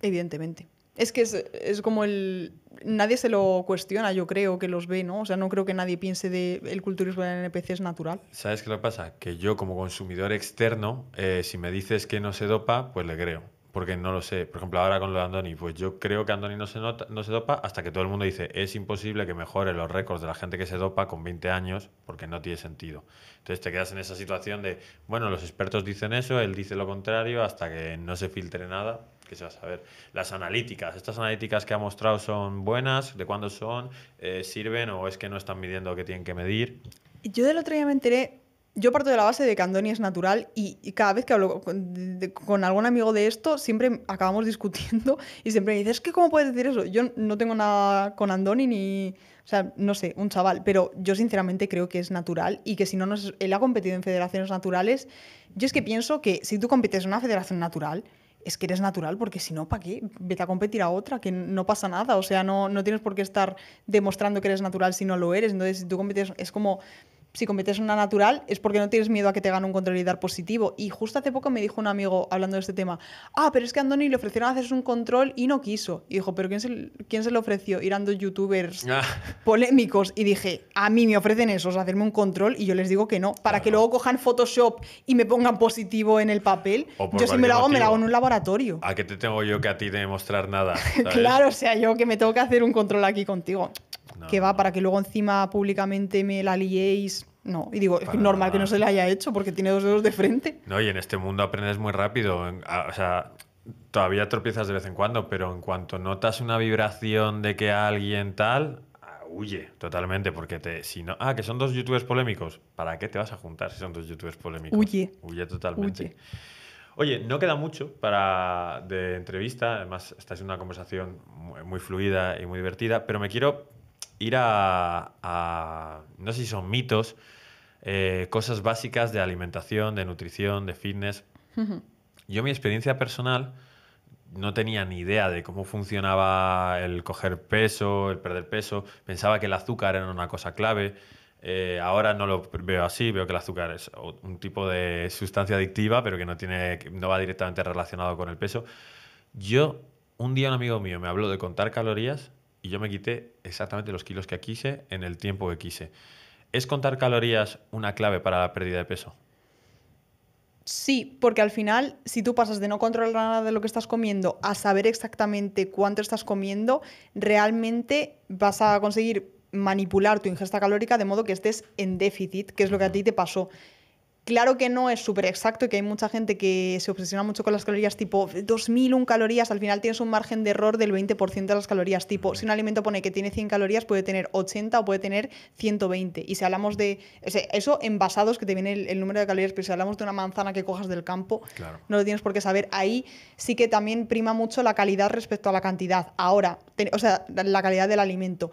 Evidentemente. Es que es, como el... Nadie se lo cuestiona, yo creo que los ve, ¿no? O sea, no creo que nadie piense de el culturismo el NPC es natural. ¿Sabes qué lo pasa? Que yo como consumidor externo, eh, si me dices que no se dopa, pues le creo. Porque no lo sé. Por ejemplo, ahora con lo de Andoni, pues yo creo que Andoni no se, no se dopa hasta que todo el mundo dice es imposible que mejore los récords de la gente que se dopa con 20 años porque no tiene sentido. Entonces te quedas en esa situación de, bueno, los expertos dicen eso, él dice lo contrario, hasta que no se filtre nada, que se va a saber. Las analíticas, estas analíticas que ha mostrado son buenas, de cuándo son, eh, sirven o es que no están midiendo lo que tienen que medir. Yo del otro día me enteré, yo parto de la base de que Andoni es natural y, cada vez que hablo con, algún amigo de esto, siempre acabamos (laughs) discutiendo y siempre me dices, es que ¿cómo puedes decir eso? Yo no tengo nada con Andoni ni... O sea, no sé, un chaval, pero yo sinceramente creo que es natural y que si no, él ha competido en federaciones naturales. Yo es que pienso que si tú competes en una federación natural, es que eres natural, porque si no, ¿para qué? Vete a competir a otra, que no pasa nada. O sea, no, no tienes por qué estar demostrando que eres natural si no lo eres. Entonces, si tú competes, es como si cometes una natural es porque no tienes miedo a que te gane un control y dar positivo. Y justo hace poco me dijo un amigo hablando de este tema, ah, pero es que a Andoni le ofrecieron hacerse un control y no quiso. Y dijo, pero ¿quién se, quién se lo ofreció? Irando youtubers ah. polémicos. Y dije, a mí me ofrecen eso, hacerme un control y yo les digo que no, para que luego cojan Photoshop y me pongan positivo en el papel. Yo si me lo hago, me lo hago en un laboratorio. ¿A qué te tengo yo que a ti demostrar nada? (laughs) claro, o sea, yo que me tengo que hacer un control aquí contigo que va para que luego encima públicamente me la liéis. No, y digo, es normal que no se le haya hecho porque tiene dos dedos de frente. No, y en este mundo aprendes muy rápido. O sea, todavía tropiezas de vez en cuando, pero en cuanto notas una vibración de que alguien tal, ah, huye totalmente porque te si no ah que son dos youtubers polémicos para qué te vas a juntar si son dos youtubers polémicos huye huye totalmente oye no queda mucho para de entrevista además esta es una conversación muy, fluida y muy divertida pero me quiero ir a, no sé si son mitos, eh, cosas básicas de alimentación, de nutrición, de fitness. Yo mi experiencia personal no tenía ni idea de cómo funcionaba el coger peso, el perder peso. Pensaba que el azúcar era una cosa clave. Eh, ahora no lo veo así, veo que el azúcar es un tipo de sustancia adictiva, pero que no, tiene, no va directamente relacionado con el peso. Yo, un día un amigo mío me habló de contar calorías y yo me quité exactamente los kilos que quise en el tiempo que quise. ¿Es contar calorías una clave para la pérdida de peso? Sí, porque al final, si tú pasas de no controlar nada de lo que estás comiendo a saber exactamente cuánto estás comiendo, realmente vas a conseguir manipular tu ingesta calórica de modo que estés en déficit, que es lo que a ti te pasó. Claro que no es súper exacto y que hay mucha gente que se obsesiona mucho con las calorías tipo 2001 calorías, al final tienes un margen de error del 20% de las calorías tipo. Si un alimento pone que tiene 100 calorías, puede tener 80 o puede tener 120. Y si hablamos de eso envasados que te viene el, número de calorías, pero si hablamos de una manzana que cojas del campo, no lo tienes por qué saber. Ahí sí que también prima mucho la calidad respecto a la cantidad. Ahora, o sea, la calidad del alimento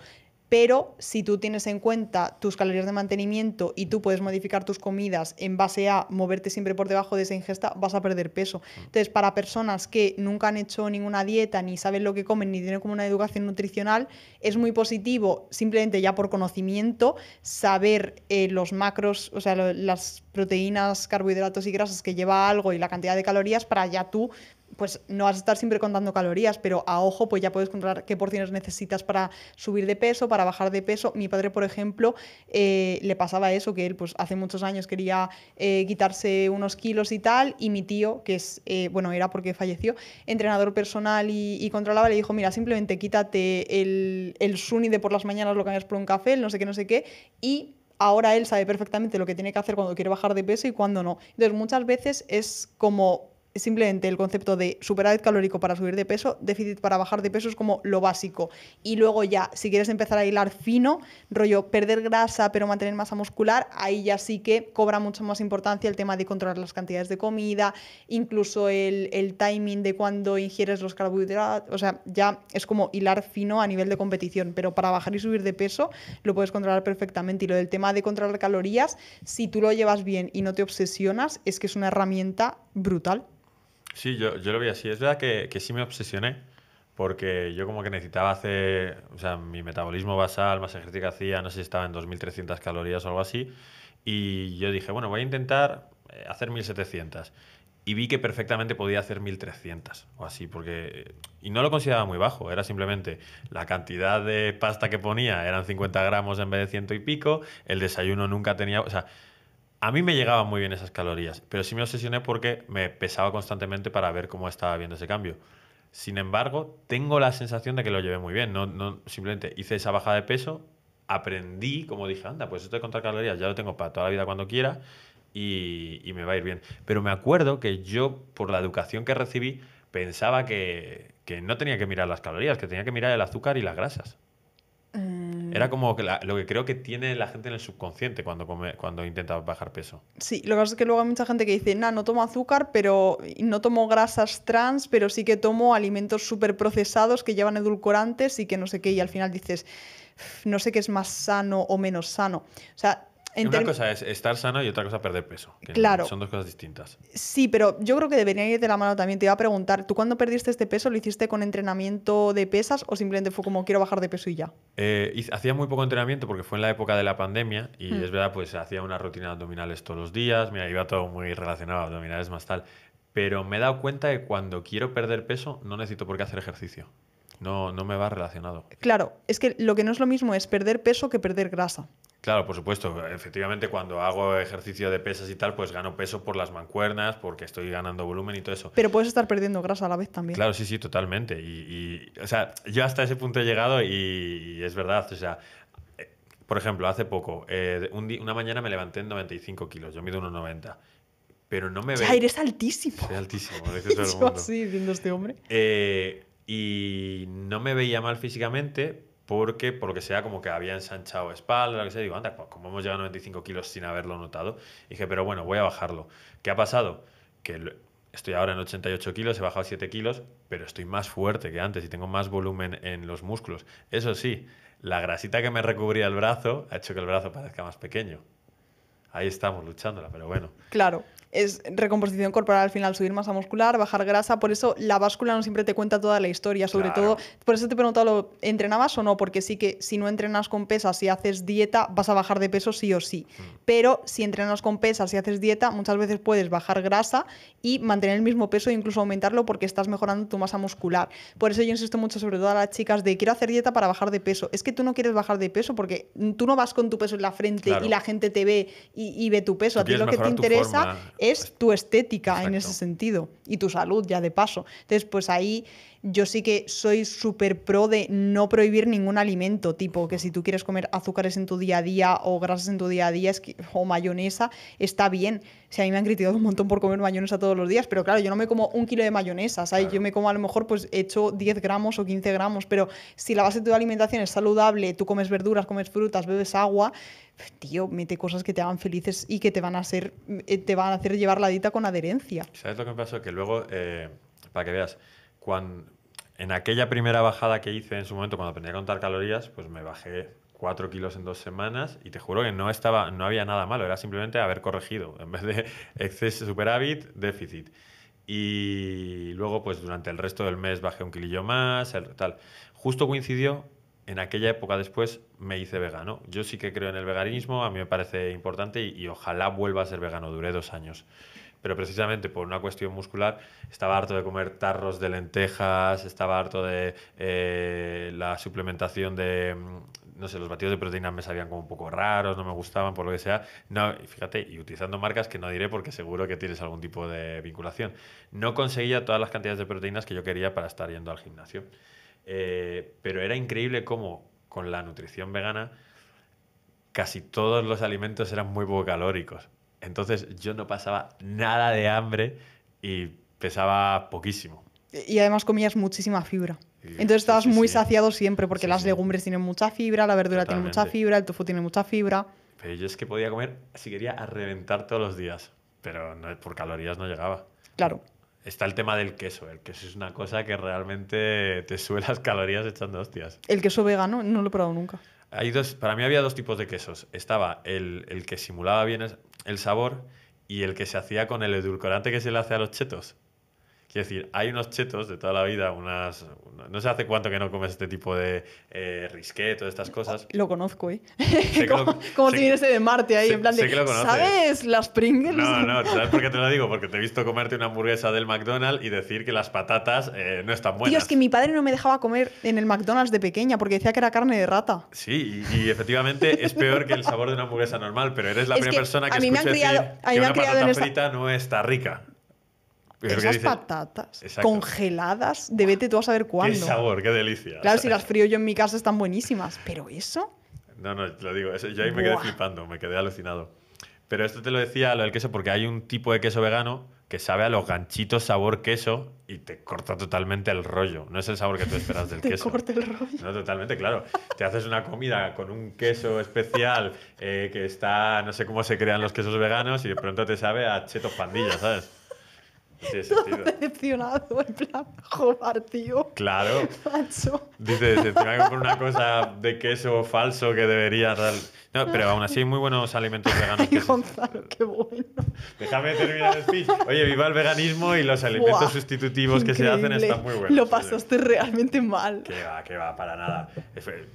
pero si tú tienes en cuenta tus calorías de mantenimiento y tú puedes modificar tus comidas en base a moverte siempre por debajo de esa ingesta, vas a perder peso. Entonces, para personas que nunca han hecho ninguna dieta, ni saben lo que comen, ni tienen como una educación nutricional, es muy positivo simplemente ya por conocimiento saber eh, los macros, o sea, las proteínas, carbohidratos y grasas que lleva algo y la cantidad de calorías para ya tú pues no vas a estar siempre contando calorías, pero a ojo, pues ya puedes controlar qué porciones necesitas para subir de peso, para bajar de peso. Mi padre, por ejemplo, eh, le pasaba eso, que él pues hace muchos años quería eh, quitarse unos kilos y tal, y mi tío, que es, eh, bueno, era porque falleció, entrenador personal y, controlaba, le dijo, mira, simplemente quítate el, el suni de por las mañanas, lo cambias por un café, no sé qué, no sé qué, y ahora él sabe perfectamente lo que tiene que hacer cuando quiere bajar de peso y cuando no. Entonces, muchas veces es como simplemente el concepto de superávit calórico para subir de peso, déficit para bajar de peso es como lo básico. Y luego ya, si quieres empezar a hilar fino, rollo perder grasa pero mantener masa muscular, ahí ya sí que cobra mucho más importancia el tema de controlar las cantidades de comida, incluso el, el timing de cuando ingieres los carbohidratos, o sea, ya es como hilar fino a nivel de competición, pero para bajar y subir de peso lo puedes controlar perfectamente. Y lo del tema de controlar calorías, si tú lo llevas bien y no te obsesionas, es que es una herramienta brutal. Sí, yo, yo lo vi así. Es verdad que, que, sí me obsesioné porque yo como que necesitaba hacer, o sea, mi metabolismo basal, más ejercicio que hacía, no sé si estaba en 2.300 calorías o algo así, y yo dije, bueno, voy a intentar eh, hacer 1.700. Y vi que perfectamente podía hacer 1.300 o así, porque... Y no lo consideraba muy bajo, era simplemente la cantidad de pasta que ponía, eran 50 gramos en vez de ciento y pico, el desayuno nunca tenía... O sea, a mí me llegaban muy bien esas calorías, pero sí me obsesioné porque me pesaba constantemente para ver cómo estaba viendo ese cambio. Sin embargo, tengo la sensación de que lo llevé muy bien. No, simplemente hice esa bajada de peso, aprendí, como dije, anda, pues esto de contar calorías ya lo tengo para toda la vida cuando quiera y, me va a ir bien. Pero me acuerdo que yo, por la educación que recibí, pensaba que, no tenía que mirar las calorías, que tenía que mirar el azúcar y las grasas. Mm. Era mm. como que lo que creo que tiene la gente en el subconsciente cuando, cuando intenta bajar peso. Sí, lo que pasa es que luego hay mucha gente que dice, nah, no tomo azúcar, pero no tomo grasas trans, pero sí que tomo alimentos súper procesados que llevan edulcorantes y que no sé qué, y al final dices, no sé qué es más sano o menos sano. O sea, una cosa es estar sano y otra cosa perder peso. claro. Son dos cosas distintas. Sí, pero yo creo que debería ir de la mano también. Te iba a preguntar, ¿tú cuando perdiste este peso lo hiciste con entrenamiento de pesas o simplemente fue como quiero bajar de peso y ya? Eh, hacía muy poco entrenamiento porque fue en la época de la pandemia y mm. es verdad, pues hacía una rutina de abdominales todos los días, mira, iba todo muy relacionado a abdominales más tal. Pero me he dado cuenta que cuando quiero perder peso no necesito por qué hacer ejercicio. No, me va relacionado. Claro, es que lo que no es lo mismo es perder peso que perder grasa. Claro, por supuesto. Efectivamente, cuando hago ejercicio de pesas y tal, pues gano peso por las mancuernas, porque estoy ganando volumen y todo eso. Pero puedes estar perdiendo grasa a la vez también. Claro, sí, sí, totalmente. Y, o sea, yo hasta ese punto he llegado y, es verdad. O sea, eh, por ejemplo, hace poco, eh, una mañana me levanté en 95 kilos, yo mido 1,90 pero no me veo. O sea, eres altísimo. Soy altísimo, todo el (laughs) así viendo este hombre. Eh, y no me veía mal físicamente porque, por sea, como que había ensanchado espalda, lo que sea, digo, anda, como hemos llegado a 95 kilos sin haberlo notado, dije, pero bueno, voy a bajarlo. ¿Qué ha pasado? Que estoy ahora en 88 kilos, he bajado 7 kilos, pero estoy más fuerte que antes y tengo más volumen en los músculos. Eso sí, la grasita que me recubría el brazo ha hecho que el brazo parezca más pequeño ahí estamos luchándola, pero bueno. Claro. Es recomposición corporal al final, subir masa muscular, bajar grasa, por eso la báscula no siempre te cuenta toda la historia, sobre todo, por eso te he preguntado, ¿lo ¿entrenabas o no? Porque sí que si no entrenas con pesas, y haces dieta, vas a bajar de peso sí o sí. Mm. Pero si entrenas con pesas, y haces dieta, muchas veces puedes bajar grasa y mantener el mismo peso e incluso aumentarlo porque estás mejorando tu masa muscular. Por eso yo insisto mucho, sobre todo a las chicas, de quiero hacer dieta para bajar de peso. Es que tú no quieres bajar de peso porque tú no vas con tu peso en la frente y la gente te ve y, ve tu peso. a ti lo que te interesa es tu estética en ese sentido y tu salud ya de paso. Entonces, pues ahí yo sí que soy súper pro de no prohibir ningún alimento, tipo que si tú quieres comer azúcares en tu día a día o grasas en tu día a día o mayonesa, está bien. si a mí me han criticado un montón por comer mayonesa todos los días, pero claro, yo no me como un kilo de mayonesa, Yo me como a lo mejor pues hecho 10 gramos o 15 gramos, pero si la base de tu alimentación es saludable, tú comes verduras, comes frutas, bebes agua, tío, mete cosas que te hagan felices y que te van a hacer, eh, te van a hacer llevar la dieta con adherencia. ¿Sabes lo que me pasó? Que luego, eh, para que veas, en aquella primera bajada que hice en su momento cuando aprendí a contar calorías, pues me bajé 4 kilos en dos semanas y te juro que no estaba, no había nada malo, era simplemente haber corregido, en vez de (laughs) exceso, superávit, déficit. Y luego, pues durante el resto del mes bajé un kilillo más, tal. Justo coincidió, en aquella época después me hice vegano. Yo sí que creo en el veganismo, a mí me parece importante y, y ojalá vuelva a ser vegano, duré dos años pero precisamente por una cuestión muscular estaba harto de comer tarros de lentejas, estaba harto de eh, la suplementación de, mm, no sé, los batidos de proteínas me sabían como un poco raros, no me gustaban, por lo que sea. No, fíjate, y utilizando marcas que no diré porque seguro que tienes algún tipo de vinculación. No conseguía todas las cantidades de proteínas que yo quería para estar yendo al gimnasio. Eh, pero era increíble cómo con la nutrición vegana casi todos los alimentos eran muy poco calóricos. Entonces yo no pasaba nada de hambre y pesaba poquísimo. Y además comías muchísima fibra. Entonces estabas muy saciado siempre porque las legumbres tienen mucha fibra, la verdura tiene mucha fibra, el tofu tiene mucha fibra. Pero yo es que podía comer si quería a reventar todos los días, pero por calorías no llegaba. Claro. Está el tema del queso. El queso es una cosa que realmente te sube las (laughs) calorías echando hostias. El queso vegano no lo he probado nunca para mí había dos tipos de quesos. Estaba el que simulaba bien el sabor y el que se hacía con el edulcorante que se le hace a los chetos. Quiero decir, hay unos chetos de toda la vida, unas. no sé hace cuánto que no comes este tipo de eh, risqué, todas estas ah, cosas. Lo conozco, ¿eh? (laughs) como, si viniese de Marte ahí, en plan de. ¿Sabes las Pringles? No, no, (laughs) ¿sabes por qué te lo digo? Porque te he visto comerte una hamburguesa del McDonald's y decir que las patatas eh, no están buenas. Tío, es que mi padre no me dejaba comer en el McDonald's de pequeña porque decía que era carne de rata. Sí, y, efectivamente es peor que el sabor de una hamburguesa normal, pero eres la primera persona que a mí me han criado, a mí me que han una criado patata en esta... no está rica. Esas patatas congeladas de vete tú a saber cuándo. Qué sabor, qué delicia. Claro, si las frío yo en mi casa están buenísimas, pero eso. No, no, lo digo, yo ahí me quedé flipando, me quedé alucinado. Pero esto te lo decía lo del queso porque hay un tipo de queso vegano que sabe a los ganchitos sabor queso y te corta totalmente el rollo. No es el sabor que tú esperas del (laughs) queso. Te corta el rollo. No, totalmente, claro. te haces una comida con un queso especial eh, que está, no sé cómo se crean los quesos veganos y de pronto te sabe a chetos pandillas, ¿sabes? Sí, (laughs) decepcionado, en plan, joder, tío. Claro. Falso. Dice, decepcionado con una cosa de queso falso que debería dar... No, pero aún así hay muy buenos alimentos veganos. Ay, Gonzalo, qué bueno. Déjame terminar el speech. Oye, viva el veganismo y los alimentos sustitutivos que se hacen están muy buenos. Lo pasaste realmente mal. Que va, que va, para nada.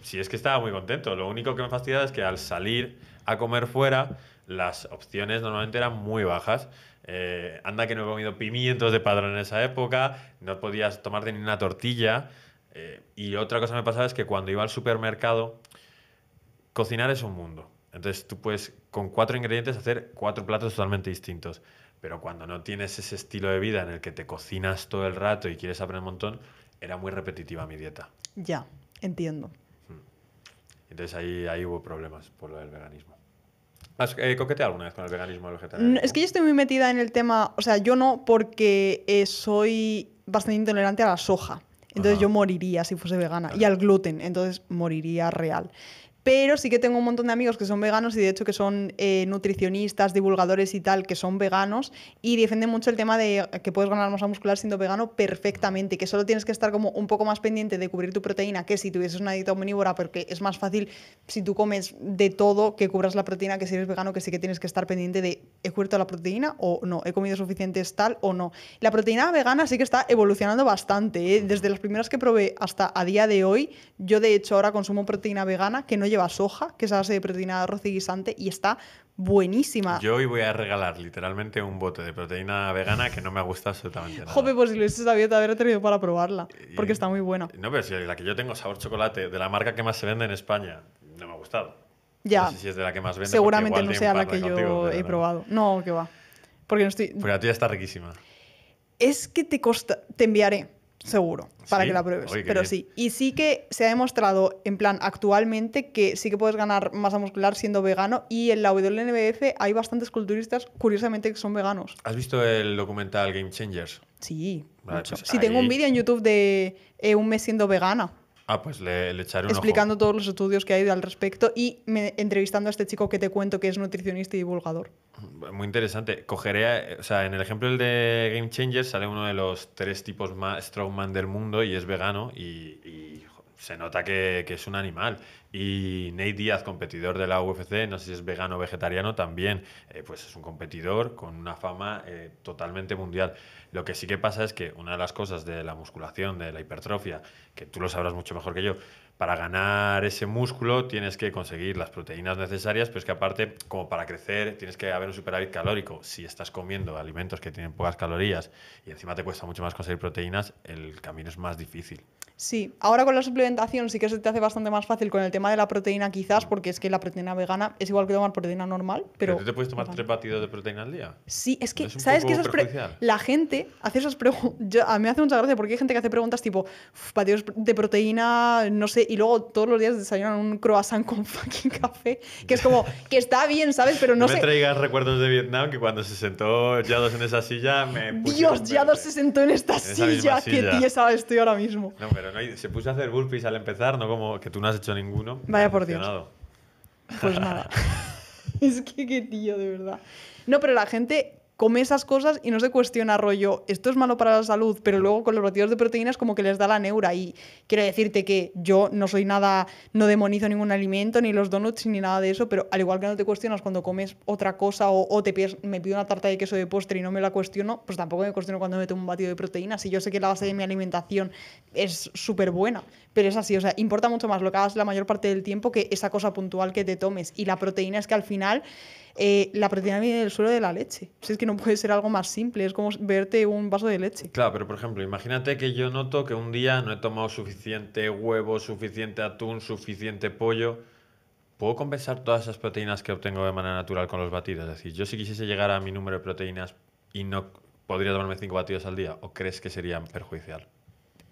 Si es que estaba muy contento. Lo único que me fastidiaba es que al salir a comer fuera, las opciones normalmente eran muy bajas. Eh, anda que no he comido pimientos de padrón en esa época, no podías tomarte ni una tortilla. Eh, y otra cosa me pasaba es que cuando iba al supermercado, cocinar es un mundo. Entonces tú puedes con cuatro ingredientes hacer cuatro platos totalmente distintos. Pero cuando no tienes ese estilo de vida en el que te cocinas todo el rato y quieres aprender un montón, era muy repetitiva mi dieta. Ya, entiendo. Hmm. Entonces ahí, ahí hubo problemas por lo del veganismo. ¿Has eh, coqueteado alguna vez con el veganismo o el Es que yo estoy muy metida en el tema, o sea, yo no, porque eh, soy bastante intolerante a la soja. Entonces yo moriría si fuese vegana. Y al gluten, entonces moriría real pero sí que tengo un montón de amigos que son veganos y de hecho que son eh, nutricionistas, divulgadores y tal, que son veganos y defienden mucho el tema de que puedes ganar masa muscular siendo vegano perfectamente, que solo tienes que estar como un poco más pendiente de cubrir tu proteína que si tuvieses una dieta omnívora, porque es más fácil si tú comes de todo que cubras la proteína que si eres vegano, que sí que tienes que estar pendiente de he cubierto la proteína o no, he comido suficientes tal o no. La proteína vegana sí que está evolucionando bastante, ¿eh? desde las primeras que probé hasta a día de hoy, yo de hecho ahora consumo proteína vegana que no lleva soja, que es a base de proteína de arroz y guisante, y está buenísima. Yo hoy voy a regalar literalmente un bote de proteína vegana que no me ha gustado absolutamente nada. Jope, pues si lo hubieses sabido te habría tenido para probarla, porque está muy buena. No, pero si la que yo tengo, sabor chocolate, de la marca que más se vende en España, no me ha gustado. Ya. si es de la que más vende. Seguramente no sea la que yo he probado. No, que va. Porque no estoy... Pues la tuya está riquísima. Es que te costa... Te enviaré seguro, para que la pruebes. pero sí, y sí que se ha demostrado, en plan, actualmente, que sí que puedes ganar masa muscular siendo vegano y en la WNBF hay bastantes culturistas, curiosamente, que son veganos. ¿Has visto el documental Game Changers? Sí. si pues tengo un vídeo en YouTube de eh, un mes siendo vegana. Ah, pues le, echaré un Explicando todos los estudios que hay al respecto y entrevistando a este chico que te cuento que es nutricionista y divulgador. Muy interesante. Cogeré, o sea, en el ejemplo del de Game Changers sale uno de los tres tipos más strongman del mundo y es vegano y, se nota que, es un animal. Y Nate Díaz, competidor de la UFC, no sé si es vegano o vegetariano, también eh, pues es un competidor con una fama eh, totalmente mundial. Lo que sí que pasa es que una de las cosas de la musculación, de la hipertrofia, que tú lo sabrás mucho mejor que yo, para ganar ese músculo tienes que conseguir las proteínas necesarias, pero es que aparte, como para crecer, tienes que haber un superávit calórico. Si estás comiendo alimentos que tienen pocas calorías y encima te cuesta mucho más conseguir proteínas, el camino es más difícil. Sí, ahora con la suplementación sí que eso te hace bastante más fácil con el tema de la proteína quizás, porque es que la proteína vegana es igual que tomar proteína normal, pero... ¿Tú te puedes tomar tres batidos de proteína al día? Sí, es que, ¿sabes que eso La gente hace esas preguntas... (laughs) A mí me hace mucha gracia porque hay gente que hace preguntas tipo, batidos de proteína, no sé, y luego todos los días desayunan un croissant con (laughs) fucking café, que es como (laughs) que está bien, ¿sabes? Pero no, no me traigas recuerdos de Vietnam que cuando se sentó Yados en esa silla me Dios, Yados se sentó en esta silla, que tiesa estoy ahora mismo. No, pero no se puso a hacer burpees al empezar, no como que tú no has hecho ninguno. Vaya por Dios. Pues nada. (laughs) es que qué tío, de verdad. No, pero la gente come esas cosas y no se cuestiona rollo, esto es malo para la salud, pero luego con los batidos de proteínas como que les da la neura y quiero decirte que yo no soy nada, no demonizo ningún alimento, ni los donuts, ni nada de eso, pero al igual que no te cuestionas cuando comes otra cosa o, te me pido una tarta de queso de postre y no me la cuestiono, pues tampoco me cuestiono cuando me tomo un batido de proteínas y yo sé que la base de mi alimentación es súper buena, pero es así, o sea, importa mucho más lo que hagas la mayor parte del tiempo que esa cosa puntual que te tomes y la proteína es que al final eh, la proteína viene del suelo de la leche. es que no puede ser algo más simple, es como verte un vaso de leche. Claro, pero por ejemplo, imagínate que yo noto que un día no he tomado suficiente huevo, suficiente atún, suficiente pollo. ¿Puedo compensar todas esas proteínas que obtengo de manera natural con los batidos? Es decir, yo si quisiese llegar a mi número de proteínas y no podría tomarme cinco batidos al día, ¿o crees que sería perjudicial?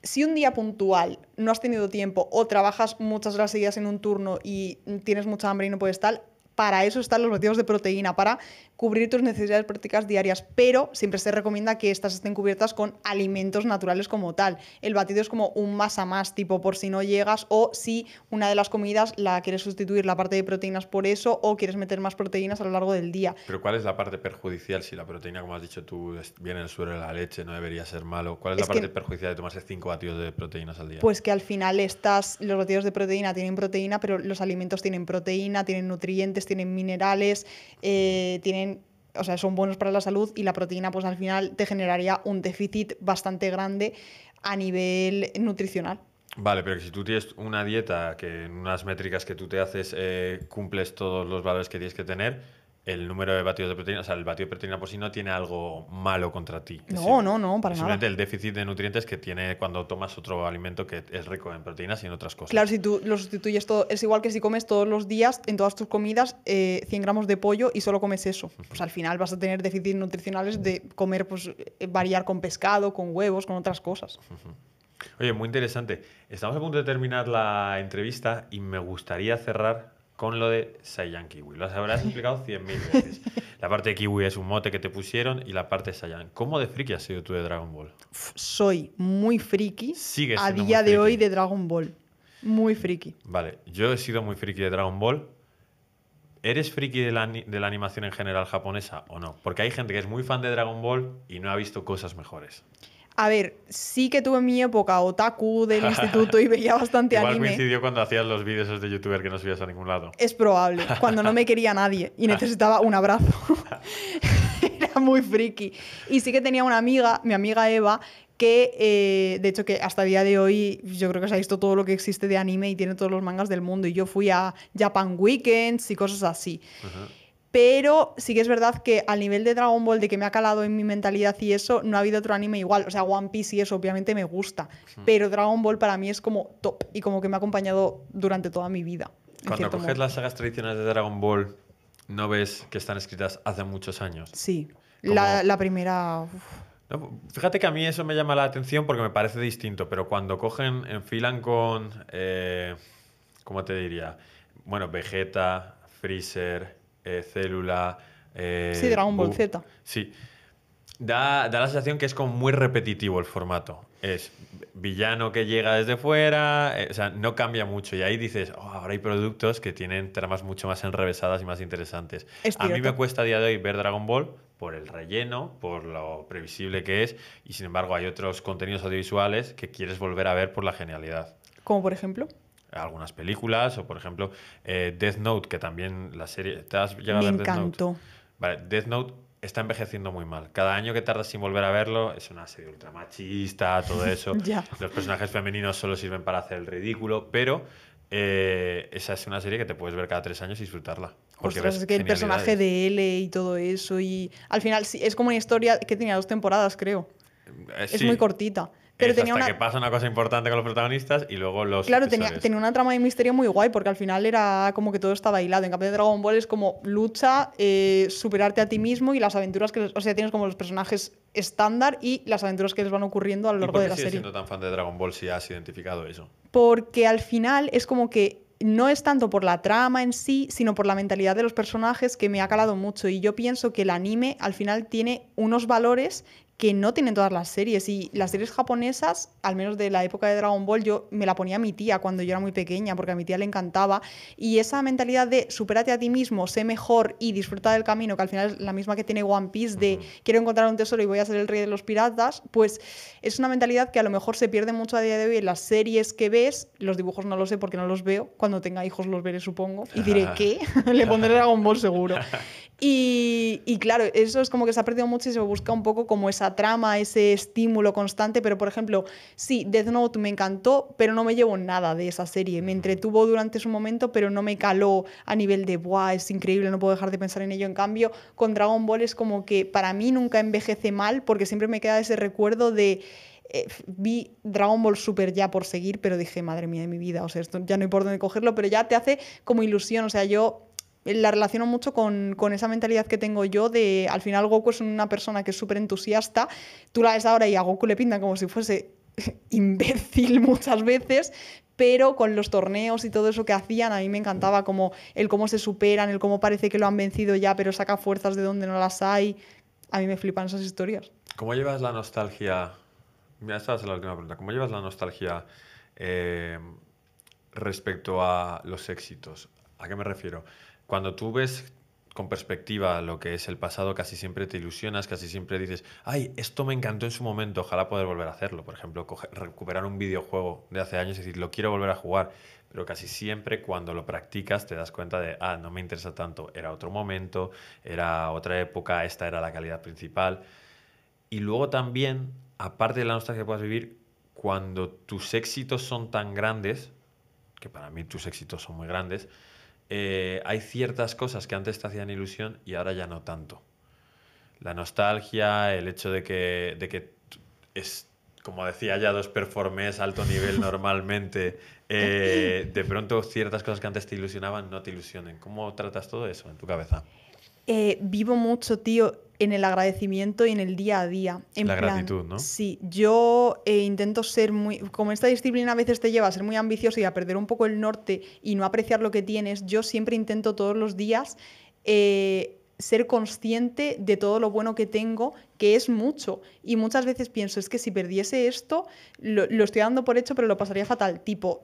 si un día puntual no has tenido tiempo o trabajas muchas horas seguidas en un turno y tienes mucha hambre y no puedes tal, para eso están los batidos de proteína, para cubrir tus necesidades prácticas diarias, pero siempre se recomienda que estas estén cubiertas con alimentos naturales como tal. El batido es como un más a más, tipo por si no llegas o si una de las comidas la quieres sustituir la parte de proteínas por eso o quieres meter más proteínas a lo largo del día. Pero ¿cuál es la parte perjudicial si la proteína, como has dicho tú, viene el suero de la leche, no debería ser malo? ¿Cuál es, la parte perjudicial de tomarse cinco batidos de proteínas al día? Pues que al final estas, los batidos de proteína tienen proteína, pero los alimentos tienen proteína, tienen nutrientes, tienen minerales, eh, tienen o sea, son buenos para la salud y la proteína pues al final te generaría un déficit bastante grande a nivel nutricional. Vale, pero si tú tienes una dieta que en unas métricas que tú te haces eh, cumples todos los valores que tienes que tener, el número de batidos de proteína, o sea, el batido de proteína por sí no tiene algo malo contra ti. No, no, no, para nada. el déficit de nutrientes que tiene cuando tomas otro alimento que es rico en proteínas y en otras cosas. Claro, si tú lo sustituyes todo, es igual que si comes todos los días, en todas tus comidas, 100 eh, gramos de pollo y solo comes eso. Pues al final vas a tener déficits nutricionales de comer, pues eh, variar con pescado, con huevos, con otras cosas. Oye, muy interesante. Estamos a punto de terminar la entrevista y me gustaría cerrar con lo de Saiyan Kiwi. Lo habrás (laughs) explicado 100.000 veces. La parte de Kiwi es un mote que te pusieron y la parte de Saiyan. ¿Cómo de friki has sido tú de Dragon Ball? Soy muy friki a día de hoy de Dragon Ball. Muy friki. Vale, yo he sido muy friki de Dragon Ball. ¿Eres friki de la, de la animación en general japonesa o no? Porque hay gente que es muy fan de Dragon Ball y no ha visto cosas mejores. A ver, sí que tuve mi época otaku del (laughs) instituto y veía bastante anime. Igual coincidió cuando hacías los vídeos de youtuber que no subías a ningún lado. Es probable, cuando no me quería nadie y (laughs) necesitaba un abrazo. (laughs) Era muy friki. Y sí que tenía una amiga, mi amiga Eva, que eh, de hecho que hasta el día de hoy yo creo que se ha visto todo lo que existe de anime y tiene todos los mangas del mundo y yo fui a Japan Weekends y cosas así pero sí que es verdad que al nivel de Dragon Ball, de que me ha calado en mi mentalidad y eso, no ha habido otro anime igual. O sea, One Piece y eso obviamente me gusta, pero Dragon Ball para mí es como top y como que me ha acompañado durante toda mi vida. Cuando coges las sagas tradicionales de Dragon Ball, no ves que están escritas hace muchos años. Sí, la, primera... fíjate que a mí eso me llama la atención porque me parece distinto, pero cuando cogen, enfilan con, eh, ¿cómo te diría? Bueno, Vegeta, Freezer, eh, célula. Eh, sí, Dragon Ball Z. Sí. Da, la sensación que es como muy repetitivo el formato. Es villano que llega desde fuera, eh, o sea, no cambia mucho. Y ahí dices, oh, ahora hay productos que tienen tramas mucho más enrevesadas y más interesantes. a mí me cuesta a día de hoy ver Dragon Ball por el relleno, por lo previsible que es, y sin embargo hay otros contenidos audiovisuales que quieres volver a ver por la genialidad. ¿Como por ejemplo? algunas películas, o por ejemplo eh, Death Note, que también la serie... ¿Te has Death Note? Vale, Death Note está envejeciendo muy mal. Cada año que tardas sin volver a verlo es una serie ultramachista, todo eso. (laughs) Los personajes femeninos solo sirven para hacer el ridículo, pero eh, esa es una serie que te puedes ver cada tres años y disfrutarla. Porque que el personaje de L y todo eso, y al final sí, es como una historia que tenía dos temporadas, creo. Eh, es muy cortita. Pero tenía hasta que pasa una cosa importante con los protagonistas y luego los. Claro, tenía, una trama de misterio muy guay porque al final era como que todo estaba hilado. En cambio de Dragon Ball es como lucha, eh, superarte a ti mismo y las aventuras que. O sea, tienes como los personajes estándar y las aventuras que les van ocurriendo a lo largo por qué de la siendo tan fan de Dragon Ball si has identificado eso? Porque al final es como que no es tanto por la trama en sí, sino por la mentalidad de los personajes que me ha calado mucho. Y yo pienso que el anime al final tiene unos valores que no tienen todas las series. Y las series japonesas, al menos de la época de Dragon Ball, yo me la ponía a mi tía cuando yo era muy pequeña, porque a mi tía le encantaba. Y esa mentalidad de supérate a ti mismo, sé mejor y disfruta del camino, que al final es la misma que tiene One Piece de quiero encontrar un tesoro y voy a ser el rey de los piratas, pues es una mentalidad que a lo mejor se pierde mucho a día de hoy en las series que ves. Los dibujos no lo sé porque no los veo. Cuando tenga hijos los veré, supongo. Y diré, ah. ¿qué? (laughs) le pondré Dragon Ball seguro. (laughs) Y, claro, eso es como que se ha perdido mucho y se busca un poco como esa trama, ese estímulo constante. Pero, por ejemplo, sí, Death Note me encantó, pero no me llevo nada de esa serie. Me entretuvo durante su momento, pero no me caló a nivel de, ¡buah! Es increíble, no puedo dejar de pensar en ello. En cambio, con Dragon Ball es como que para mí nunca envejece mal, porque siempre me queda ese recuerdo de. Eh, vi Dragon Ball Super ya por seguir, pero dije, madre mía de mi vida, o sea, esto ya no hay por dónde cogerlo, pero ya te hace como ilusión, o sea, yo la relaciono mucho con, esa mentalidad que tengo yo de al final Goku es una persona que es súper entusiasta, tú la ves ahora y a Goku le pintan como si fuese (laughs) imbécil muchas veces, pero con los torneos y todo eso que hacían, a mí me encantaba como el cómo se superan, el cómo parece que lo han vencido ya, pero saca fuerzas de donde no las hay. A mí me flipan esas historias. ¿Cómo llevas la nostalgia? Mira, esta es la última pregunta. ¿Cómo llevas la nostalgia eh, respecto a los éxitos? ¿A qué me refiero? cuando tú ves con perspectiva lo que es el pasado, casi siempre te ilusionas, casi siempre dices, ay, esto me encantó en su momento, ojalá poder volver a hacerlo. Por ejemplo, recuperar un videojuego de hace años y decir, lo quiero volver a jugar, pero casi siempre cuando lo practicas te das cuenta de, ah, no me interesa tanto, era otro momento, era otra época, esta era la calidad principal. Y luego también, aparte de la nostalgia que puedas vivir, cuando tus éxitos son tan grandes, que para mí tus éxitos son muy grandes, eh, hay ciertas cosas que antes te hacían ilusión y ahora ya no tanto. La nostalgia, el hecho de que, que es, como decía ya, dos performes alto nivel (laughs) normalmente, eh, de pronto ciertas cosas que antes te ilusionaban no te ilusionen. ¿Cómo tratas todo eso en tu cabeza? Eh, vivo mucho, tío, en el agradecimiento y en el día a día. En la gratitud, ¿no? Sí, yo eh, intento ser muy, como esta disciplina a veces te lleva a ser muy ambicioso y a perder un poco el norte y no apreciar lo que tienes, yo siempre intento todos los días eh, ser consciente de todo lo bueno que tengo, que es mucho. Y muchas veces pienso, es que si perdiese esto, lo estoy dando por hecho, pero lo pasaría fatal. Tipo,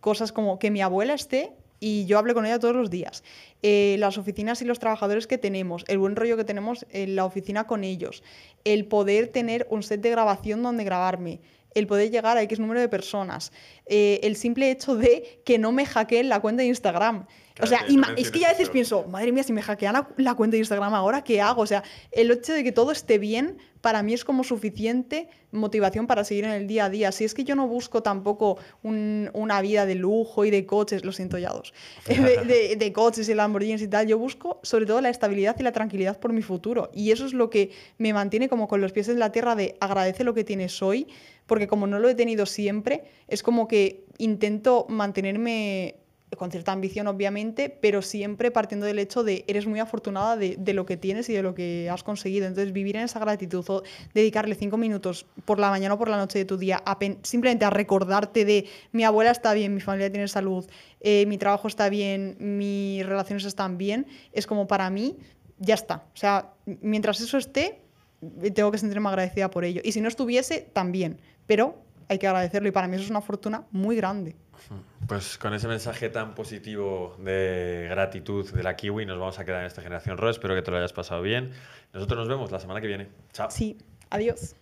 cosas como que mi abuela esté y yo hablo con ella todos los días. Eh, las oficinas y los trabajadores que tenemos, el buen rollo que tenemos en la oficina con ellos, el poder tener un set de grabación donde grabarme, el poder llegar a X número de personas, eh, el simple hecho de que no me hackeen la cuenta de Instagram. o sea, es que ya a veces pienso, madre mía, si me hackean la, cuenta de Instagram ahora, ¿qué hago? O sea, el hecho de que todo esté bien para mí es como suficiente motivación para seguir en el día a día. Si es que yo no busco tampoco una vida de lujo y de coches, los siento (laughs) de, de, coches y Lamborghinis y tal, yo busco sobre todo la estabilidad y la tranquilidad por mi futuro. Y eso es lo que me mantiene como con los pies en la tierra de agradece lo que tienes hoy, porque como no lo he tenido siempre, es como que que intento mantenerme con cierta ambición, obviamente, pero siempre partiendo del hecho de eres muy afortunada de, lo que tienes y de lo que has conseguido. Entonces, vivir en esa gratitud o dedicarle cinco minutos por la mañana o por la noche de tu día simplemente a recordarte de mi abuela está bien, mi familia tiene salud, eh, mi trabajo está bien, mis relaciones están bien, es como para mí, ya está. O sea, mientras eso esté, tengo que sentirme agradecida por ello. Y si no estuviese, también. Pero hay que agradecerlo y para mí eso es una fortuna muy grande. Pues con ese mensaje tan positivo de gratitud de la Kiwi nos vamos a quedar en esta generación Ro. Espero que te lo hayas pasado bien. Nosotros nos vemos la semana que viene. Chao. Sí, adiós.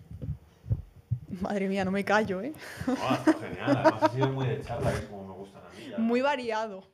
Madre mía, no me callo, ¿eh? Ah, genial. ha sido muy de charla, que es como me gustan a mí. Muy variado.